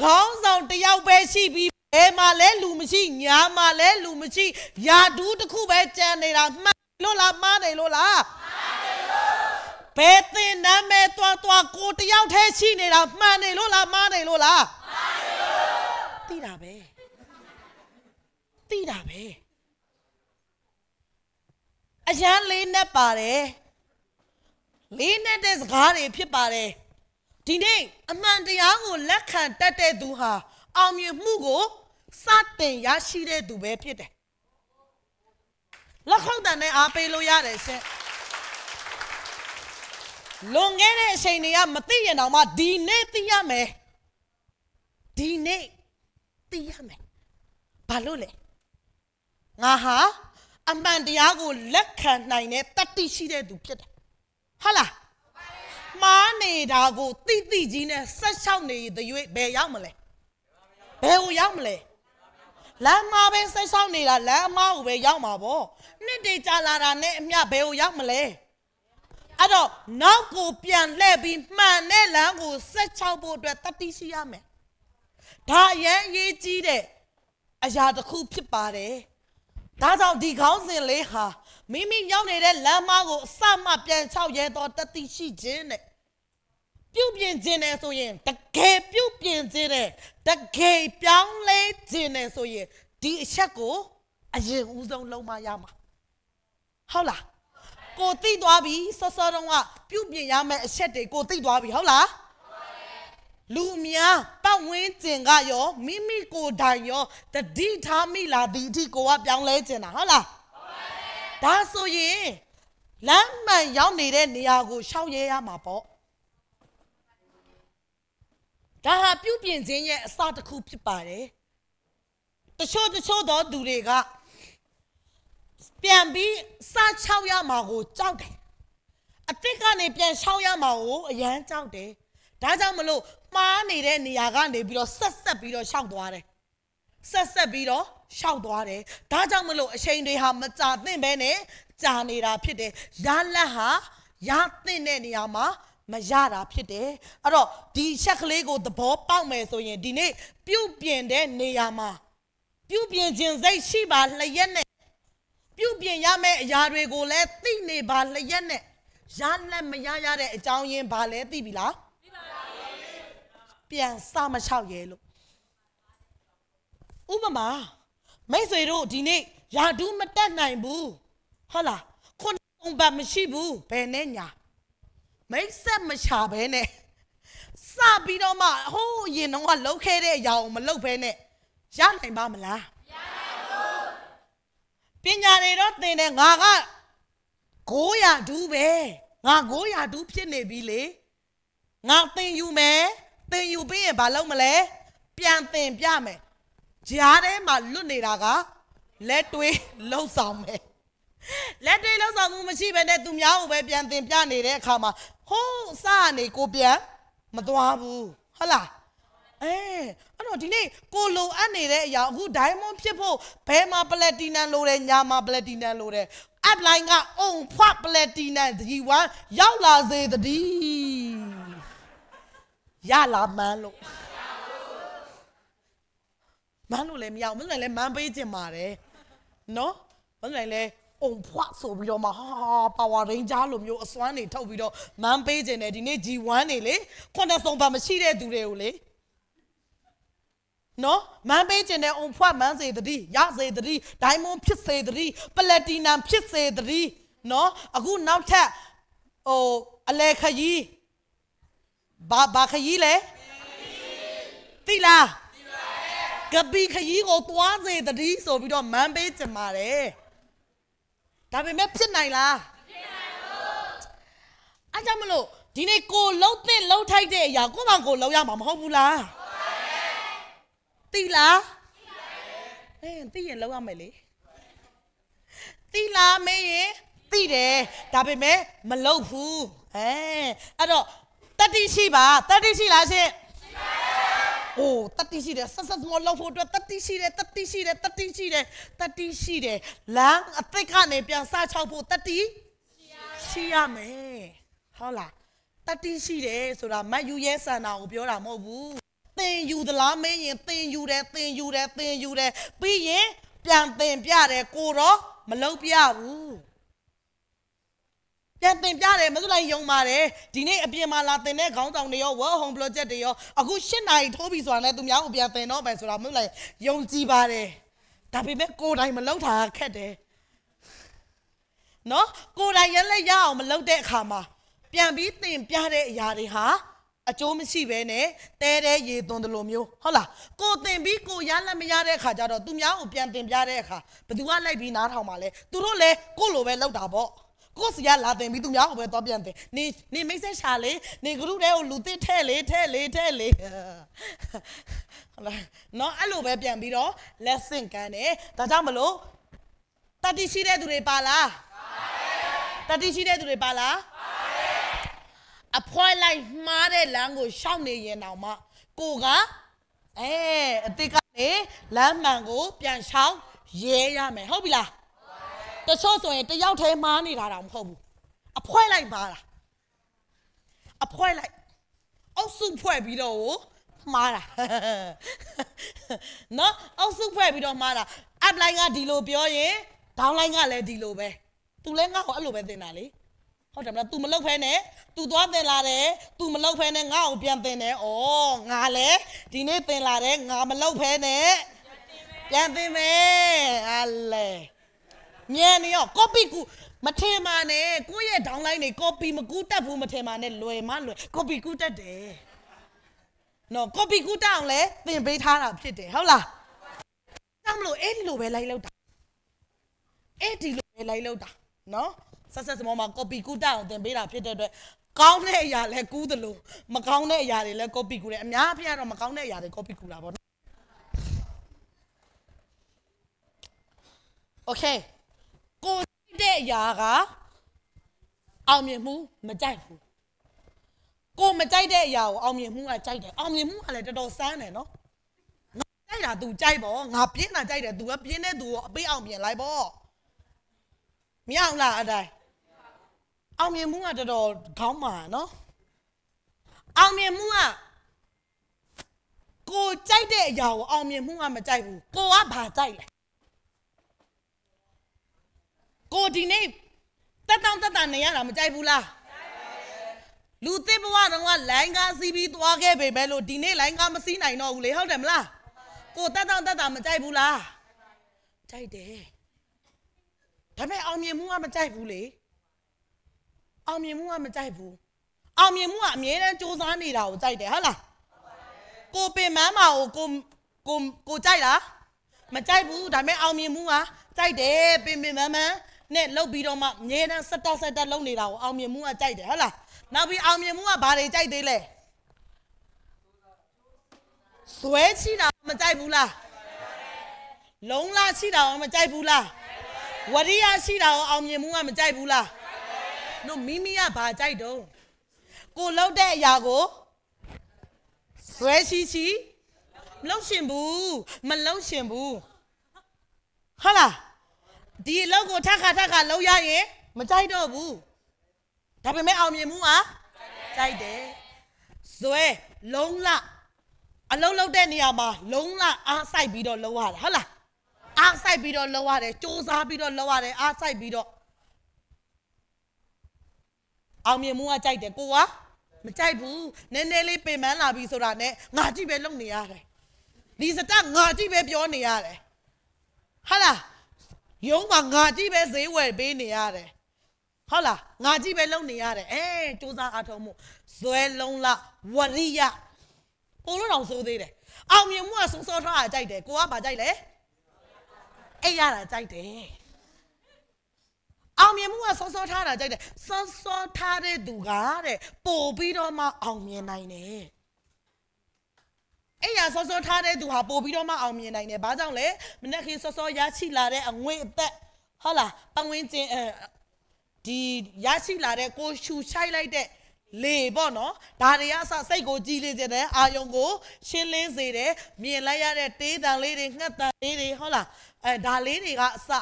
ခေါင်းဆောင်တယောက်ပဲရှိပြီးဘယ်မှာလဲလူမရှိညာမှာလဲလူမရှိယာတူးတစ်ခုပဲကြံနေတာမှန်လို့လားမှားနေလို့လားဘယ်သင်နာမည်တွားတွားကိုတယောက်တည်းရှိနေတာမှန်နေလို့လားမှားနေလို့လားမှန်နေလို့သိတာပဲသိတာပဲအရန်လေးနဲ့ပါတယ်လေးနဲ့တဲ့စကားတွေဖြစ်ပါတယ်ဒီနေ့အမှန်တရားကိုလက်ခံတတ်တဲ့သူဟာအောင်မြင်မှုကိုစတင်ရရှိတဲ့သူပဲဖြစ်တယ်လက်ခုပ်တန်နဲ့အားပေးလို့ရတယ်ရှင်လွန်ခဲ့တဲ့အချိန်တွေကမသိရင်တောင်မှဒီနေ့သိရမယ်ဒီနေ့သိရမယ်ဘာလို့လဲငါဟာအမှန်တရားကိုလက်ခံနိုင်တဲ့တတိရှိတဲ့သူဖြစ်တယ်ဟုတ်လားမှားနေတာကိုတိတိကြီးနဲ့ဆက်လျှောက်နေတဲ့ရွေးဘယ်ရောက်မလဲဘယ်ကိုရောက်မလဲလမ်းမှာပဲဆက်လျှောက်နေတာလမ်းအမားကိုပဲရောက်မှာပေါ့နှစ်တေကြာလာတာနဲ့အမျှဘယ်ကိုရောက်မလဲအဲ့တော့နောက်ကိုပြန်လှည့်ပြီးမှန်တဲ့လမ်းကိုဆက်ချောက်ဖို့အတွက်တတိရှိရမယ်ဒါအရင်အရေးကြီးတဲ့အရာတစ်ခုဖြစ်ပါတယ်ဒါကြောင့်ဒီခေါင်းစဉ်လေးဟာမိမိရောက်နေတဲ့လမ်းမကိုအစမှပြန်ချောက်ရဲတော့တတိရှိခြင်းနဲ့ပြုတ်ပြင်ခြင်းနဲ့ဆိုရင်တကယ်ပြုတ်ပြင်ခြင်းနဲ့တကယ်ပြောင်းလဲခြင်းနဲ့ဆိုရင်ဒီအချက်ကိုအရင်ဦးဆုံးလုံးမရမှာဟုတ်လားကိုသိသွားပြီစောစောတုန်းကပြုတ်ပြင်ရမယ့်အချက်တွေကိုသိသွားပြီဟုတ်လားလူများပတ်ဝန်းကျင်ကရောမိမိကိုယ်တိုင်ရောတတိထားမိလာဒီအထိကိုကပြောင်းလဲကျင်တာဟုတ်လားဒါဆိုရင်လမ်းမှန်ရောက်နေတဲ့နေရာကိုရှောက်ရဲရမှာပေါ့ဒါဟာပြုတ်ပြင်ခြင်းရဲ့အစတစ်ခုဖြစ်ပါတယ်တချို့တချို့သောသူတွေကပြန်ပြီးစချောက်ရမှာကိုကြောက်တယ်အတစ်ကနေပြန်ချောက်ရမှာကိုအရန်ကြောက်တယ်ဒါကြောင့်မလို့မှားနေတဲ့နေရာကနေပြီးတော့ဆက်ဆက်ပြီးတော့ရှောက်သွားတယ်ဆက်ဆက်ပြီးတော့ရှောက်သွားတယ်ဒါကြောင့်မလို့အချိန်တွေဟာမကြာသင့်ပဲနဲ့ကြာနေတာဖြစ်တယ်ရလက်ဟာရသင့်တဲ့နေရာမှာမရတာဖြစ်တယ်အဲ့တော့ဒီချက်ကလေးကိုသဘောပေါက်မယ်ဆိုရင်ဒီနေ့ပြုတ်ပြင်တဲ့နေရာမှာပြုတ်ပြင်ခြင်းစိတ်ရှိပါလျက်နဲ့ပြုတ်ပြင်ရမယ့်အရာတွေကိုလည်းသိနေပါလျက်နဲ့ရလက်မရရတဲ့အကြောင်းရင်းဘာလဲသိပြီလားသိပါပါပြန်စမလျှောက်ရဲလို့ဥပမာမိတ်ဆွေတို့ဒီနေ့ယာဒူးမတက်နိုင်ဘူးဟုတ်လားခုနုံဘတ်မရှိဘူးဘယ်နဲ့ညာမိတ်ဆက်မချဘဲနဲ့စပြီးတော့မှဟိုးအရင်တော့ကလှုပ်ခဲတဲ့အရာကိုမလှုပ်ဘဲနဲ့ရနိုင်ပါမလားပညာတွေတော့သင်တယ်ငါက900ဒူးပဲငါ900ဒူးဖြစ်နေပြီလေငါသင်ယူမယ်သင်ယူပြီးရင်ဘာလုပ်မလဲပြန်သင်ပြမယ်ကြားထဲမှာလွတ်နေတာကလက်တွေးလှုပ်ဆောင်မယ်လက်တွေးလှုပ်ဆောင်မှုမရှိဘဲနဲ့သူများကိုပဲပြန်သင်ပြနေတဲ့အခါမှာဟိုးစနေကိုပြန်မသွားဘူးဟုတ်လားအဲအဲ့တော့ဒီနေ့ကိုလိုအပ်နေတဲ့အရာအခု diamond ဖြစ်ဖို့ဘယ်မှာ platinum လိုတယ်ညာမှာ platinum လိုတယ် app line ကအုံဖွာ platinum ဒီဝမ်းရောက်လာစေတည်းရလာမှန်းလို့မန်းလို့လည်းမရဘူးမန်းလည်းမန်းပေးခြင်းပါတယ်နော်မန်းလည်းုံဖွာဆိုပြီးတော့မှဟာပါဝါရိန်ဂျာလိုမျိုးအစွမ်းတွေထုတ်ပြီးတော့မန်းပေးခြင်းနဲ့ဒီနေ့ G1 နေလေခွန်တဆုံပါမရှိတဲ့သူတွေကိုလေနော်မန်းပေးခြင်းနဲ့အုံဖွက်မန်းစေတည်းရစေတည်းဒိုင်းမွန်ဖြစ်စေတည်းပလက်တီနမ်ဖြစ်စေတည်းနော်အခုနောက်ထပ်ဟိုအလဲခကြီးဘာဘာခကြီးလဲတိလားကပီခကြီးကိုသွားစေတည်းဆိုပြီးတော့မန်းပေးခြင်းပါတယ်ဒါပေမဲ့ဖြစ်နိုင်လားဖြစ်နိုင်ဘူးအဲကြောင့်မလို့ဒီနေ့ကိုလှုပ်တဲ့လှုပ်ထိုက်တဲ့အရာကိုယ်ပါကိုလှုပ်ရမှာမဟုတ်ဘူးလားသိလားသိပါတယ်အင်းသိရင်လောက်ရမယ်လေသိလားမေးရင်သိတယ်ဒါပေမဲ့မလောက်ဘူးအဲအဲ့တော့တတိရှိပါတတိရှိလားရှင်โอ้ตัตติရှိတယ်ဆက်ဆက်မောလောက်ဖို့အတွက်တတိရှိတယ်တတိရှိတယ်တတိရှိတယ်တတိရှိတယ်လမ်းအသစ်ကနေပြန်စချောက်ဖို့တတိရှိရမယ်ဟုတ်လားတတိရှိတယ်ဆိုတာမတ်ယူရဲ့ဆန္ဒကိုပြောတာမဟုတ်ဘူးသင်ယူသလားမေးရင်သင်ယူတယ်သင်ယူတယ်သင်ယူတယ်ပြီးရင်ပြန်သင်ပြတယ်ကိုတော့မလုပ်ပြဘူးပြန်တင်ပြတယ်မစုလိုက်ယုံပါတယ်ဒီနေ့အပြင်မှာလာတင်တဲ့ခေါင်းဆောင်တွေရော work home project တွေရောအခု၈နာရီထိုးပြီဆိုတာနဲ့သူများကိုပြန်တင်တော့မယ်ဆိုတာမစုလိုက်ယုံကြည်ပါတယ်ဒါပေမဲ့ကိုယ်တိုင်မလုပ်တာခက်တယ်နော်ကိုယ်တိုင်ရလက်ရအောင်မလုပ်တဲ့အခါမှာ ပြန်ပြီးတင်ပြတဲ့အရာတွေဟာအကျိုးမရှိဘဲနဲ့တဲတဲရေသွန်းတယ်လို့မျိုးဟုတ်လားကိုတင်ပြီးကိုရလက်မရတဲ့အခါကျတော့သူများကိုပြန်တင်ပြတဲ့အခါဘသူကလိုက်ပြီးနားထောင်ပါလဲသူတို့လည်းကိုလိုပဲလောက်တာပေါ့ကိုစီကလာတင်ပြီးသူများကိုပဲတော့ပြန်တယ်နေနေမိတ်ဆက်ရှာလေနေဂရုတဲ့ကိုလူသစ်ထဲ့လေထဲ့လေထဲ့လေဟုတ်လားနော်အဲ့လိုပဲပြန်ပြီးတော့ lesson ကန်းတယ်ဒါကြောင့်မလို့တတိရှိတဲ့သူတွေပါလားပါပါတတိရှိတဲ့သူတွေပါလားပါပါအဖွဲလိုက်မှားတဲ့လမ်းကိုရှောက်နေရင်တောင်မှကိုကအဲအတိတ်ကနေလမ်းမှန်ကိုပြန်ရှောက်ရဲရမယ်ဟုတ်ပြီလားတချို့ဆိုရင်တယောက်တည်းမှားနေတာတောင်မဟုတ်ဘူးအဖွဲလိုက်မှားတာအဖွဲလိုက်အောက်စုဖွဲ့ပြီးတော့မှားတာနော်အောက်စုဖွဲ့ပြီးတော့မှားတာ up line ကဒီလိုပြောရင် down line ကလည်းဒီလိုပဲသူလဲငါ့ကိုအဲ့လိုပဲတင်တာလေဟုတ်တယ်မလား तू မလောက်ဖဲနဲ့ तू သွားတင်လာတယ် तू မလောက်ဖဲနဲ့ငါ့ကိုပြန်တင်တယ်ဩငါလည်းဒီနေ့တင်လာတယ်ငါမလောက်ဖဲနဲ့ပြန်တင်မယ်ဟာလေမြန်နေရော copy ကူမထင်ပါနဲ့ကိုယ့်ရဲ့ downline တွေ copy မကူးတက်ဘူးမထင်ပါနဲ့လွယ်မလွယ် copy ကူးတက်တယ်နော် copy ကူးတက်အောင်လဲသင်ပေးထားတာဖြစ်တယ်ဟုတ်လားတောင်းမလို့အဲ့ဒီလိုပဲလိုက်လောက်တာအဲ့ဒီလိုပဲလိုက်လောက်တာနော်ဆက်ဆက်စမောမှာ copy ကူးတက်အောင်သင်ပေးတာဖြစ်တဲ့အတွက်ကောင်းတဲ့အရာလဲကူးသလိုမကောင်းတဲ့အရာတွေလဲ copy ကူးတယ်အများအပြားတော့မကောင်းတဲ့အရာတွေ copy ကူးတာပေါ့နော် Okay ကိုတဲ့အရာကအောင်မြင်မှုမကြိုက်ဘူးကိုမကြိုက်တဲ့အရာကိုအောင်မြင်မှုကကြိုက်တယ်အောင်မြင်မှုကလည်းတော်တော်စမ်းတယ်နော်ကြိုက်တာ तू ကြိုက်ပေါ့ငါပြင်းတာကြိုက်တယ် तू ကပြင်းတဲ့ तू ကိုအပေးအောင်ပြင်လိုက်ပေါ့မရအောင်လားအတိုင်းအောင်မြင်မှုကတော်တော်ခေါင်းမာနော်အောင်မြင်မှုကကိုကြိုက်တဲ့အရာကိုအောင်မြင်မှုကမကြိုက်ဘူးကိုကဘာကြိုက်လဲကိုဒီနေ့တက်တောင့်တက်တာနေရတာမကြိုက်ဘူးလားလူသစ်ဘဝတုန်းကလိုင်းကားစီးပြီးသွားခဲ့ပေမဲ့လို့ဒီနေ့လိုင်းကားမစီးနိုင်တော့ဘူးလေဟုတ်တယ်မလားကိုတက်တောင့်တက်တာမကြိုက်ဘူးလားကြိုက်တယ်ဒါပေမဲ့အောင်မြင်မှုကမကြိုက်ဘူးလေအောင်မြင်မှုကမကြိုက်ဘူးအောင်မြင်မှုကအမြဲတမ်းစူးစမ်းနေတာကိုကြိုက်တယ်ဟုတ်လားကိုပင်မမာကိုကိုကိုကိုကြိုက်လားမကြိုက်ဘူးဒါပေမဲ့အောင်မြင်မှုကကြိုက်တယ်ပင်ပင်မမနဲ့လှုပ်ပြီးတော့မှအမြဲတမ်းစက်တက်စက်တက်လုပ်နေတာကိုအောင်မြင်မှုကကြိုက်တယ်ဟုတ်လားနောက်ပြီးအောင်မြင်မှုကဘာတွေကြိုက်သေးလဲစွဲချီတာမကြိုက်ဘူးလားလုံးလာချီတာရောမကြိုက်ဘူးလားဝရိယရှိတာရောအောင်မြင်မှုကမကြိုက်ဘူးလားတို့မိမိကဘာကြိုက်တုံးကိုလှုပ်တဲ့အရာကိုဆွဲရှိရှိမလှုပ်ရှင်ဘူးမလှုပ်ရှင်ဘူးဟုတ်လားဒီအလုပ်ကိုထပ်ခါထပ်ခါလှုပ်ရရင်မကြိုက်တော့ဘူးဒါပေမဲ့အောင်မြင်မှုအားကြိုက်တယ်ဇွဲလုံးလအလုံးလုံးတဲ့နေရာမှာလုံးလအားဆိုင်ပြီးတော့လှုပ်ရတယ်ဟုတ်လားအားဆိုင်ပြီးတော့လှုပ်ရတယ်စူးစားပြီးတော့လှုပ်ရတယ်အားဆိုင်ပြီးတော့အောင်မြင်မှုကကြိုက်တယ်ကိုကမကြိုက်ဘူးနည်းနည်းလေးပင်ပန်းလာပြီဆိုတာနဲ့ငါကြည့်ပဲလုပ်နေရတယ်ဒီစတငါကြည့်ပဲပြောနေရတယ်ဟာလားယုံမှာငါကြည့်ပဲဈေးဝယ်ပေးနေရတယ်ဟုတ်လားငါကြည့်ပဲလုပ်နေရတယ်အဲစူးစမ်းအားထုတ်မှုဇွဲလုံးလဝရိယကိုလိုတော်ဆိုသေးတယ်အောင်မြင်မှုကဆုံးစောထားတာကြိုက်တယ်ကိုကဘာကြိုက်လဲအဲ့ရတာကြိုက်တယ်အောင်မြင်မှုကစောစောထားတာကြိုက်တယ်စောစောထားတဲ့သူကတဲ့ပို့ပြီးတော့မှအောင်မြင်နိုင်တယ်အဲ့ရစောစောထားတဲ့သူဟာပို့ပြီးတော့မှအောင်မြင်နိုင်တယ်ဘာကြောင့်လဲမနေ့ကစောစောရရှိလာတဲ့အငွေအသက်ဟုတ်လားပဝင်းကျင်ဒီရရှိလာတဲ့ကိုရှူချိုက်လိုက်တဲ့လေပေါ့နော်ဒါတွေကအစစိတ်ကိုကြည်လေစေတယ်အာယုံကိုရှင်းလင်းစေတယ်မြင်လိုက်ရတဲ့တေးတန်လေးတွေငှက်တန်လေးတွေဟုတ်လားအဲဒါလေးတွေကအစ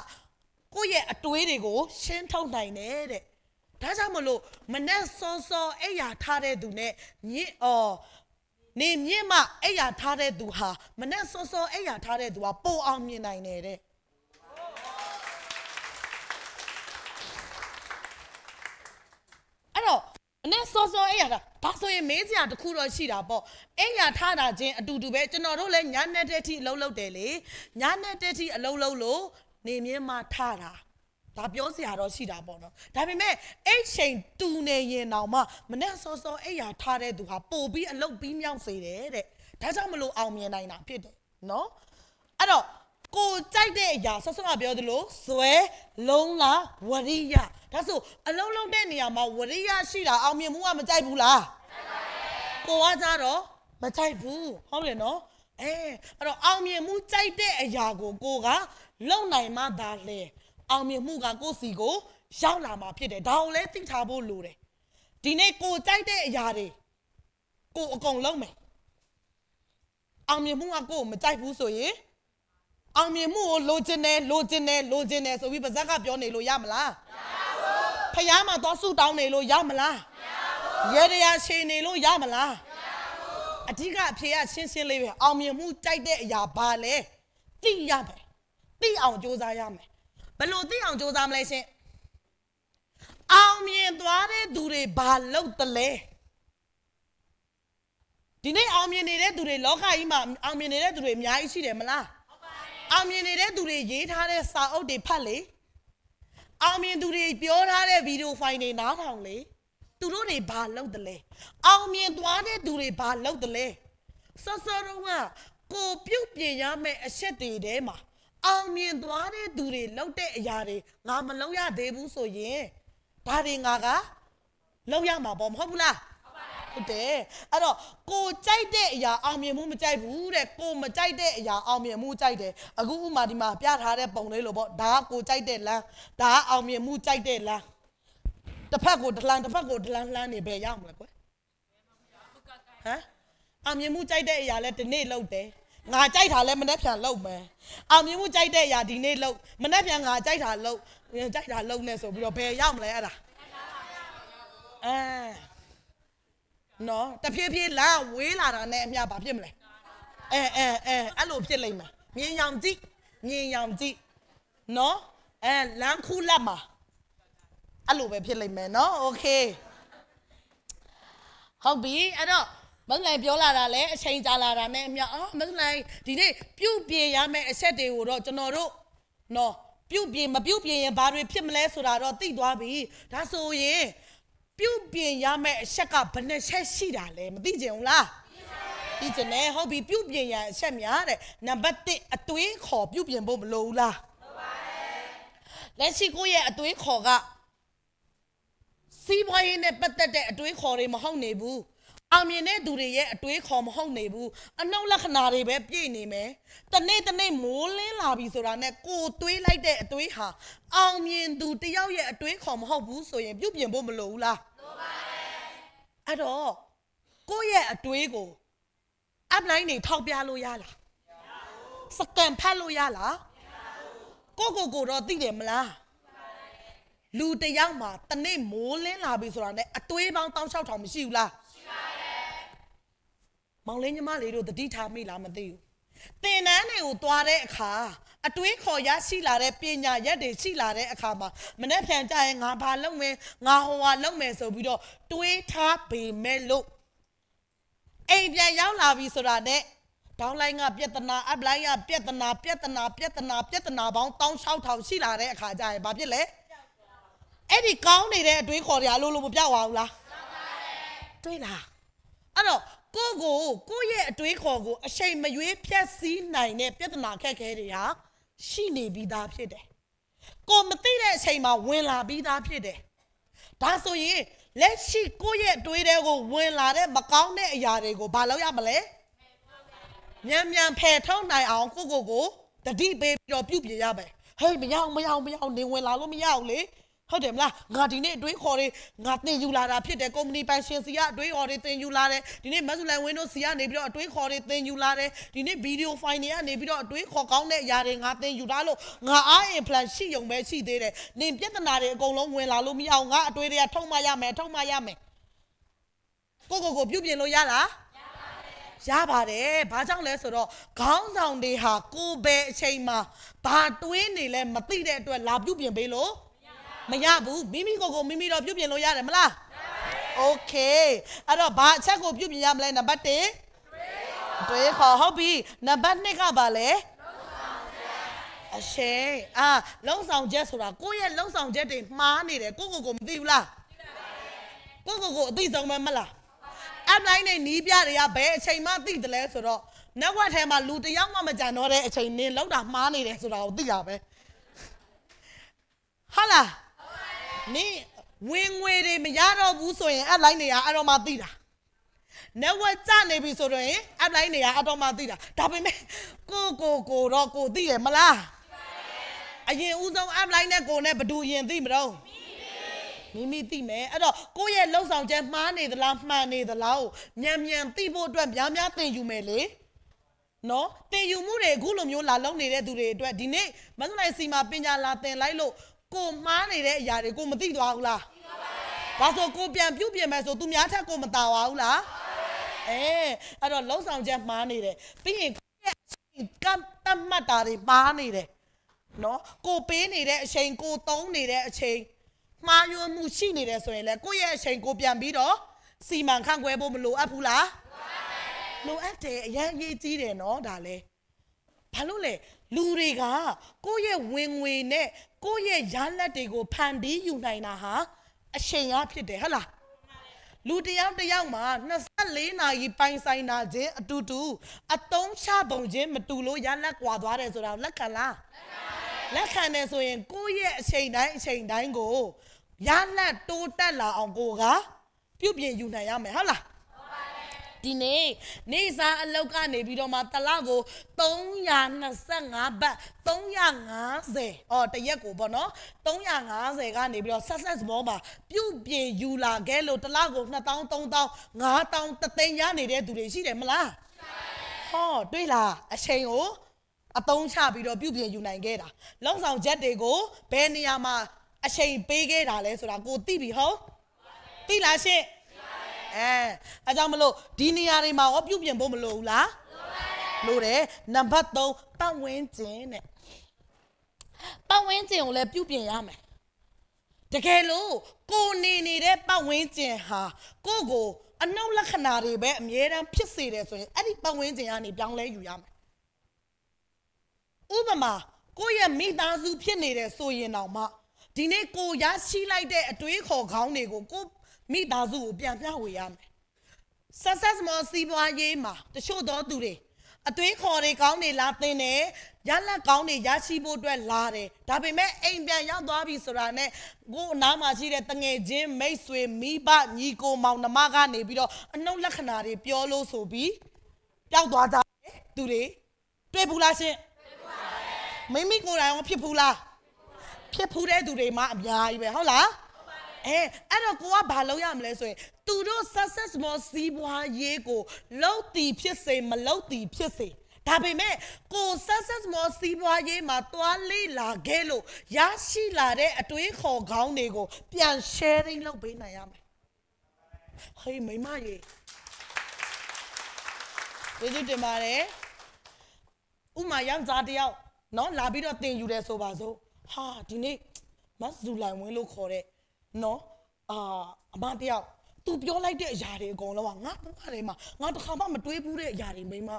ကိုယ့်ရဲ့အတွေးတွေကိုရှင်းထုတ်နိုင်တယ်တဲ့ဒါကြောင့်မလို့မနဲ့စောစောအဲ့ရထားတဲ့သူနဲ့မြင့်အော်နေမြင့်မအဲ့ရထားတဲ့သူဟာမနဲ့စောစောအဲ့ရထားတဲ့သူဟာပိုအောင်မြင်နိုင်တယ်တဲ့အဲ့တော့မနဲ့စောစောအဲ့ရတာဒါဆိုရင်မေးစရာတခုတော့ရှိတာပေါ့အဲ့ရထားတာချင်းအတူတူပဲကျွန်တော်တို့လည်းညာနဲ့တဲ့အထိအလုံးလုံးတယ်လေညာနဲ့တဲ့အထိအလုံးလုံးလို့နေမြင့်မထတာဒါပြောစရာတော့ရှိတာပေါ့နော်ဒါပေမဲ့အဲ့ချိန်တူနေရင်တောင်မှမနဲ့စောစောအဲ့ရာထားတဲ့သူဟာပို့ပြီးအလုတ်ပြီးမြောက်စေတယ်တဲ့ဒါကြောင့်မလို့အောင်မြင်နိုင်တာဖြစ်တယ်နော်အဲ့တော့ကိုကြိုက်တဲ့အရာဆောစောကပြောသလိုဇွဲလုံးလားဝရိယဒါဆိုအလုံးလုံးတဲ့နေရာမှာဝရိယရှိတာအောင်မြင်မှုကမကြိုက်ဘူးလားကိုကကြတော့မကြိုက်ဘူးဟုတ်တယ်နော်အဲအဲ့တော့အောင်မြင်မှုကြိုက်တဲ့အရာကိုကိုကလုံနိုင်မှသာလေအောင်မြင်မှုကကိုယ့်စီကို ရောက်လာမှာဖြစ်တယ်ဒါအောင်လဲသိထားဖို့လိုတယ်ဒီနေ့ကိုကြိုက်တဲ့အရာတွေကိုအကုန်လုံးမယ်အောင်မြင်မှုကကိုမကြိုက်ဘူးဆိုရင်အောင်မြင်မှုကိုလိုချင်တယ်လိုချင်တယ်လိုချင်တယ်ဆိုပြီးပါဇက်ကပြောနေလို့ရမလားမရဘူးဖယားမှာသွားဆူတောင်းနေလို့ရမလားမရဘူးရေတရားရှင်နေလို့ရမလားမရဘူးအဓိကအဖြေကရှင်းရှင်းလေးပဲအောင်မြင်မှုကြိုက်တဲ့အရာဘာလဲသိရမယ်သိအောင်စူးစမ်းရမယ်ဘယ်လိုသိအောင်စူးစမ်းမလဲရှင်အောင်မြင်သွားတဲ့သူတွေဘာလုပ်တလဲဒီနေ့အောင်မြင်နေတဲ့သူတွေလောကကြီးမှာအောင်မြင်နေတဲ့သူတွေအများကြီးရှိတယ်မလားဟုတ်ပါတယ်အောင်မြင်နေတဲ့သူတွေရေးထားတဲ့စာအုပ်တွေဖတ်လေအောင်မြင်သူတွေပြောထားတဲ့ဗီဒီယိုဖိုင်တွေနားထောင်လေသူတို့တွေဘာလုပ်တလဲအောင်မြင်သွားတဲ့သူတွေဘာလုပ်တလဲဆော့ဆော့တော့ကကိုပြုတ်ပြင်ရမယ့်အချက်တွေထဲမှာအောင်မြင်သွားတဲ့သူတွေလောက်တဲ့အရာတွေငါမလုံးရသေးဘူးဆိုရင်ဒါတွေငါကလုံးရမှာပေါ့မဟုတ်ဘူးလားဟုတ်တယ်အဲ့တော့ကိုကြိုက်တဲ့အရာအောင်မြင်မှုမကြိုက်ဘူးတဲ့ကိုမကြိုက်တဲ့အရာအောင်မြင်မှုကြိုက်တယ်အခုဥမာဒီမှာပြထားတဲ့ပုံလေးလိုပေါ့ဒါကကိုကြိုက်တဲ့လမ်းဒါကအောင်မြင်မှုကြိုက်တဲ့လမ်းတစ်ဖက်ကိုတစ်လမ်းတစ်ဖက်ကိုတစ်လမ်းလမ်းနေပဲရအောင်မလားကွဟမ်အောင်မြင်မှုကြိုက်တဲ့အရာလဲဒီနေ့လောက်တယ်ငါကြိုက်တာလဲမနှက်ဖြန်လောက်မယ်အောင်မြင်မှုကြိုက်တဲ့အရာဒီနေ့လောက်မနှက်ဖြန်ငါကြိုက်တာလောက်ကြိုက်တာလောက်နဲ့ဆိုပြီးတော့ဘယ်ရောက်မလဲအဲ့ဒါအဲနော်တဖြည်းဖြည်းလမ်းဝေးလာတာနဲ့အမျှဘာဖြစ်မလဲအဲအဲအဲအဲ့လိုဖြစ်လိမ့်မယ်မြင်ရောင်ကြည့်မြင်ရောင်ကြည့်နော်အဲလမ်းခူးလက်မှာအဲ့လိုပဲဖြစ်လိမ့်မယ်နော်โอเคဟုတ်ပြီအဲ့တော့မစလိုင်ပြောလာတာလဲအချိန်ကြာလာတာနဲ့အမြအော်မစလိုင်ဒီနေ့ပြုတ်ပြင်ရမယ့်အချက်တွေကိုတော့ကျွန်တော်တို့နော်ပြုတ်ပြင်မပြုတ်ပြင်ရင်ဘာတွေဖြစ်မလဲဆိုတာတော့သိသွားပြီဒါဆိုရင်ပြုတ်ပြင်ရမယ့်အချက်ကဘယ်နှချက်ရှိတာလဲမသိကြဘူးလားသိကြတယ်ဟုတ်ပြီပြုတ်ပြင်ရအချက်များတဲ့နံပါတ်1အသွေးခေါ်ပြုတ်ပြင်ဖို့မလိုဘူးလားလက်ရှိကိုရဲ့အသွေးခေါ်ကစီးပွားရေးနဲ့ပတ်သက်တဲ့အတွေးခေါ်တွေမဟုတ်နေဘူးအောင်မြင်တဲ့သူတွေရဲ့အတွေးခေါ်မဟုတ်နေဘူးအနှုတ်လက္ခဏာတွေပဲပြည့်နေမယ်တနေ့တနေ့မိုးလင်းလာပြီဆိုတာနဲ့ကိုတွေးလိုက်တဲ့အတွေးဟာအောင်မြင်သူတယောက်ရဲ့အတွေးခေါ်မဟုတ်ဘူးဆိုရင်ပြုပြင်ဖို့မလိုဘူးလားလိုပါတယ်အဲ့တော့ကိုယ့်ရဲ့အတွေးကို upline နေထောက်ပြလို့ရလားစကန်ဖတ်လို့ရလားကိုကိုကိုတော့သိတယ်မလားလူတယောက်မှာတနေ့မိုးလင်းလာပြီဆိုတာနဲ့အတွေးပေါင်းတောင်းလျှောက်ထောင်မရှိဘူးလားမောင်လေးညီမလေးတို့တတိထားမိလားမသိဘူးတင်နန်းတွေကိုသွားတဲ့အခါအတွေးခေါ်ရရှိလာတဲ့ပညာရက်တွေရှိလာတဲ့အခါမှာမနေ့ပြန်ကြရင်ငါဘာလုပ်မယ်ငါဟောဟာလုပ်မယ်ဆိုပြီးတော့တွေးထားပေမဲ့လို့အိမ်ပြန်ရောက်လာပြီဆိုတာနဲ့ဒေါင်းလိုင်းကပြဿနာအပလိုင်းကပြဿနာပြဿနာပြဿနာပြဿနာပေါင်း16000ရှိလာတဲ့အခါကျရင်ဘာဖြစ်လဲအဲ့ဒီကောင်းနေတဲ့အတွေးခေါ်ရလို့လို့မပြောက်အောင်လားတွေးလားအဲ့တော့ကိုကိုကိုရဲ့အတွေးခေါ်ကိုအချိန်မရွေးဖြတ်စည်းနိုင်တဲ့ပြဿနာခက်ခဲတွေဟာရှိနေပြီးသားဖြစ်တယ်။ကိုမသိတဲ့အချိန်မှာဝင်လာပြီးသားဖြစ်တယ်။ဒါဆိုရင်လက်ရှိကိုရဲ့အတွေးတွေကို ဝင်လာတဲ့မကောင်းတဲ့အရာတွေကိုဘာလုပ်ရမလဲ။မြန်မြန်ဖယ်ထုတ်နိုင်အောင်ကိုကိုကိုတတိပေးပြီးတော့ပြုပြင်ရမယ်။ဟေးမရောက်မရောက်မရောက်နေဝင်လာလို့မရောက်လေ။ဟုတ်တယ်မလားငါဒီနေ့အတွေးခေါ်တွေငါတင်ယူလာတာဖြစ်တယ်ကုမ္ပဏီပိုင်ရှင်စီကအတွေးခေါ်တွေတင်ယူလာတယ်ဒီနေ့မက်ဆူလိုင်ဝင်းတို့စီကနေပြီးတော့အတွေးခေါ်တွေတင်ယူလာတယ်ဒီနေ့ဗီဒီယိုဖိုင်တွေကနေပြီးတော့အတွေးခေါ်ကောင်းတဲ့အရာတွေငါတင်ယူလာလို့ငါအားအင်ဖလန်ရှိုံပဲရှိသေးတယ်နင်ပြဿနာတွေအကုန်လုံးဝင်လာလို့မရအောင်ငါအတွေးတွေကထုတ်မှရမယ်ထုတ်မှရမယ်ကိုကိုကိုပြုတ်ပြင်လို့ရလားရပါတယ်။ဘာကြောင့်လဲဆိုတော့ခေါင်းဆောင်တွေဟာကိုယ်ပဲအချိန်မှာဘာတွင်းနေလဲမသိတဲ့အတွက်လာပြုတ်ပြင်ပေးလို့မရဘူးမိမိကိုယ်ကိုမိမိတော့ပြုပြင်လို့ရတယ်မလားโอเคအဲ့တော့ဘာအချက်ကိုပြုပြင်ရမလဲနံပါတ်1တွေးခေါ်ဟုတ်ပြီနံပါတ်2ကဘာလဲအရှင်းအာလုံဆောင်ချက်ဆိုတာကိုယ့်ရဲ့လုံဆောင်ချက်တွေမှားနေတယ်ကိုကိုကိုမသိဘူးလားကိုကိုကိုအသိဆုံးပဲမလားအပ်လိုက်နေနီးပြတွေကဘယ်အချိန်မှသိတယ်လဲဆိုတော့နောက်ဘက်ထဲမှာလူတယောက်မှမကြံတော့တဲ့အချိန်နင်းလောက်တာမှားနေတယ်ဆိုတာကိုသိရပဲဟုတ်လားနင်ဝင်ငွေတွေမရတော့ဘူးဆိုရင်အပ်လိုက်နေရအတော်မှသိတာနဝကြနေပြီဆိုတော့ရင်အပ်လိုက်နေရအတော်မှသိတာဒါပေမဲ့ကိုကိုကိုတော့ကိုသိရမလားအရင်ဦးဆုံး app line နဲ့ကိုနဲ့ဘယ်သူရင်သိမတော့မိမိသိမယ်အဲ့တော့ကိုယ့်ရဲ့လှုပ်ဆောင်ချက်မှားနေသလားမှန်နေသလားကိုမြန်မြန်သိဖို့အတွက်များများသင်ယူမယ်လေနော်သင်ယူမှုတွေအခုလိုမျိုးလာလုပ်နေတဲ့သူတွေအတွက်ဒီနေ့မန္တလေးစီမှာပညာလာသင်လိုက်လို့ကိုမှားနေတဲ့အရာတွေကိုမသိသွားဘူးလား။ဒါဆိုကိုပြန်ပြုတ်ပြင်မယ်ဆိုသူများထက်ကိုမတာဝဘူးလား။အဲအဲ့တော့လုံဆောင်ချက်မှားနေတယ်။ပြီးရင်ရဲ့ကမ်တတ်မှတ်တာတွေမှားနေတယ်။နော်ကိုပေးနေတဲ့အချိန်ကိုသုံးနေတဲ့အချိန်မှားယွင်းမှုရှိနေတယ်ဆိုရင်လေကိုယ့်ရဲ့အချိန်ကိုပြန်ပြီးတော့စီမံခန့်ခွဲဖို့မလိုအပ်ဘူးလား။လိုအပ်တယ်အရင်အရေးကြီးတယ်နော်ဒါလည်း။ဘာလို့လဲလူတွေကကိုယ့်ရဲ့ဝင်ငွေနဲ့ကိုယ့်ရဲ့ရလက်တွေကိုဖန်ပြီးယူနိုင်တာဟာအချိန်ရဖြစ်တယ်ဟဟလားလူတယောက်တယောက်မှာ24နာရီပိုင်ဆိုင်တာချင်းအတူတူအတုံးချပုံချင်းမတူလို့ရလက်ကွာသွားတယ်ဆိုတာလက်ခံလားလက်ခံတယ်ဆိုရင် ကိုယ့်ရဲ့အချိန်တိုင်းအချိန်တိုင်းကိုရလက်တိုးတက်လာအောင်ကိုကပြုပြင်ယူနိုင်ရမယ်ဟုတ်လားဒီနေ့နေ့စားအလုပ်ကနေပြီးတော့မှတလကို325ဘတ်350အော်တရက်ကိုပေါ့နော်350ကနေပြီးတော့ဆက်ဆက်စမောမှာပြုတ်ပြေယူလာခဲ့လို့တလကို2000 3000 5000တသိန်းရနေတဲ့သူတွေရှိတယ်မလားဟောတွေ့လားအချိန်ကိုအသုံးချပြီးတော့ပြုတ်ပြင်ယူနိုင်ခဲ့တာလုံဆောင်ချက်တွေကိုဘယ်နေရာမှာအချိန်ပေးခဲ့တာလဲဆိုတာကိုသိပြီဟုတ်သိလားရှင့်အဲအဲကြောင့်မလို့ဒီနေရာတွေမှာရောပြုပြင်ဖို့မလိုဘူးလားလိုပါတယ်လိုတယ်နံပါတ်3ပတ်ဝန်းကျင်တဲ့ပတ်ဝန်းကျင်ကိုလည်းပြုပြင်ရမယ်တကယ်လို့ကိုနေနေတဲ့ပတ်ဝန်းကျင်ဟာ ကိုကိုအနှုတ်လက္ခဏာတွေပဲအမြဲတမ်းဖြစ်စေတယ်ဆိုရင်အဲ့ဒီပတ်ဝန်းကျင်ကနေပြောင်းလဲယူရမယ်ဥပမာကိုရဲ့မိသားစုဖြစ်နေတယ်ဆိုရင်တော့မှဒီနေ့ကိုရရှိလိုက်တဲ့အတွေးခေါ်ခေါင်းတွေကိုကိုမိသားစုကိုပြန်ပြဝေရမယ်ဆက်ဆက်မောစီးပွားရေးမှာတချို့သောသူတွေအသွေးခေါ်တွေကောင်းတွေလာတင်တယ်ရလက်ကောင်းတွေရရှိဖို့အတွက်လာတယ်ဒါပေမဲ့အိမ်ပြန်ရောက်သွားပြီဆိုတာနဲ့ကို့အနားမှာရှိတဲ့တငယ်ချင်းမိတ်ဆွေမိဘညီကိုမောင်နှမကနေပြီးတော့အနှုတ်လက္ခဏာတွေပြောလို့ဆိုပြီးပျောက်သွားကြတယ်သူ တွေတွေ့ဘူးလားရှင်မိမိကိုယ်တိုင်ရောဖြစ်ဘူးလားဖြစ်ဘူးတဲ့သူတွေမှအများကြီးပဲဟုတ်လားအဲအဲ့တော့ကိုကဘာလုပ်ရမလဲဆိုရင်သူတို့ success small စီးပွားရေးကိုလုံတီဖြစ်စေမလုံတီဖြစ်စေဒါပေမဲ့ကို success small စီးပွားရေးမှာတွားလေးလာခဲ့လို့ရရှိလာတဲ့အတွေးခေါ်ခေါင်းတွေကိုပြန် sharing လုပ်ပေးနိုင်ရမယ်ဟေးမိမရေကျေးဇူးတင်ပါတယ်ဥမာယောက်ျားတယောက်နော်လာပြီးတော့တင်ယူတယ်ဆိုပါစို့ဟာဒီနေ့မဇူလိုင်ဝင်းလို့ခေါ်တဲ့နော်အာအမတယောက်သူပြောလိုက်တဲ့အရာတွေအကုန်လုံးကငါဘဝထဲမှာငါတစ်ခါမှမတွေးဘူးတဲ့အရာတွေမိမ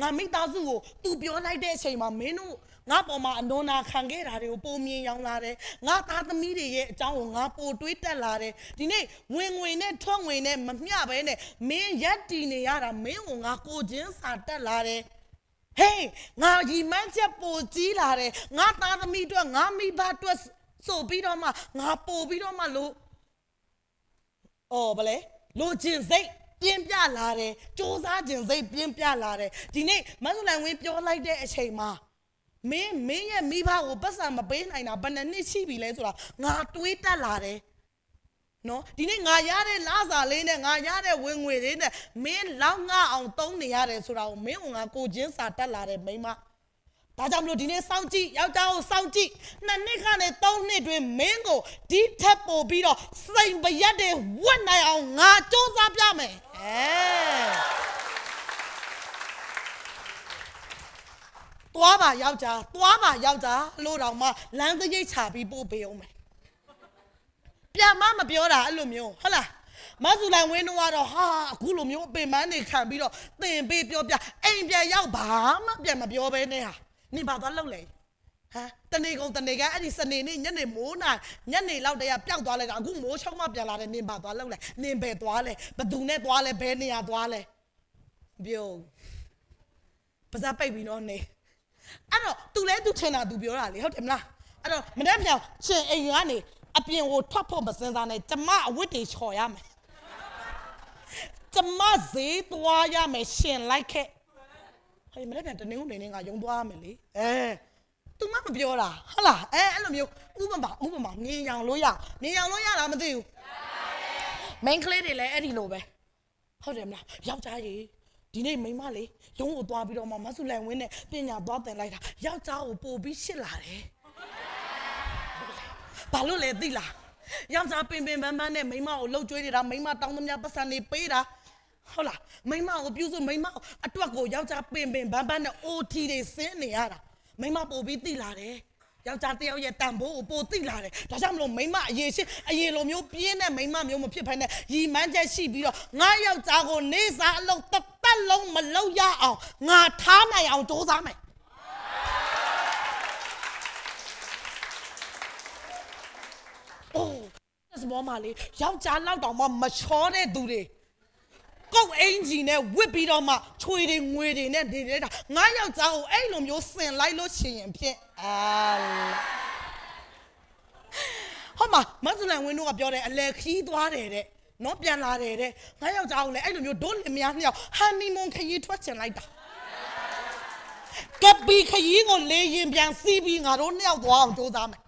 ငါမိသားစုကိုသူပြောလိုက်တဲ့အချိန်မှာမင်းတို့ငါပေါ်မှာအနွန်နာခံခဲ့တာတွေကိုပုံမြင်ရောင်လာတယ်ငါသားသမီးတွေရဲ့အကြောင်းကိုငါပိုတွေးတက်လာတယ်ဒီနေ့ဝင်ဝင်နဲ့ထွက်ဝင်နဲ့မမျှဘဲနဲ့မင်းရက်တီနေရတာမင်းကငါကိုချင်းစာတက်လာတယ်ဟေးငါရီမန်းချက်ပိုကြီးလာတယ်ငါသားသမီးအတွက်ငါမိဘအတွက်ဆိုပြီးတော့မှငါပို့ပြီးတော့မှလို့အော်ဗလဲလိုချင်စိတ်ပြင်းပြလာတယ်စူးစားခြင်းစိတ်ပြင်းပြလာတယ်ဒီနေ့မဆုလိုင်ဝင်းပြောလိုက်တဲ့အချိန်မှာမင်းမင်းရဲ့မိဘကိုပတ်စံမပေးနိုင်တာဘယ်နှစ်နှစ်ရှိပြီလဲဆိုတာငါတွေးတက်လာတယ်နော်ဒီနေ့ငါရတဲ့လစာလေးနဲ့ငါရတဲ့ဝင်ငွေလေးနဲ့မင်းလောက်ငါအောင်သုံးနေရတယ်ဆိုတာကိုမင်းကကိုချင်းစာတက်လာတယ်မိမ့်မဒါကြောင့်မလို့ဒီနေ့စောင့်ကြည့်ယောက်ျားကိုစောင့်ကြည့်နှစ်နှစ်ကနေသုံးနှစ်တွင်မင်းကိုဒီထက်ပိုပြီးတော့စိန်ပရက်တွေဝတ်နိုင်အောင်ငါစူးစမ်းပြမယ်အဲသွားပါယောက်ျားသွားပါယောက်ျားလို့တောင်မှလမ်းသရိပ်ချပြီးပို့ပေးအောင်မယ်ပြန်မမပြောတာအဲ့လိုမျိုးဟုတ်လားမဆူလိုင်ဝင်းတို့ကတော့ဟာအခုလိုမျိုးအပင်ပန်းနေခံပြီးတော့တင်ပေးပြောပြအိမ်ပြန်ရောက်ဘာမှပြန်မပြောဘဲနဲ့ဟာနင်ဘာသွားလှုပ်လဲဟာတနေကုန်တနေကအဲ့ဒီစနေနေ့ညနေမိုးနာညနေလောက်တည်းကပျောက်သွားလိုက်တာအခုမိုးချုံမပြန်လာတဲ့နင်ဘာသွားလှုပ်လဲနင်ဘယ်သွားလဲဘသူနဲ့သွားလဲဘယ်နေရာသွားလဲပြုံးပါးစားပိတ်ပြီးတော့နေအဲ့တော့ तू လဲ तू ထင်တာ तू ပြောတာလေဟုတ်တယ်မလားအဲ့တော့မနေ့ပြောင်ရှင်အိမ်ကနေအပြင်ကိုထွက်ဖို့မစင်စားနဲ့ကျမအဝတ်တွေချော်ရမယ်ကျမဈေးသွားရမယ်ရှင်လိုက်ခဲ့အေးမနေ့ပြန်တနင်္ဂနွေနေ့ကယုံသွားရမယ်လေအဲသူမမပြောတာဟုတ်လားအဲအဲ့လိုမျိုးဥပမာဥပမာနေရောင်လို့ရနေရောင်လို့ရလားမသိဘူးမိန်းကလေးတွေလည်းအဲ့ဒီလိုပဲဟုတ်တယ်မလားယောက်ျားကြီးဒီနေ့မိန်းမလေးရုံးကိုသွားပြီးတော့မှမဆုလန်ဝင်းနဲ့ပညာသွားတင်လိုက်တာယောက်ျားကိုပို့ပြီးရှစ်လာတယ်ဘာလို့လဲသိလားယောက်ျားပင်ပင်ပန်းပန်းနဲ့မိန်းမကိုလှုပ်ကြွေးနေတာမိန်းမတောင်းသမျှပတ်စံနေပေးတာဟုတ်လားမိမကိုပြုစုမိမကိုအတွက်ကိုယောက်ျားပင်ပင်ဘန်းဘန်းနဲ့ OT တွေဆင်းနေရတာမိမပို့ပြီးတိလာတယ်ယောက်ျားတယောက်ရဲ့တန်ဖိုးကိုပိုတိလာတယ်ဒါကြောင့်မလို့မိမအရေးရှိအရေးလိုမျိုးပြင်းတဲ့မိမမျိုးမဖြစ်ဖ ೇನೆ ရီမန်းချက်ရှိပြီးတော့ငါယောက်ျားကိုနေစားအလုပ်တစ်သက်လုံးမလုပ်ရအောင်ငါထားနိုင်အောင်စူးစမ်းမယ်အိုးစမောမလေးယောက်ျားလောက်တောင်မှမချောတဲ့သူတွေကုတ်အင်ဂျီနဲ့ဝစ်ပြီးတော့မှခြွေတွေငွေတွေနဲ့နေနေတာငါယောက်ျားကိုအဲ့လိုမျိုးဆင်လိုက်လို့ရှင်ရင်ဖြင့်အာဟောမမဇလန်ဝင်းတို့ကပြောတယ်အလဲခီးသွားတယ်တဲ့နော်ပြန်လာတယ်တဲ့ငါယောက်ျားကိုလည်းအဲ့လိုမျိုးဒုလင်မယားနှစ်ယောက်ဟန်နီမွန်ခရီးထွက်ချင်လိုက်တာကပီခရီးကိုလေရင်ပြန်စီးပြီးငါတို့နှစ်ယောက်သွားအောင်ကြိုးစားမယ်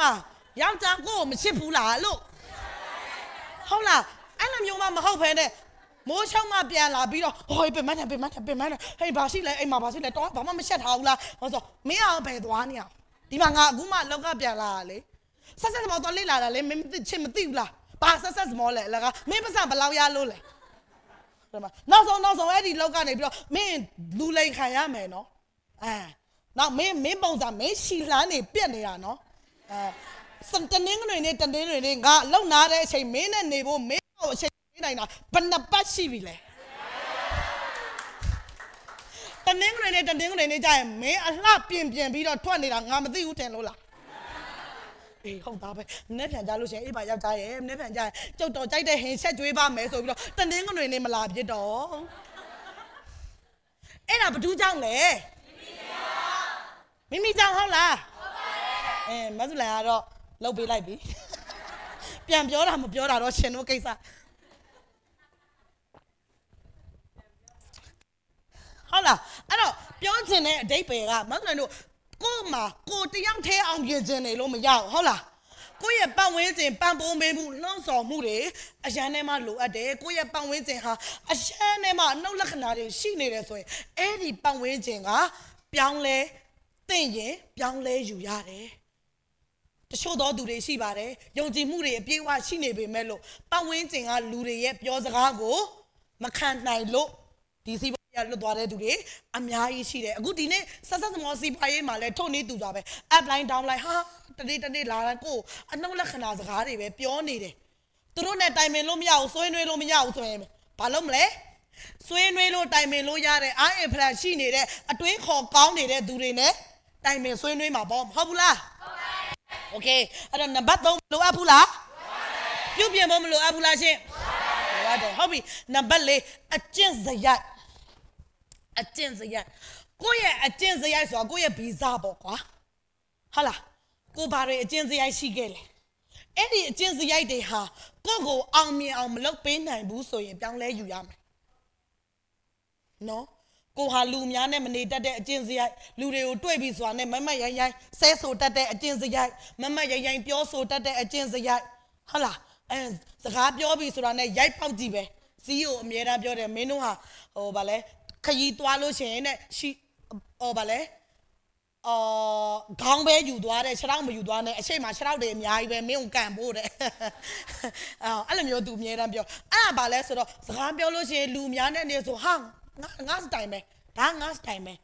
မှာယောက်ျားကိုကိုမချစ်ဘူးလားလို့ဟုတ်လားအဲ့လိုမျိုးမှမဟုတ်ဘဲနဲ့မိုးချောင်းမှပြန်လာပြီးတော့ဟောပင်မနဲ့ပင်မနဲ့ပင်မနဲ့ဟေးဘာရှိလဲအိမ်မှာဘာရှိလဲတော့ဘာမှမချက်ထားဘူးလားဟောဆိုမင်းအောင်ဘယ်သွားနေအောင်ဒီမှာငါအခုမှလောကပြန်လာတာလေဆက်ဆက်စမောတော့လေ့လာတာလေမင်းချစ်မသိဘူးလားဘာဆက်ဆက်စမောလဲအလကမင်းပစံဘလောက်ရလို့လဲဒီမှာနောက်ဆုံးနောက်ဆုံးအဲ့ဒီလောက်ကနေပြီးတော့မင်းလူလိန်ခံရမယ်နော်အဲနောက်မင်းမင်းပုံစံမင်းရှီလန်းနေပြက်နေတာနော်အဲတနင်္ဂနွေနေ့တနင်္ဂနွေနေ့ငါလုံနာတဲ့အချိန်မင်းနဲ့နေဖို့မင်းကိုအချိန်ပေးနိုင်တာဘယ်နှပတ်ရှိပြီလဲတနင်္ဂနွေနေ့တနင်္ဂနွေနေ့ကျရင်မင်းအလှပြင်ပြင်ပြီးတော့ထွက်နေတာငါမသိဘူးထင်လို့လားအေးဟုတ်သားပဲမနေ့ပြန်ကြလို့ရှင်အေးပါယောက်ျားရဲ့မနေ့ပြန်ကြရင်ကြုတ်တော်ကြိုက်တဲ့ဟင်ဆက်ကျွေးပါမယ်ဆိုပြီးတော့တနင်္ဂနွေနေ့မလာပြစ်တော့အဲ့ဒါဘ누구ကြောင့်လဲမိမိကြောင့်မိမိကြောင့်ဟုတ်လားအဲမဆုလန်ကတော့လှုပ်ပေးလိုက်ပြီပြန်ပြောတာမပြောတာတော့ရှင်တို့ကိစ္စဟုတ်လားအဲ့တော့ပြောချင်တဲ့အဓိပ္ပာယ်ကမဆုလန်တို့ကို့မှာကိုတယောက်ထဲအောင်ပြင်ချင်နေလို့မရဘူးဟုတ်လားကိုယ့်ရဲ့ပတ်ဝန်းကျင်ပံ့ပိုးပေးမှုနှုံးဆော်မှုတွေအရန်ထဲမှာလိုအပ်တယ်ကိုယ့်ရဲ့ပတ်ဝန်းကျင်ဟာအရန်ထဲမှာနှုတ်လက္ခဏာတွေရှိနေတယ်ဆိုရင်အဲ့ဒီပတ်ဝန်းကျင်ကပြောင်းလဲတင့်ရင်ပြောင်းလဲอยู่ရတယ်တချို့သောသူတွေရှိပါတယ်ယုံကြည်မှုတွေအပြည့်အဝရှိနေပေမဲ့လို့ပတ်ဝန်းကျင်ကလူတွေရဲ့ပြောစကားကို မခံနိုင်လို့ဒီစီးပွားရေးလွတ်သွားတဲ့သူတွေအများကြီးရှိတယ်အခုဒီနေ့ဆက်ဆက်သမောစီးပွားရေးမှာလည်းထုတ်နေသူသာပဲ up line down line ဟာတနေ့တနေ့လာတာကိုအနှုတ်လက္ခဏာစကားတွေပဲပြောနေတယ်သူတို့နဲ့တိုင်ပင်လို့မရဘူးဆွေးနွေးလို့မရဘူးဆိုရင်ဘာလုပ်မလဲဆွေးနွေးလို့တိုင်ပင်လို့ရတဲ့ i inflation ရှိနေတဲ့အတွေးခေါ်ကောင်းနေတဲ့သူတွေနဲ့တိုင်ပင်ဆွေးနွေးမှာပေါ့ဟုတ်ဘူးလားဟုတ်ပါโอเคအဲ့တော့နံပါတ်3လိုအပ်ဘူးလားပြုပြင်ဖို့မလိုအပ်ဘူးလားရှင်လိုအပ်တယ်ဟုတ်ပြီနံပါတ်4အကျင့်စရိုက်အကျင့်စရိုက်ကိုယ့်ရဲ့အကျင့်စရိုက်ဆိုတာကိုယ့်ရဲ့ဗီဇပေါ့ကွာဟုတ်လားကိုဘာတွေအကျင့်စရိုက်ရှိခဲ့လဲအဲ့ဒီအကျင့်စရိုက်တွေဟာကိုယ့်ကိုအောင်မြင်အောင်မလုပ်ပေးနိုင်ဘူးဆိုရင်ပြောင်းလဲယူရမယ်နော်ကိုဟာလူများနဲ့မနေတတ်တဲ့အကျင့်စရိုက်လူတွေကိုတွေ့ပြီးဆိုတာနဲ့မမတ်ရိုင်းရိုင်းဆဲဆိုတတ်တဲ့အကျင့်စရိုက်မမတ်ရိုင်းရိုင်းပြောဆိုတတ်တဲ့အကျင့်စရိုက်ဟုတ်လားအဲစကားပြောပြီးဆိုတာနဲ့ရိုက်ပေါက်ကြည့်ပဲစီးကိုအမြဲတမ်းပြောတယ်မင်းတို့ဟာဟိုဗာလဲခยีသွားလို့ရှိရင်တဲ့ရှိဟိုဗာလဲအော်ခေါင်းပဲယူသွားတယ်ခြေထောက်မယူသွားနဲ့အချိန်မှာခြေထောက်တွေအများကြီးပဲမင်းကိုကန်ဖို့တဲ့အော်အဲ့လိုမျိုးသူအများတမ်းပြောအဲ့ဒါဘာလဲဆိုတော့စကားပြောလို့ရှိရင်လူများနဲ့နေဆိုဟာငါငါစတိုင်ပဲဒါငါစတိုင်ပဲ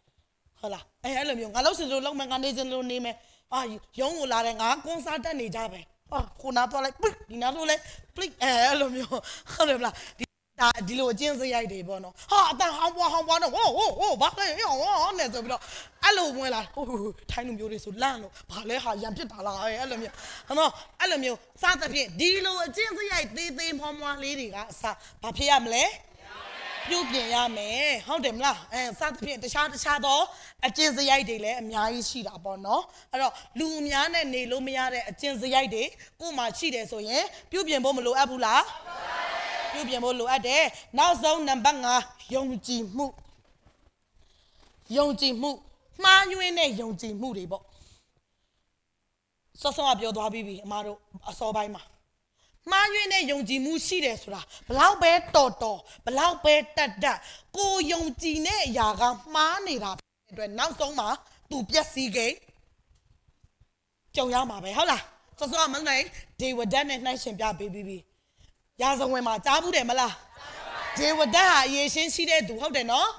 ဟုတ်လားအဲအဲ့လိုမျိုးငါလောက်စင်လို့လောက်မယ်ငါနေစင်လို့နေမယ်အာရုံးကိုလာတယ်ငါကွန်ဆာတက်နေကြပဲအာခုနာတော့လိုက်ပလစ်ဒီနာတော့လိုက်ပလစ်အဲအဲ့လိုမျိုးဟုတ်တယ်မလားဒီဒါဒီလိုအကျင့်စရိုက်တွေပေါ့နော်ဟာအတန်ဟောင်းပွားဟောင်းပွားတော့ဟိုးဟိုးဟိုးဘာလဲရောဟောနဲ့ဆိုပြီးတော့အဲ့လိုဝင်လာဟိုးထိုင်းလူမျိုးတွေဆိုလန့်လို့ဘာလဲဟာရံပြစ်တာလားအဲ့လိုမျိုးဟနော်အဲ့လိုမျိုးစသဖြင့်ဒီလိုအကျင့်စရိုက်သေးသေးမွားမွားလေးတွေကအစဘာဖြစ်ရမလဲပြုပြင်ရမယ်ဟုတ်တယ်မလားအဲစသဖြင့်တခြားတခြားသောအကျင့်စရိုက်တွေလည်းအများကြီးရှိတာပေါ့နော်အဲ့တော့လူအများနဲ့နေလို့မရတဲ့အကျင့်စရိုက်တွေကိုယ်မှာရှိတယ်ဆိုရင်ပြုပြင်ဖို့မလိုအပ်ဘူးလားပြုပြင်ဖို့လိုအပ်တယ်နောက်ဆုံးနံပါတ်5ယုံကြည်မှုယုံကြည်မှုမှားယွင်းတဲ့ယုံကြည်မှုတွေပေါ့စောစောကပြောသွားပြီးပြီအမတို့အစောပိုင်းမှာမှားယွင်းတဲ့ယုံကြည်မှုရှိတယ်ဆိုတာဘလောက်ပဲတော်တော်ဘလောက်ပဲတတ်တတ်ကိုယုံကြည်တဲ့အရာကမှားနေတာအတွက်နောက်ဆုံးမှာသူပျက်စီးခဲ့ကြုံရမှာပဲဟုတ်လားစောစောမနိုင်ဒေဝဒတ်နဲ့နှိုင်းရှင်ပြပေးပြီးပြီရာဇဝင်မှာကြားဘူးတယ်မလားဒေဝဒတ်ဟာအရေးရှင်းရှိတဲ့သူဟုတ်တယ်နော်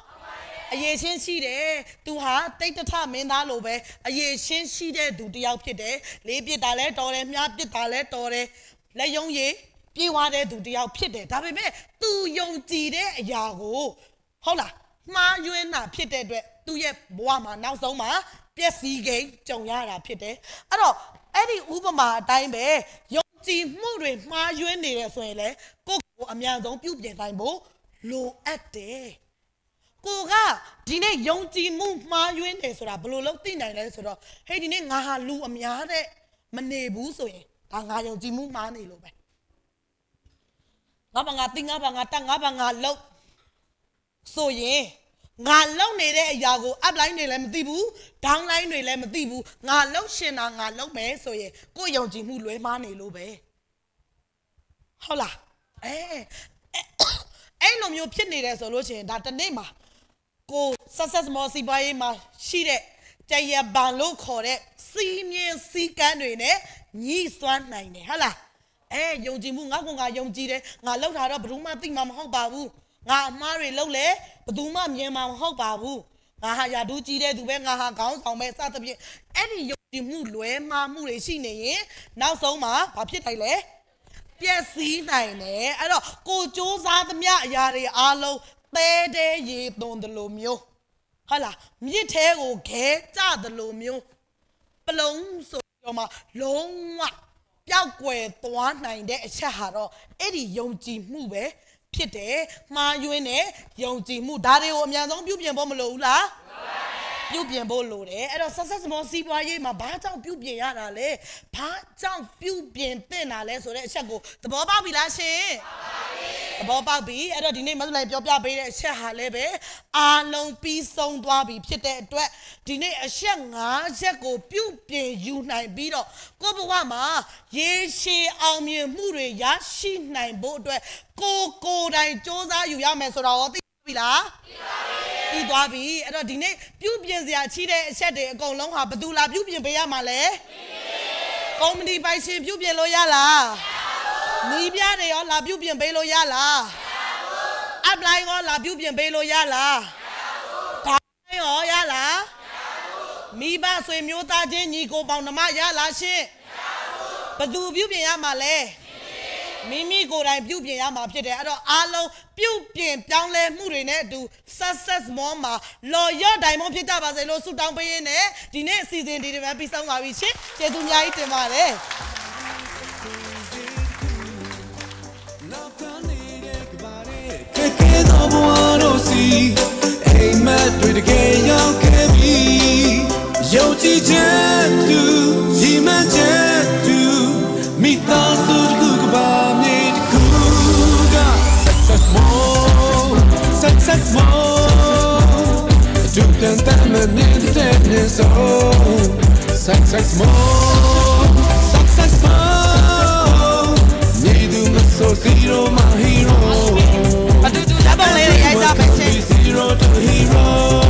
အရေးချင်းရှိတယ်။သူဟာတိတ်တထမင်းသားလိုပဲအရေးချင်းရှိတဲ့သူတယောက်ဖြစ်တယ်။လေးပြစ်တာလဲတော်တယ်၊မြားပြစ်တာလဲတော်တယ်လက်ယုံရည်ပြေးွားတဲ့သူတယောက်ဖြစ်တယ်ဒါပေမဲ့သူယုံကြည်တဲ့အရာကိုဟုတ်လားမှားယွင်းတာဖြစ်တဲ့အတွက်သူ့ရဲ့ဘဝမှာနောက်ဆုံးမှာပျက်စီးခြင်းကြုံရတာဖြစ်တယ်အဲ့တော့အဲ့ဒီဥပမာအတိုင်းပဲယုံကြည်မှုတွေမှားယွင်းနေတယ်ဆိုရင်လေကိုယ့်ကိုအမြန်ဆုံးပြုပြင်နိုင်ဖို့လိုအပ်တယ်ကိုကဒီနေ့ယုံကြည်မှုမှားယွင်းတယ်ဆိုတာဘယ်လိုလုပ်သိနိုင်လဲဆိုတော့ဟေးဒီနေ့ငါဟာလူအများတဲ့မနေဘူးဆိုရင်ဒါငါယုံကြည်မှုမှားနေလို့ပဲငါဘာငါသိငါဘာငါတတ်ငါဘာငါလောက်ဆိုရင်ငါလောက်နေတဲ့အရာကို upline တွေလည်းမသိဘူး downline တွေလည်းမသိဘူးငါလောက်ရှင်တာငါလောက်ပဲဆိုရင်ကိုယ်ယုံကြည်မှုလွဲမှားနေလို့ပဲဟုတ်လားအဲအဲ့လိုမျိုးဖြစ်နေတယ်ဆိုလို့ရှိရင်ဒါတနေ့မှာကိုဆက်ဆက်မောစီပွားရေးမှာရှိတဲ့တရဘန်လို့ခေါ်တဲ့စီးမြင်စီးကန်းတွေနဲ့ညှိစွမ်းနိုင်တယ်ဟုတ်လားအဲယုံကြည်မှုငါ့ကိုငါယုံကြည်တယ်ငါလောက်တာတော့ဘယ်သူမှသိမှာမဟုတ်ပါဘူးငါအမားတွေလောက်လဲဘယ်သူမှမြင်မှာမဟုတ်ပါဘူးငါဟာယာဒူးကြီးတဲ့သူပဲငါဟာခေါင်းဆောင်ပဲစသဖြင့်အဲ့ဒီယုံကြည်မှုလွဲမှားမှုတွေရှိနေရင်နောက်ဆုံးမှာဘာဖြစ်တိုင်းလဲပျက်စီးနိုင်တယ်အဲ့တော့ကိုစ조사သမျှအရာတွေအားလုံးသဲတဲ့ရေသွန်တယ်လို့မျိုးဟာလာမြစ်ထဲကိုခဲကြသလိုမျိုးပလုံဆိုတော့မှလုံးဝပျောက်ကွယ်သွားနိုင်တဲ့အချက်ဟာတော့အဲ့ဒီယုံကြည်မှုပဲဖြစ်တယ်မှားယွင်းတဲ့ယုံကြည်မှုဒါတွေကိုအများဆုံးပြုပြင်ဖို့မလိုဘူးလားမလိုပါဘူးပြုတ်ပြင်ဖို့လိုတယ်အဲ့တော့ဆက်ဆက်စမောစီးပွားရေးမှာဘာကြောင့်ပြုတ်ပြင်ရတာလဲဘာကြောင့်ပြုတ်ပြင်တင်တာလဲဆိုတဲ့အချက်ကိုသဘောပေါက်ပြီလားရှင်သဘောပေါက်ပြီအဲ့တော့ဒီနေ့မဆုလိုက်ပြောပြပေးတဲ့အချက်ဟာလည်းပဲအာလုံးပြီးဆုံးသွားပြီဖြစ်တဲ့အတွက်ဒီနေ့အချက်၅ချက်ကိုပြုတ်ပြင်ယူနိုင်ပြီးတော့ကိုဘဝမှာရေရှည်အောင်မြင်မှုတွေရရှိနိုင်ဖို့အတွက်ကိုကိုယ်တိုင်စ조사ယူရမယ်ဆိုတော့ပြီလားပြီးသွားပြီအဲ့တော့ဒီနေ့ပြုပြင်စရာချီးတဲ့အချက်တွေအကုန်လုံးဟာဘသူလာပြုပြင်ပေးရမှာလဲကုမ္ပဏီပိုင်ရှင်ပြုပြင်လို့ရလားမီးပြတွေရောလာပြုပြင်ပေးလို့ရလားအပလိုက်ရောလာပြုပြင်ပေးလို့ရလားဒါရောရလားမိဘဆွေမျိုးသားချင်းညီကိုပေါင်နှမရလားရှင်ဘသူပြုပြင်ရမှာလဲမမိမိကိုယ်တိုင်ပြုပြင်ရမှာဖြစ်တယ်အဲ့တော့အားလုံးပြုပြင်ပြောင်းလဲမှုတွေနဲ့အတူ success more မှာလော်ရော့ဒိုင်မွန်ဖြစ်ကြပါစေလို့ဆုတောင်းပေးရင်းနဲ့ဒီနေ့အစီအစဉ်ဒီဒီမှာပြီးဆုံးပါပြီရှင်ကျေးဇူးအများကြီးတင်ပါတယ်တော့ဘဝတို့စီအိမ်မက်တွေတကယ်ရောက်ခဲ့ပြီယုံကြည်ခြင်းသူကြီးမှန်ခြင်း niggas oh Sack, sack, smoke Sack, sack, smoke Need to my soul, zero, my hero I do do double, ladies, I'll be zero to hero